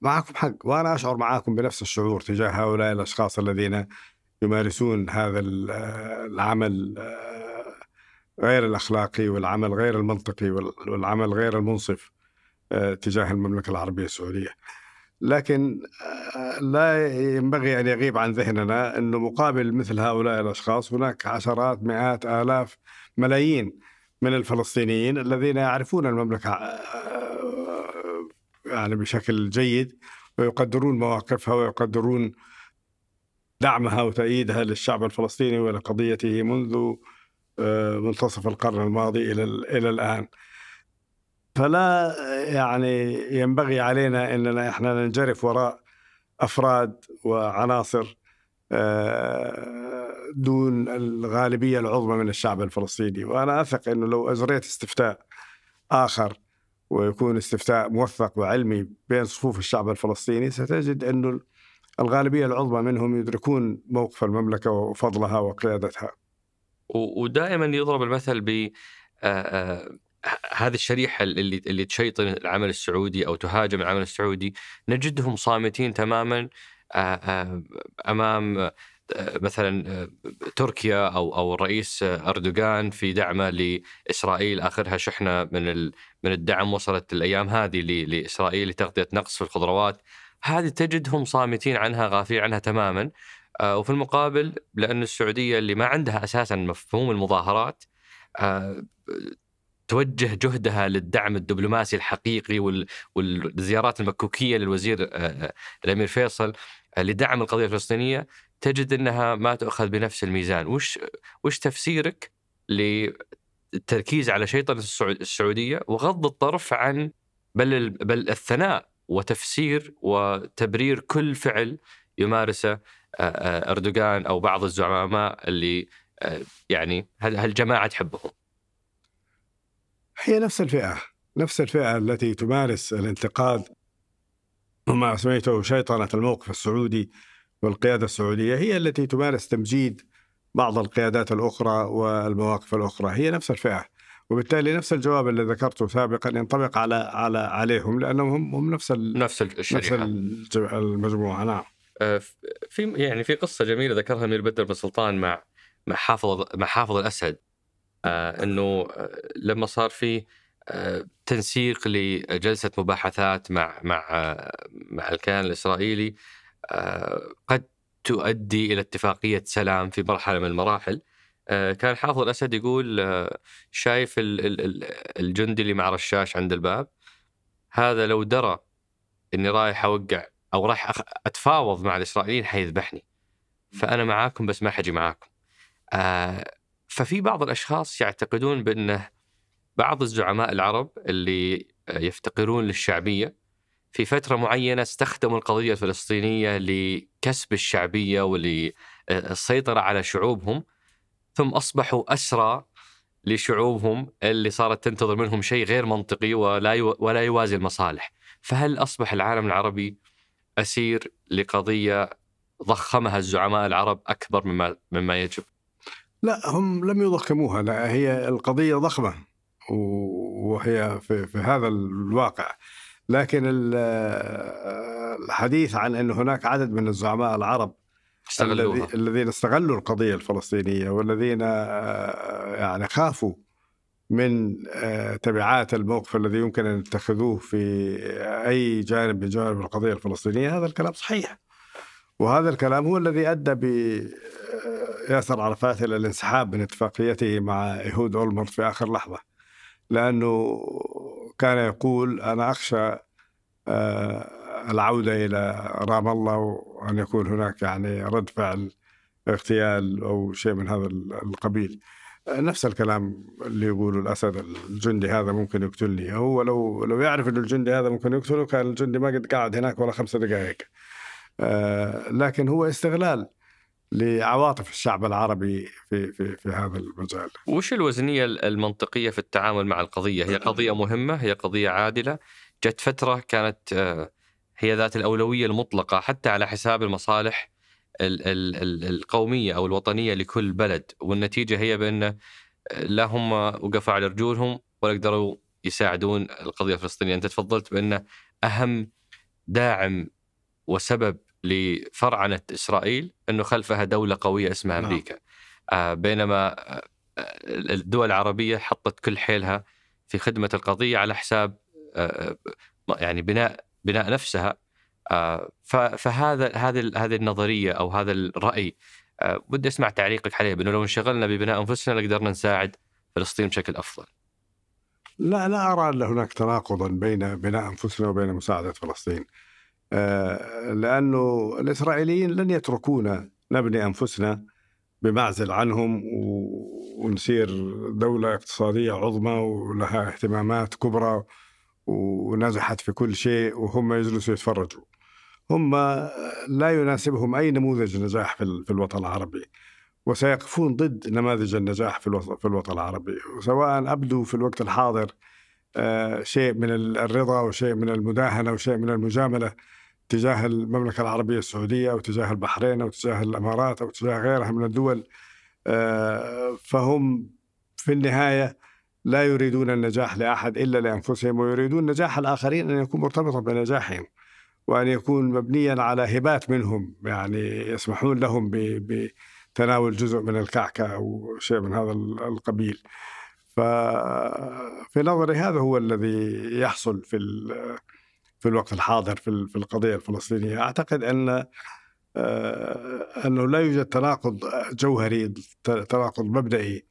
معكم حق وانا اشعر معكم بنفس الشعور تجاه هؤلاء الاشخاص الذين يمارسون هذا العمل آه، غير الأخلاقي والعمل غير المنطقي والعمل غير المنصف آه، تجاه المملكة العربية السعودية لكن آه، لا ينبغي أن يغيب عن ذهننا أنه مقابل مثل هؤلاء الأشخاص هناك عشرات مئات آلاف ملايين من الفلسطينيين الذين يعرفون المملكة آه، يعني بشكل جيد ويقدرون مواقفها ويقدرون دعمها وتأييدها للشعب الفلسطيني ولقضيته منذ آه، منتصف القرن الماضي الى الى الان فلا يعني ينبغي علينا اننا احنا ننجرف وراء افراد وعناصر آه، دون الغالبيه العظمى من الشعب الفلسطيني وانا اثق انه لو اجريت استفتاء اخر ويكون استفتاء موثق وعلمي بين صفوف الشعب الفلسطيني ستجد انه الغالبيه العظمى منهم يدركون موقف المملكه وفضلها وقيادتها ودائما يضرب المثل ب هذه الشريحة اللي اللي تشيطن العمل السعودي أو تهاجم العمل السعودي نجدهم صامتين تماما أمام مثلا تركيا او او الرئيس اردوغان في دعمه لاسرائيل اخرها شحنه من من الدعم وصلت الايام هذه لاسرائيل لتغطيه نقص في الخضروات هذه تجدهم صامتين عنها غافلين عنها تماما آه، وفي المقابل لأن السعودية اللي ما عندها أساسا مفهوم المظاهرات آه، توجه جهدها للدعم الدبلوماسي الحقيقي والزيارات المكوكية للوزير آه، الأمير فيصل لدعم القضية الفلسطينية تجد أنها ما تؤخذ بنفس الميزان وش, وش تفسيرك للتركيز على شيطنة السعودية وغض الطرف عن بل, بل الثناء وتفسير وتبرير كل فعل يمارسه آه، آه، اردوغان او بعض الزعماء اللي آه، يعني هالجماعه تحبهم؟ هي نفس الفئه، نفس الفئه التي تمارس الانتقاد وما سميته شيطنه الموقف السعودي والقياده السعوديه هي التي تمارس تمجيد بعض القيادات الاخرى والمواقف الاخرى، هي نفس الفئه. وبالتالي نفس الجواب اللي ذكرته سابقا ينطبق على على عليهم لانهم هم نفس نفس الشريحه نفس المجموعه نعم آه، في يعني في قصه جميله ذكرها امير بدر بن سلطان مع مع حافظ مع حافظ الاسد آه، انه آه، لما صار في تنسيق لجلسه مباحثات مع مع مع الكيان الاسرائيلي قد تؤدي الى اتفاقيه سلام في مرحله من المراحل كان حافظ الاسد يقول شايف الجندي اللي مع رشاش عند الباب هذا لو درى اني رايح اوقع او راح اتفاوض مع الاسرائيليين حيذبحني فانا معاكم بس ما حجي معاكم آه ففي بعض الاشخاص يعتقدون بانه بعض الزعماء العرب اللي يفتقرون للشعبيه في فتره معينه استخدموا القضيه الفلسطينيه لكسب الشعبيه وللسيطره على شعوبهم ثم اصبحوا اسرى لشعوبهم اللي صارت تنتظر منهم شيء غير منطقي ولا ولا يوازي المصالح، فهل اصبح العالم العربي اسير لقضيه ضخمها الزعماء العرب اكبر مما مما يجب. لا هم لم يضخموها لا هي القضيه ضخمه وهي في, في هذا الواقع لكن الحديث عن ان هناك عدد من الزعماء العرب استغلوها الذين استغلوا القضيه الفلسطينيه والذين آه، يعني خافوا من آه، تبعات الموقف الذي يمكن ان يتخذوه في اي جانب من جوانب القضيه الفلسطينيه هذا الكلام صحيح. وهذا الكلام هو الذي ادى بياسر آه، عرفات الى الانسحاب من اتفاقيته مع يهود اولمرت في اخر لحظه. لانه كان يقول انا اخشى آه، العوده الى رام الله وان يكون هناك يعني رد فعل اغتيال او شيء من هذا القبيل. نفس الكلام اللي يقوله الاسد الجندي هذا ممكن يقتلني هو لو لو يعرف انه الجندي هذا ممكن يقتله كان الجندي ما قد قاعد هناك ولا خمسة دقائق آه، لكن هو استغلال لعواطف الشعب العربي في في في هذا المجال. وش الوزنيه المنطقيه في التعامل مع القضيه؟ هي قضيه مهمه، هي قضيه عادله، جت فتره كانت آه، هي ذات الاولويه المطلقه حتى على حساب المصالح القوميه او الوطنيه لكل بلد والنتيجه هي بان آه، لا هم وقفوا على رجولهم ولا قدروا يساعدون القضيه الفلسطينيه، انت تفضلت بان اهم داعم وسبب لفرعنه اسرائيل انه خلفها دوله قويه اسمها نعم. امريكا. آه، بينما آه، الدول العربيه حطت كل حيلها في خدمه القضيه على حساب يعني بناء بناء نفسها آه، فهذا هذه هذه النظريه او هذا الراي بدي آه، اسمع تعليقك عليه بانه لو انشغلنا ببناء انفسنا لقدرنا نساعد فلسطين بشكل افضل. لا لا ارى ان هناك تناقضا بين بناء انفسنا وبين مساعده فلسطين. آه، لانه الاسرائيليين لن يتركونا نبني انفسنا بمعزل عنهم ونصير دوله اقتصاديه عظمى ولها اهتمامات كبرى ونزحت في كل شيء وهم يجلسوا يتفرجوا. هم لا يناسبهم أي نموذج نجاح في الوطن العربي وسيقفون ضد نماذج النجاح في الوطن العربي سواء أبدوا في الوقت الحاضر آه، شيء من الرضا وشيء من المداهنة وشيء من المجاملة تجاه المملكة العربية السعودية وتجاه البحرين أو تجاه الإمارات أو تجاه غيرها من الدول آه، فهم في النهاية لا يريدون النجاح لأحد إلا لأنفسهم ويريدون نجاح الآخرين أن يكون مرتبطا بنجاحهم وأن يكون مبنيا على هبات منهم يعني يسمحون لهم بتناول جزء من الكعكة أو شيء من هذا القبيل ففي نظري هذا هو الذي يحصل في في الوقت الحاضر في القضية الفلسطينية أعتقد أن آه، أنه لا يوجد تناقض جوهري تناقض مبدئي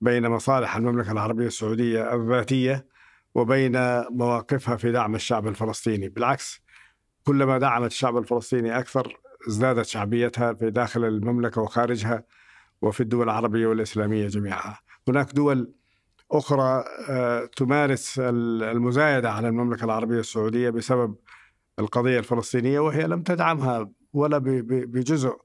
بين مصالح المملكة العربية السعودية الذاتية وبين مواقفها في دعم الشعب الفلسطيني بالعكس كلما دعمت الشعب الفلسطيني أكثر ازدادت شعبيتها في داخل المملكة وخارجها وفي الدول العربية والإسلامية جميعها هناك دول أخرى آه، تمارس المزايدة على المملكة العربية السعودية بسبب القضية الفلسطينية وهي لم تدعمها ولا بجزء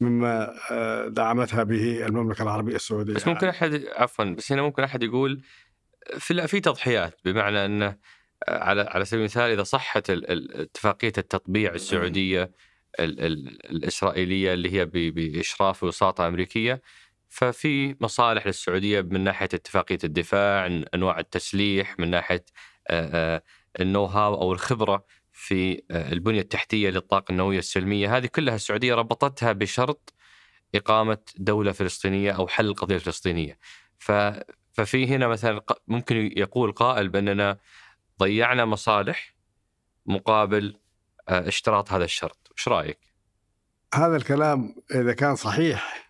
مما آه، دعمتها به المملكه العربيه السعوديه بس ممكن احد عفوا بس هنا ممكن احد يقول في لا في تضحيات بمعنى انه على على سبيل المثال اذا صحت اتفاقيه التطبيع السعوديه الاسرائيليه اللي هي باشراف وساطه امريكيه ففي مصالح للسعوديه من ناحيه اتفاقيه الدفاع، انواع التسليح، من ناحيه النو هاو او الخبره في البنيه التحتيه للطاقه النوويه السلميه، هذه كلها السعوديه ربطتها بشرط اقامه دوله فلسطينيه او حل القضيه الفلسطينيه. ففي هنا مثلا ممكن يقول قائل باننا ضيعنا مصالح مقابل آه، اشتراط هذا الشرط ايش رايك هذا الكلام اذا كان صحيح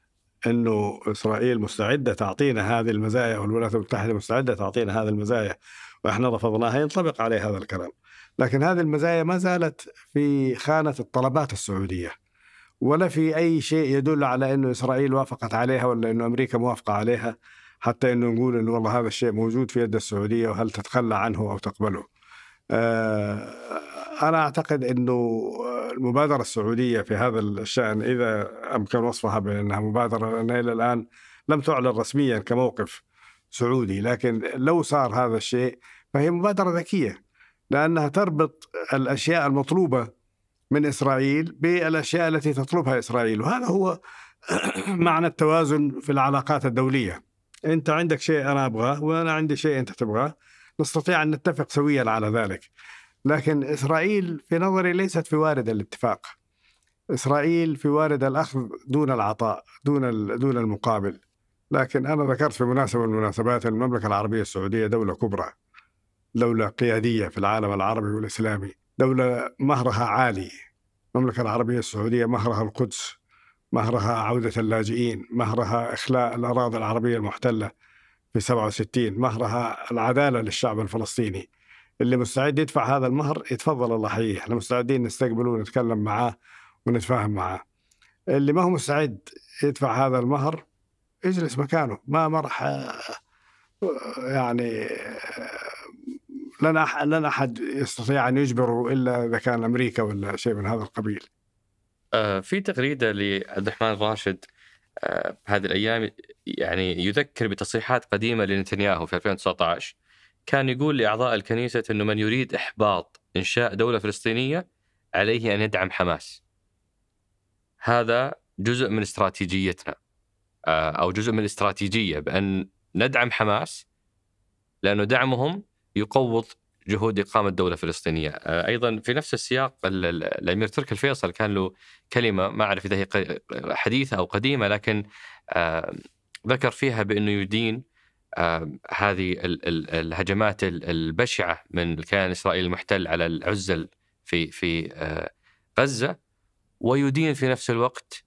انه اسرائيل مستعده تعطينا هذه المزايا والولايات المتحده مستعده تعطينا هذه المزايا واحنا رفضناها ينطبق عليه هذا الكلام لكن هذه المزايا ما زالت في خانه الطلبات السعوديه ولا في اي شيء يدل على انه اسرائيل وافقت عليها ولا انه امريكا موافقه عليها حتى انه نقول انه والله هذا الشيء موجود في يد السعوديه وهل تتخلى عنه او تقبله. آه، انا اعتقد انه المبادره السعوديه في هذا الشان اذا امكن وصفها بانها مبادره لانها الى الان لم تعلن رسميا كموقف سعودي لكن لو صار هذا الشيء فهي مبادره ذكيه لانها تربط الاشياء المطلوبه من اسرائيل بالاشياء التي تطلبها اسرائيل وهذا هو معنى التوازن في العلاقات الدوليه انت عندك شيء انا ابغاه وانا عندي شيء انت تبغاه نستطيع ان نتفق سويا على ذلك لكن اسرائيل في نظري ليست في وارد الاتفاق اسرائيل في وارد الاخذ دون العطاء دون دون المقابل لكن انا ذكرت في مناسبه من المناسبات المملكه العربيه السعوديه دوله كبرى دوله قياديه في العالم العربي والاسلامي دوله مهرها عالي المملكه العربيه السعوديه مهرها القدس مهرها عودة اللاجئين مهرها إخلاء الأراضي العربية المحتلة في 67 مهرها العدالة للشعب الفلسطيني اللي مستعد يدفع هذا المهر يتفضل الله يحييه احنا مستعدين نستقبله ونتكلم معاه ونتفاهم معاه اللي ما هو مستعد يدفع هذا المهر يجلس مكانه ما مرح يعني لن لن احد يستطيع ان يجبره الا اذا كان امريكا ولا شيء من هذا القبيل آه، في تغريده لعبد الرحمن الراشد آه، هذه الايام يعني يذكر بتصريحات قديمه لنتنياهو في 2019 كان يقول لاعضاء الكنيسه انه من يريد احباط انشاء دوله فلسطينيه عليه ان يدعم حماس. هذا جزء من استراتيجيتنا آه، او جزء من الاستراتيجيه بان ندعم حماس لانه دعمهم يقوض جهود إقامة دولة فلسطينية آه، أيضا في نفس السياق الأمير تركي الفيصل كان له كلمة ما أعرف إذا هي حديثة أو قديمة لكن آه، ذكر فيها بأنه يدين آه، هذه الهجمات البشعة من الكيان الإسرائيلي المحتل على العزل في في غزة ويدين في نفس الوقت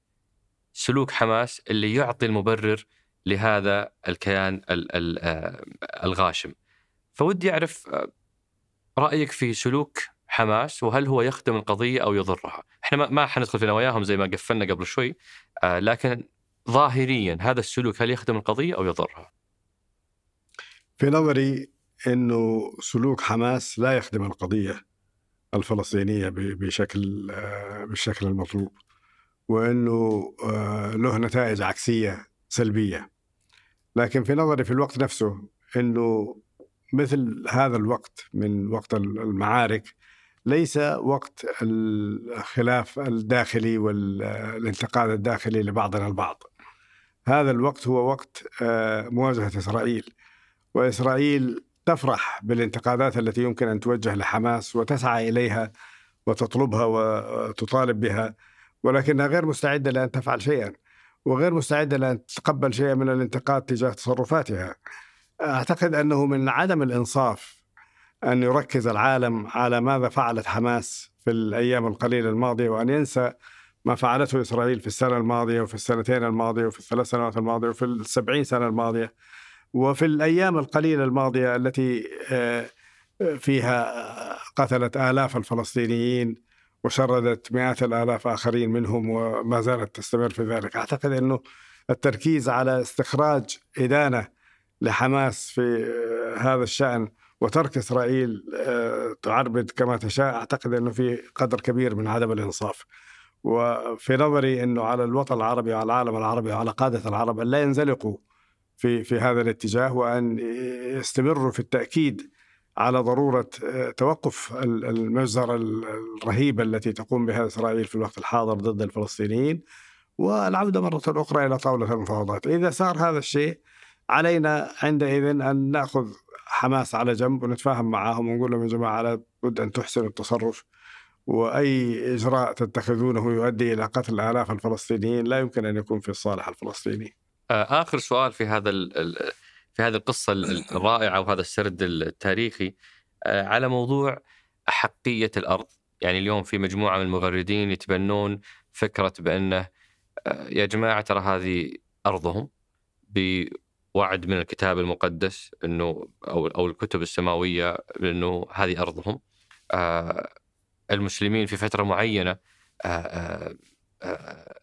سلوك حماس اللي يعطي المبرر لهذا الكيان الغاشم فودي أعرف رايك في سلوك حماس وهل هو يخدم القضيه او يضرها؟ احنا ما حندخل في نواياهم زي ما قفلنا قبل شوي آه لكن ظاهريا هذا السلوك هل يخدم القضيه او يضرها؟ في نظري انه سلوك حماس لا يخدم القضيه الفلسطينيه بشكل آه، بالشكل المطلوب وانه آه، له نتائج عكسيه سلبيه لكن في نظري في الوقت نفسه انه مثل هذا الوقت من وقت المعارك ليس وقت الخلاف الداخلي والانتقاد الداخلي لبعضنا البعض هذا الوقت هو وقت آه، مواجهة إسرائيل وإسرائيل تفرح بالانتقادات التي يمكن أن توجه لحماس وتسعى إليها وتطلبها وتطالب بها ولكنها غير مستعدة لأن تفعل شيئا وغير مستعدة لأن تتقبل شيئا من الانتقاد تجاه تصرفاتها اعتقد انه من عدم الانصاف ان يركز العالم على ماذا فعلت حماس في الايام القليله الماضيه وان ينسى ما فعلته اسرائيل في السنه الماضيه وفي السنتين الماضيه وفي الثلاث سنوات الماضيه وفي السبعين سنه الماضيه وفي الايام القليله الماضيه التي آه، فيها قتلت الاف الفلسطينيين وشردت مئات الالاف اخرين منهم وما زالت تستمر في ذلك، اعتقد انه التركيز على استخراج ادانه لحماس في آه، هذا الشأن وترك إسرائيل آه، تعربد كما تشاء أعتقد أنه في قدر كبير من عدم الإنصاف وفي نظري أنه على الوطن العربي وعلى العالم العربي وعلى قادة العرب أن لا ينزلقوا في في هذا الاتجاه وأن يستمروا في التأكيد على ضرورة آه، توقف المجزرة الرهيبة التي تقوم بها إسرائيل في الوقت الحاضر ضد الفلسطينيين والعودة مرة أخرى إلى طاولة المفاوضات إذا صار هذا الشيء علينا عندئذ أن نأخذ حماس على جنب ونتفاهم معهم ونقول لهم يا جماعة لابد أن تحسنوا التصرف وأي إجراء تتخذونه يؤدي إلى قتل آلاف الفلسطينيين لا يمكن أن يكون في الصالح الفلسطيني آه، آخر سؤال في هذا في هذه القصة الرائعة وهذا السرد التاريخي آه، على موضوع أحقية الأرض يعني اليوم في مجموعة من المغردين يتبنون فكرة بأنه آه، يا جماعة ترى هذه أرضهم وعد من الكتاب المقدس انه او او الكتب السماويه انه هذه ارضهم آه المسلمين في فتره معينه آه آه, آه،,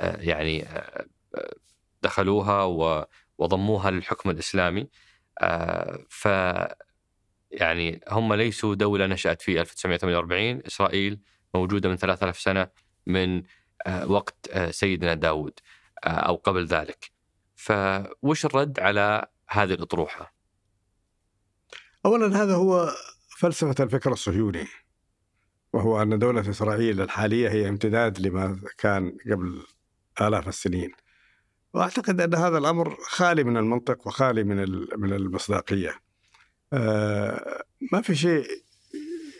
آه، يعني آه، دخلوها وضموها للحكم الاسلامي ف يعني هم ليسوا دولة نشأت في 1948 إسرائيل موجودة من 3000 سنة من وقت سيدنا داود أو قبل ذلك فوش الرد على هذه الأطروحة؟ أولا هذا هو فلسفة الفكر الصهيوني وهو أن دولة إسرائيل الحالية هي امتداد لما كان قبل آلاف السنين وأعتقد أن هذا الأمر خالي من المنطق وخالي من من المصداقية آه، ما في شيء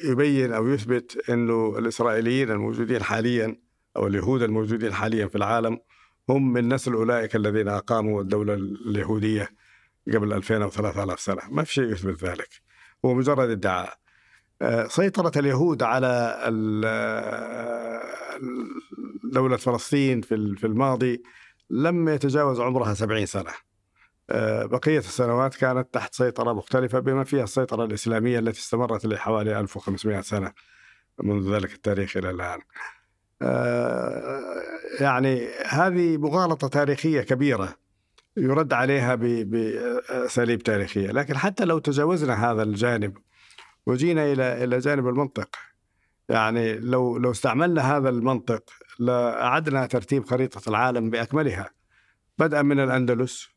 يبين أو يثبت أنه الإسرائيليين الموجودين حاليا أو اليهود الموجودين حاليا في العالم هم من نسل أولئك الذين أقاموا الدولة اليهودية قبل 2000 أو 3000 سنة ما في شيء يثبت ذلك هو مجرد ادعاء آه، سيطرة اليهود على آه، دولة فلسطين في الماضي لم يتجاوز عمرها 70 سنة آه، بقية السنوات كانت تحت سيطرة مختلفة بما فيها السيطرة الإسلامية التي استمرت لحوالي 1500 سنة منذ ذلك التاريخ إلى الآن آه، يعني هذه مغالطة تاريخية كبيرة يرد عليها بأساليب تاريخية لكن حتى لو تجاوزنا هذا الجانب وجينا إلى إلى جانب المنطق يعني لو لو استعملنا هذا المنطق لأعدنا ترتيب خريطة العالم بأكملها بدءا من الأندلس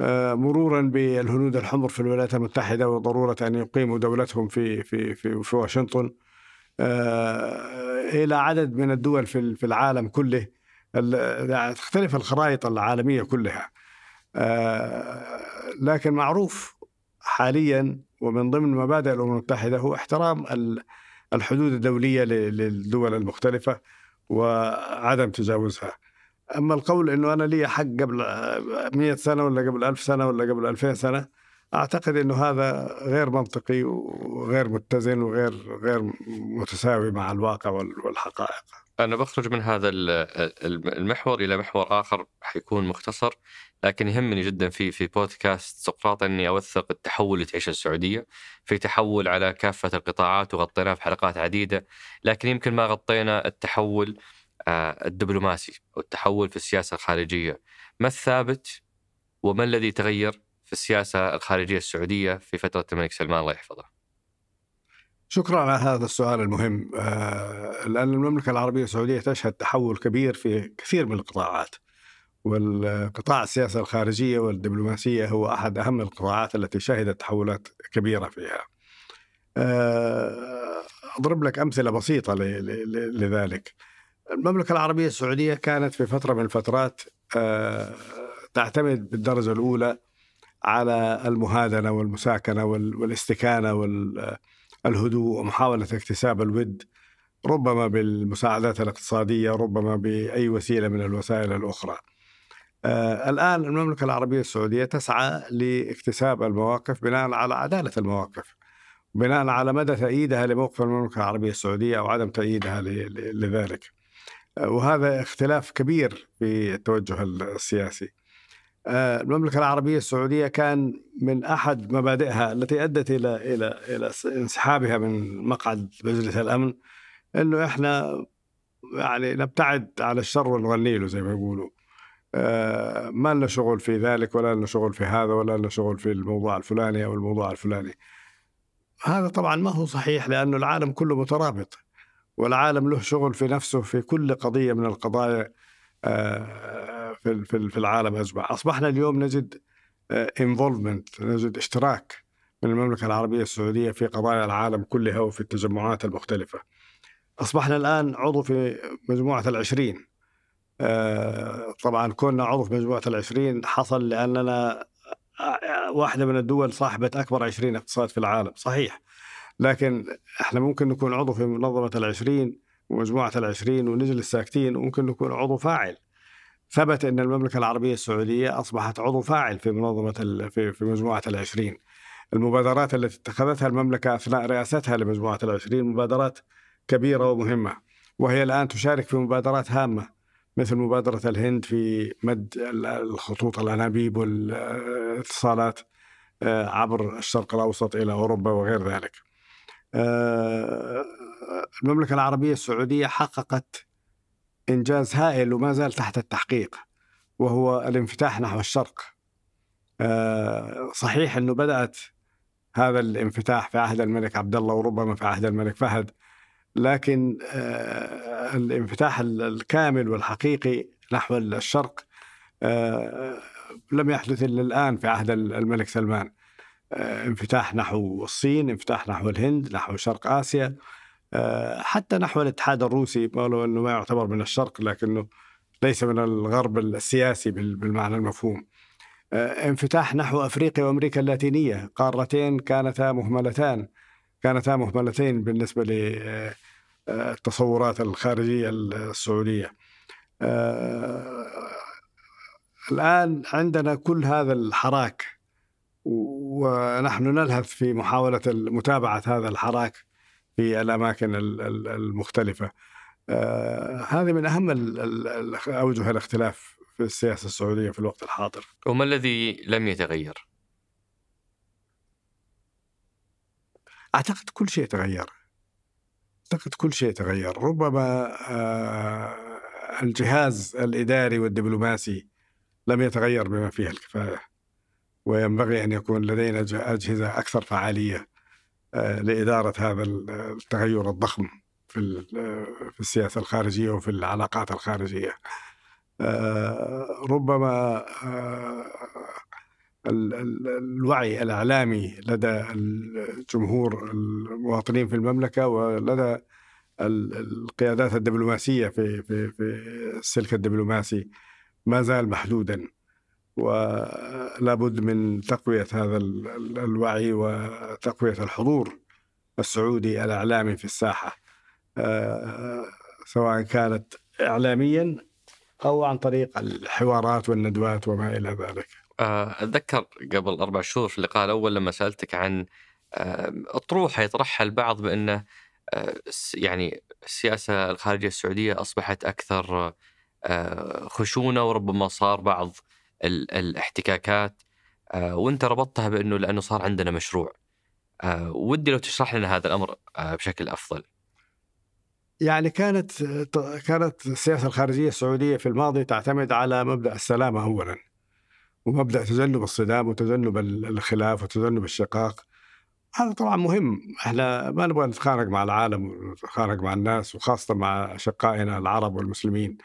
آه، مرورا بالهنود الحمر في الولايات المتحدة وضرورة أن يقيموا دولتهم في في في, في واشنطن آه، الى عدد من الدول في العالم كله تختلف الخرائط العالميه كلها آه، لكن معروف حاليا ومن ضمن مبادئ الامم المتحده هو احترام الحدود الدوليه للدول المختلفه وعدم تجاوزها اما القول انه انا لي حق قبل 100 سنه ولا قبل 1000 سنه ولا قبل 2000 سنه اعتقد انه هذا غير منطقي وغير متزن وغير غير متساوي مع الواقع والحقائق. انا بخرج من هذا المحور الى محور اخر حيكون مختصر لكن يهمني جدا في في بودكاست سقراط اني اوثق التحول اللي تعيشه السعوديه في تحول على كافه القطاعات وغطيناه في حلقات عديده لكن يمكن ما غطينا التحول آه، الدبلوماسي والتحول في السياسه الخارجيه ما الثابت وما الذي تغير في السياسة الخارجية السعودية في فترة الملك سلمان الله يحفظه شكرا على هذا السؤال المهم آه، لأن المملكة العربية السعودية تشهد تحول كبير في كثير من القطاعات والقطاع السياسة الخارجية والدبلوماسية هو أحد أهم القطاعات التي شهدت تحولات كبيرة فيها آه، أضرب لك أمثلة بسيطة لذلك المملكة العربية السعودية كانت في فترة من الفترات آه، تعتمد بالدرجة الأولى على المهادنة والمساكنة والاستكانة والهدوء ومحاولة اكتساب الود ربما بالمساعدات الاقتصادية ربما بأي وسيلة من الوسائل الأخرى آه، الآن المملكة العربية السعودية تسعى لاكتساب المواقف بناء على عدالة المواقف بناء على مدى تأييدها لموقف المملكة العربية السعودية أو عدم تأييدها لذلك آه، وهذا اختلاف كبير في التوجه السياسي آه، المملكة العربية السعودية كان من أحد مبادئها التي أدت إلى إلى إلى انسحابها من مقعد مجلس الأمن أنه إحنا يعني نبتعد على الشر ونغني له زي ما يقولوا آه، ما لنا شغل في ذلك ولا لنا شغل في هذا ولا لنا شغل في الموضوع الفلاني أو الموضوع الفلاني هذا طبعا ما هو صحيح لأنه العالم كله مترابط والعالم له شغل في نفسه في كل قضية من القضايا آه، في في العالم اصبح اصبحنا اليوم نجد انفولفمنت آه، نجد اشتراك من المملكه العربيه السعوديه في قضايا العالم كلها وفي التجمعات المختلفه اصبحنا الان عضو في مجموعه العشرين آه، طبعا كنا عضو في مجموعه العشرين حصل لاننا آه، واحده من الدول صاحبه اكبر 20 اقتصاد في العالم صحيح لكن احنا ممكن نكون عضو في منظمه العشرين ومجموعه العشرين ونجلس ساكتين وممكن نكون عضو فاعل ثبت أن المملكة العربية السعودية أصبحت عضو فاعل في منظمة في, في مجموعة العشرين المبادرات التي اتخذتها المملكة أثناء رئاستها لمجموعة العشرين مبادرات كبيرة ومهمة وهي الآن تشارك في مبادرات هامة مثل مبادرة الهند في مد الخطوط الأنابيب والاتصالات آه، عبر الشرق الأوسط إلى أوروبا وغير ذلك آه، المملكة العربية السعودية حققت إنجاز هائل وما زال تحت التحقيق وهو الانفتاح نحو الشرق آه، صحيح أنه بدأت هذا الانفتاح في عهد الملك عبد الله وربما في عهد الملك فهد لكن آه، الانفتاح الكامل والحقيقي نحو الشرق آه، لم يحدث الا الان في عهد الملك سلمان انفتاح نحو الصين انفتاح نحو الهند نحو شرق اسيا آه، حتى نحو الاتحاد الروسي قالوا انه ما يعتبر من الشرق لكنه ليس من الغرب السياسي بالمعنى المفهوم آه، انفتاح نحو افريقيا وامريكا اللاتينيه قارتين كانتا مهملتان كانتا مهملتين بالنسبه للتصورات آه، الخارجيه السعوديه الان عندنا كل هذا الحراك ونحن نلهث في محاوله متابعه هذا الحراك في الأماكن المختلفة آه، هذه من أهم أوجه الاختلاف في السياسة السعودية في الوقت الحاضر وما الذي لم يتغير؟ أعتقد كل شيء تغير أعتقد كل شيء تغير ربما آه، الجهاز الإداري والدبلوماسي لم يتغير بما فيه الكفاية وينبغي أن يكون لدينا أجهزة أكثر فعالية آه، لاداره هذا التغير الضخم في آه، في السياسه الخارجيه وفي العلاقات الخارجيه. آه، ربما الوعي الاعلامي لدى الجمهور المواطنين في المملكه ولدى القيادات الدبلوماسيه في في في السلك الدبلوماسي ما زال محدودا ولا بد من تقوية هذا الوعي وتقوية الحضور السعودي الإعلامي في الساحة آه، سواء كانت إعلاميا أو عن طريق الحوارات والندوات وما إلى ذلك آه، أتذكر قبل أربع شهور في اللقاء الأول لما سألتك عن أطروحة آه، يطرحها البعض بأنه يعني السياسة الخارجية السعودية أصبحت أكثر خشونة وربما صار بعض ال- الاحتكاكات آه، وانت ربطتها بانه لانه صار عندنا مشروع آه، ودي لو تشرح لنا هذا الامر آه، بشكل افضل يعني كانت كانت السياسه الخارجيه السعوديه في الماضي تعتمد على مبدا السلامه اولا ومبدا تجنب الصدام وتجنب الخلاف وتجنب الشقاق هذا طبعا مهم احنا ما نبغى نتخانق مع العالم ونتخانق مع الناس وخاصه مع اشقائنا العرب والمسلمين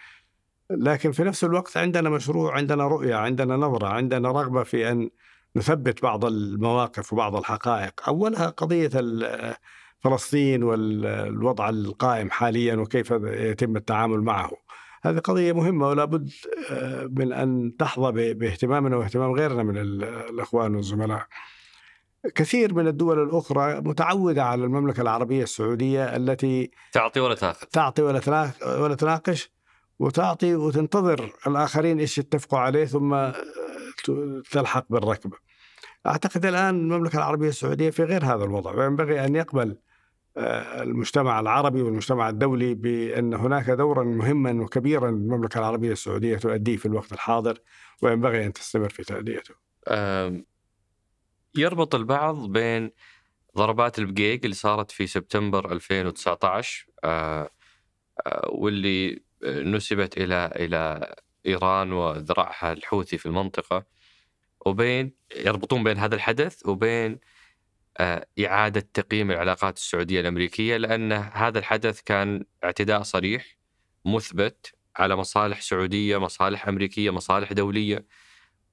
لكن في نفس الوقت عندنا مشروع عندنا رؤية عندنا نظرة عندنا رغبة في أن نثبت بعض المواقف وبعض الحقائق أولها قضية فلسطين والوضع القائم حاليا وكيف يتم التعامل معه هذه قضية مهمة ولا بد آه، من أن تحظى باهتمامنا واهتمام غيرنا من الإخوان والزملاء كثير من الدول الأخرى متعودة على المملكة العربية السعودية التي تعطي ولا تناقش تعطي ولا تناقش وتعطي وتنتظر الآخرين إيش يتفقوا عليه ثم آه، تلحق بالركبة أعتقد الآن المملكة العربية السعودية في غير هذا الوضع وينبغي أن يقبل آه، المجتمع العربي والمجتمع الدولي بأن هناك دورا مهما وكبيرا للمملكة العربية السعودية تؤديه في الوقت الحاضر وينبغي أن تستمر في تأديته يربط البعض بين ضربات البقيق اللي صارت في سبتمبر 2019 آه، واللي نسبت الى الى ايران وذراعها الحوثي في المنطقه وبين يربطون بين هذا الحدث وبين آه، اعاده تقييم العلاقات السعوديه الامريكيه لان هذا الحدث كان اعتداء صريح مثبت على مصالح سعوديه، مصالح امريكيه، مصالح دوليه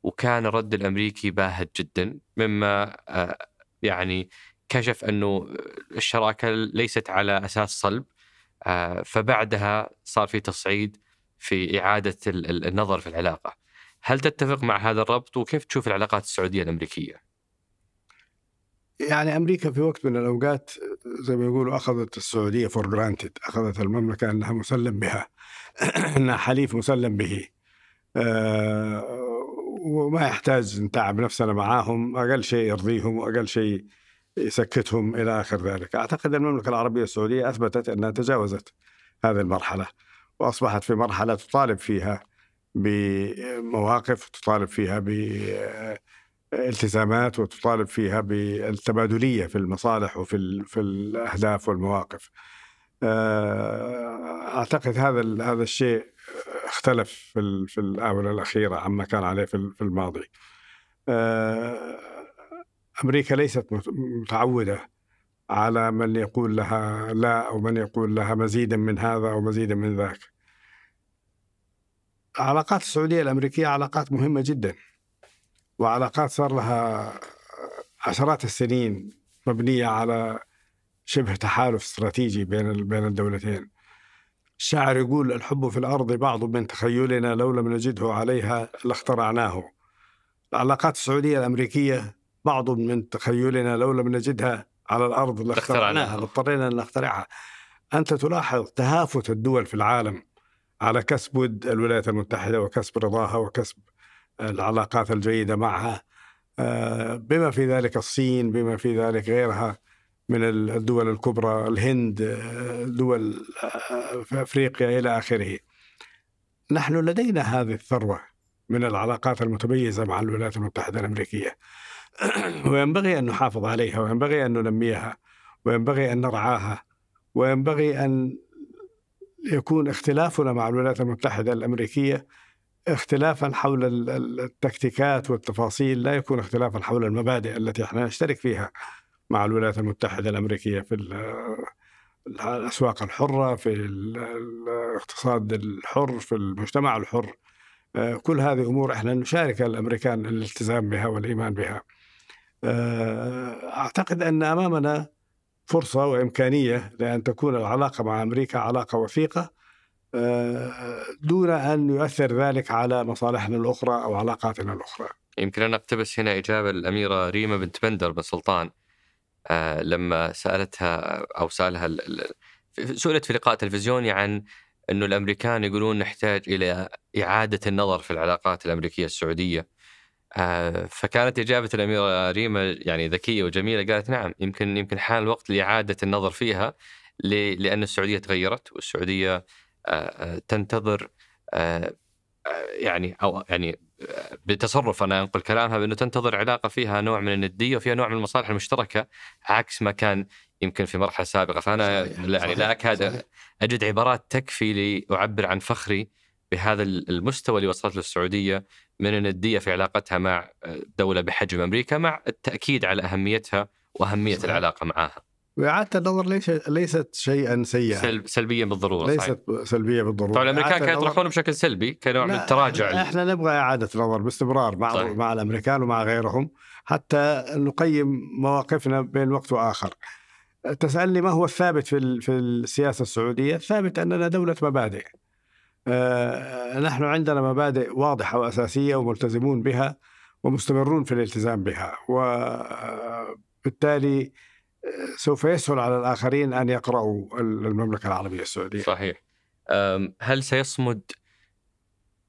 وكان الرد الامريكي باهت جدا مما آه، يعني كشف انه الشراكه ليست على اساس صلب آه، فبعدها صار في تصعيد في إعادة النظر في العلاقة هل تتفق مع هذا الربط وكيف تشوف العلاقات السعودية الأمريكية؟ يعني امريكا في وقت من الاوقات زي ما يقولوا اخذت السعوديه فور جرانتد، اخذت المملكه انها مسلم بها انها حليف مسلم به. آه، وما يحتاج نتعب نفسنا معاهم، اقل شيء يرضيهم واقل شيء يسكتهم إلى آخر ذلك أعتقد المملكة العربية السعودية أثبتت أنها تجاوزت هذه المرحلة وأصبحت في مرحلة تطالب فيها بمواقف تطالب فيها بالتزامات وتطالب فيها بالتبادلية في المصالح وفي في الأهداف والمواقف آه، أعتقد هذا هذا الشيء اختلف في الآونة الأخيرة عما كان عليه في الماضي آه، أمريكا ليست متعودة على من يقول لها لا أو من يقول لها مزيدا من هذا أو مزيدا من ذاك علاقات السعودية الأمريكية علاقات مهمة جدا وعلاقات صار لها عشرات السنين مبنية على شبه تحالف استراتيجي بين بين الدولتين الشاعر يقول الحب في الأرض بعض من تخيلنا لو لم نجده عليها لاخترعناه العلاقات السعودية الأمريكية بعض من تخيلنا لو لم نجدها على الأرض لاخترعناها لاضطرينا أن نخترعها أنت تلاحظ تهافت الدول في العالم على كسب ود الولايات المتحدة وكسب رضاها وكسب العلاقات الجيدة معها آه، بما في ذلك الصين بما في ذلك غيرها من الدول الكبرى الهند آه، دول آه، في افريقيا الى اخره. نحن لدينا هذه الثروه من العلاقات المتميزه مع الولايات المتحده الامريكيه. وينبغي أن نحافظ عليها وينبغي أن ننميها وينبغي أن نرعاها وينبغي أن يكون اختلافنا مع الولايات المتحدة الأمريكية اختلافا حول التكتيكات والتفاصيل لا يكون اختلافا حول المبادئ التي احنا نشترك فيها مع الولايات المتحدة الأمريكية في الأسواق الحرة في الاقتصاد الحر في المجتمع الحر آه، كل هذه أمور احنا نشارك الأمريكان الالتزام بها والإيمان بها آه، اعتقد ان امامنا فرصه وامكانيه لان تكون العلاقه مع امريكا علاقه وثيقه آه، دون ان يؤثر ذلك على مصالحنا الاخرى او علاقاتنا الاخرى. يمكن انا اقتبس هنا اجابه الاميره ريما بنت بندر بن سلطان آه، لما سالتها او سالها سئلت في لقاء تلفزيوني عن انه الامريكان يقولون نحتاج الى اعاده النظر في العلاقات الامريكيه السعوديه آه، فكانت إجابة الأميرة ريما يعني ذكية وجميلة قالت نعم يمكن يمكن حان الوقت لإعادة النظر فيها لأن السعودية تغيرت والسعودية آه، آه، تنتظر يعني أو يعني بتصرف أنا أنقل كلامها بأنه تنتظر علاقة فيها نوع من الندية وفيها نوع من المصالح المشتركة عكس ما كان يمكن في مرحلة سابقة فأنا صحيح. يعني صحيح. لا أكاد أجد عبارات تكفي لأعبر عن فخري بهذا المستوى اللي وصلت له السعودية من النديه في علاقتها مع آه، دوله بحجم امريكا مع التاكيد على اهميتها واهميه صحيح. العلاقه معها. واعاده النظر ليش ليست شيئا سيئا سلب سلبيا بالضروره ليست صحيح. سلبيه بالضروره طبعا الامريكان كانوا يطرحونه بشكل سلبي كنوع من التراجع احنا نبغى اعاده النظر باستمرار مع صحيح. مع الامريكان ومع غيرهم حتى نقيم مواقفنا بين وقت واخر تسالني ما هو الثابت في في السياسه السعوديه الثابت اننا دوله مبادئ آه، نحن عندنا مبادئ واضحة وأساسية وملتزمون بها ومستمرون في الالتزام بها وبالتالي آه، سوف يسهل على الآخرين أن يقرأوا المملكة العربية السعودية صحيح هل سيصمد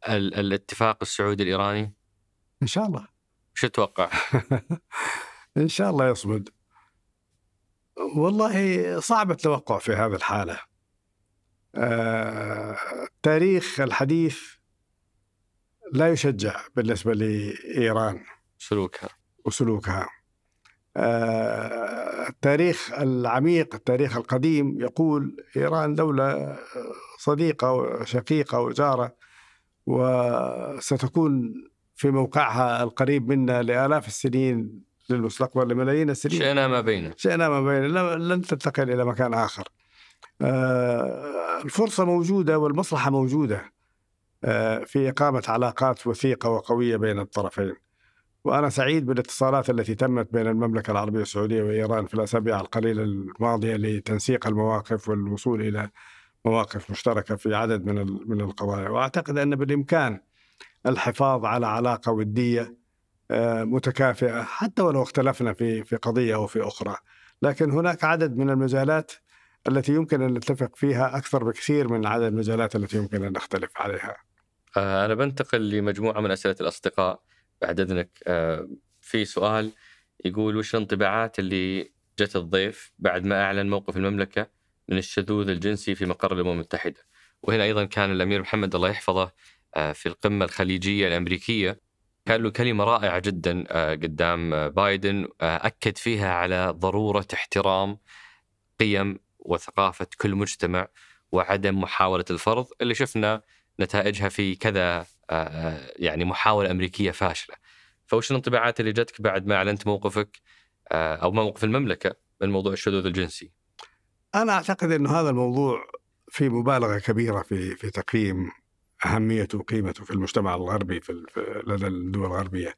الاتفاق السعودي الإيراني؟ إن شاء الله شو تتوقع؟ إن شاء الله يصمد والله صعب التوقع في هذه الحالة التاريخ آه، الحديث لا يشجع بالنسبة لإيران سلوكها وسلوكها التاريخ آه، العميق التاريخ القديم يقول إيران دولة صديقة وشقيقة وجارة وستكون في موقعها القريب منا لآلاف السنين للمستقبل لملايين السنين شئنا ما بينه شئنا ما بينه لن تنتقل إلى مكان آخر آه، الفرصة موجودة والمصلحة موجودة آه، في إقامة علاقات وثيقة وقوية بين الطرفين وأنا سعيد بالاتصالات التي تمت بين المملكة العربية السعودية وإيران في الأسابيع القليلة الماضية لتنسيق المواقف والوصول إلى مواقف مشتركة في عدد من من القضايا وأعتقد أن بالإمكان الحفاظ على علاقة ودية آه، متكافئة حتى ولو اختلفنا في في قضية أو في أخرى لكن هناك عدد من المجالات التي يمكن أن نتفق فيها أكثر بكثير من عدد المجالات التي يمكن أن نختلف عليها آه، أنا بنتقل لمجموعة من أسئلة الأصدقاء بعد إذنك آه، في سؤال يقول وش الانطباعات اللي جت الضيف بعد ما أعلن موقف المملكة من الشذوذ الجنسي في مقر الأمم المتحدة وهنا أيضا كان الأمير محمد الله يحفظه آه، في القمة الخليجية الأمريكية كان له كلمة رائعة جدا قدام بايدن أكد فيها على ضرورة احترام قيم وثقافه كل مجتمع وعدم محاوله الفرض اللي شفنا نتائجها في كذا آه، آه، يعني محاوله امريكيه فاشله. فوش الانطباعات اللي جاتك بعد ما اعلنت موقفك آه، او موقف المملكه من موضوع الشذوذ الجنسي؟ انا اعتقد انه هذا الموضوع في مبالغه كبيره في في تقييم اهميته وقيمته في المجتمع الغربي في لدى الدول الغربيه.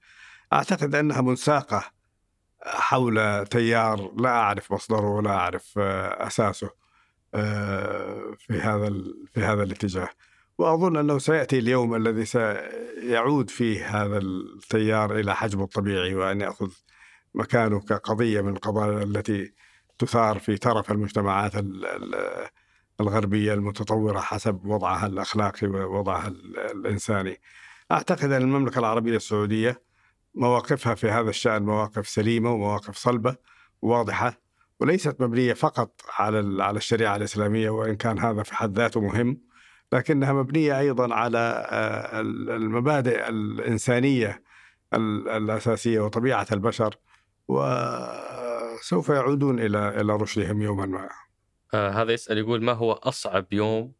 اعتقد انها منساقه حول تيار لا أعرف مصدره ولا أعرف آه، أساسه آه، في هذا في هذا الاتجاه وأظن أنه سيأتي اليوم الذي سيعود فيه هذا التيار إلى حجمه الطبيعي وأن يأخذ مكانه كقضية من القضايا التي تثار في طرف المجتمعات الغربية المتطورة حسب وضعها الأخلاقي ووضعها الإنساني أعتقد أن المملكة العربية السعودية مواقفها في هذا الشأن مواقف سليمة ومواقف صلبة وواضحة وليست مبنية فقط على على الشريعة الإسلامية وإن كان هذا في حد ذاته مهم لكنها مبنية أيضا على آه، المبادئ الإنسانية الأساسية وطبيعة البشر وسوف يعودون إلى إلى رشدهم يوما ما آه، هذا يسأل يقول ما هو أصعب يوم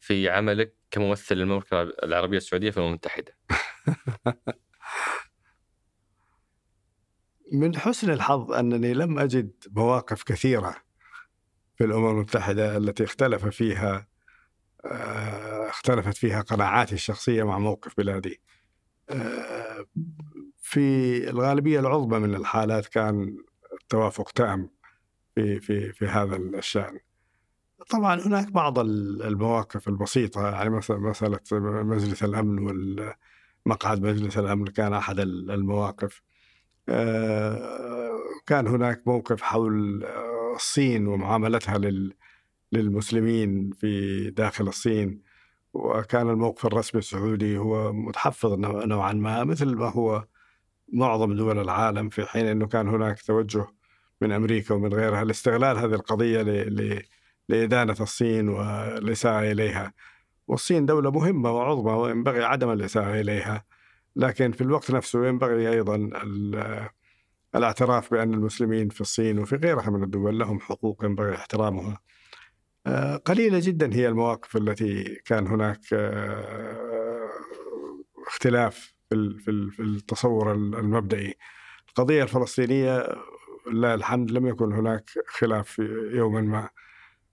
في عملك كممثل للمملكة العربية السعودية في الأمم المتحدة؟ من حسن الحظ أنني لم أجد مواقف كثيرة في الأمم المتحدة التي اختلف فيها آه، اختلفت فيها قناعاتي الشخصية مع موقف بلادي آه، في الغالبية العظمى من الحالات كان التوافق تام في في في هذا الشأن طبعا هناك بعض المواقف البسيطة يعني مثلا مسألة مجلس الأمن ومقعد مجلس الأمن كان أحد المواقف آه، كان هناك موقف حول آه، الصين ومعاملتها للمسلمين في داخل الصين وكان الموقف الرسمي السعودي هو متحفظ نوعا ما مثل ما هو معظم دول العالم في حين انه كان هناك توجه من امريكا ومن غيرها لاستغلال هذه القضيه لادانه الصين والاساءه اليها والصين دوله مهمه وعظمى وينبغي عدم الاساءه اليها لكن في الوقت نفسه ينبغي ايضا الاعتراف بان المسلمين في الصين وفي غيرها من الدول لهم حقوق ينبغي احترامها. آه، قليله جدا هي المواقف التي كان هناك آه، اختلاف في التصور المبدئي. القضيه الفلسطينيه لله الحمد لم يكن هناك خلاف يوما ما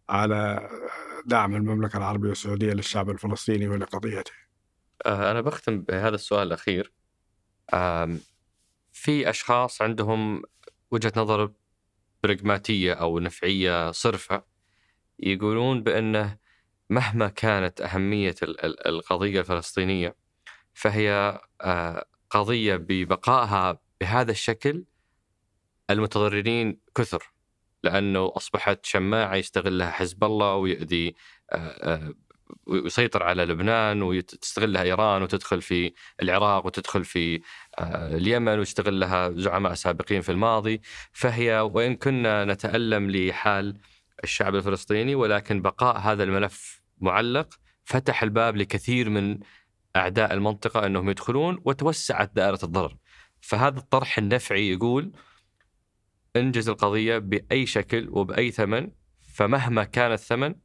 على دعم المملكه العربيه السعوديه للشعب الفلسطيني ولقضيته. آه، انا بختم بهذا السؤال الاخير في اشخاص عندهم وجهه نظر برغماتيه او نفعيه صرفه يقولون بانه مهما كانت اهميه القضيه الفلسطينيه فهي آه، قضيه ببقائها بهذا الشكل المتضررين كثر لانه اصبحت شماعه يستغلها حزب الله ويؤذي آه، ويسيطر على لبنان وتستغلها ايران وتدخل في العراق وتدخل في آه، اليمن ويستغلها زعماء سابقين في الماضي فهي وان كنا نتالم لحال الشعب الفلسطيني ولكن بقاء هذا الملف معلق فتح الباب لكثير من اعداء المنطقه انهم يدخلون وتوسعت دائره الضرر. فهذا الطرح النفعي يقول انجز القضيه باي شكل وباي ثمن فمهما كان الثمن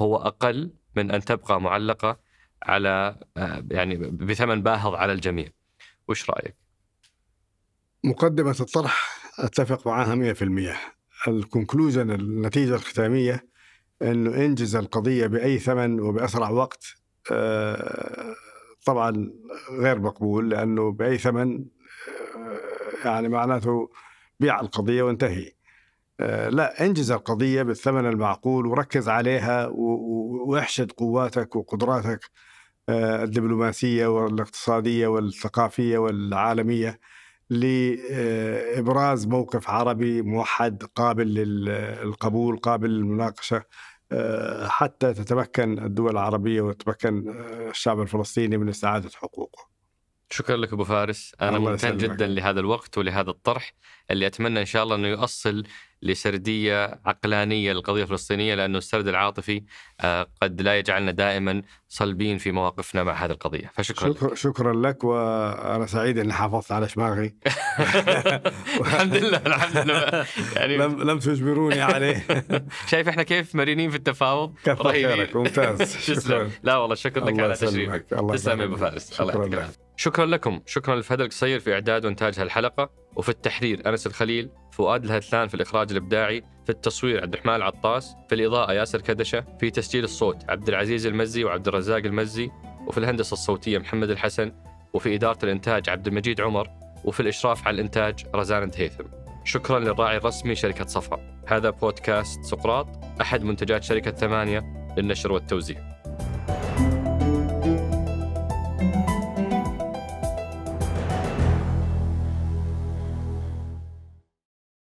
هو اقل من ان تبقى معلقه على آه، يعني بثمن باهظ على الجميع. وش رايك؟ مقدمه الطرح اتفق معها 100% الكونكلوجن النتيجه الختاميه انه انجز القضيه باي ثمن وباسرع وقت آه، طبعا غير مقبول لانه باي ثمن آه، يعني معناته بيع القضيه وانتهي آه، لا انجز القضية بالثمن المعقول وركز عليها واحشد قواتك وقدراتك آه، الدبلوماسية والاقتصادية والثقافية والعالمية لإبراز آه، موقف عربي موحد قابل للقبول قابل للمناقشة حتى تتمكن الدول العربية وتتمكن الشعب الفلسطيني من استعادة حقوقه شكرا لك أبو فارس أنا ممتن جدا لهذا الوقت ولهذا الطرح اللي اتمنى ان شاء الله انه يؤصل لسرديه عقلانيه للقضيه الفلسطينيه لانه السرد العاطفي آه، قد لا يجعلنا دائما صلبين في مواقفنا مع هذه القضيه فشكرا شكرا لك. شكرا لك وانا سعيد اني حافظت على شماغي الحمد لله الحمد لله يعني لم لم تجبروني عليه شايف احنا كيف مرنين في التفاوض كثر خيرك ممتاز شكرا لا والله شكرا لك على تشريفك تسلم يا ابو فارس شكرا لك شكرا لكم شكرا لفهد القصير في اعداد وانتاج هالحلقه وفي التحرير أنس الخليل فؤاد الهتلان في الإخراج الإبداعي في التصوير عبد الرحمن العطاس في الإضاءة ياسر كدشة في تسجيل الصوت عبد العزيز المزي وعبد الرزاق المزي وفي الهندسة الصوتية محمد الحسن وفي إدارة الإنتاج عبد المجيد عمر وفي الإشراف على الإنتاج رزان هيثم شكرا للراعي الرسمي شركة صفا هذا بودكاست سقراط أحد منتجات شركة ثمانية للنشر والتوزيع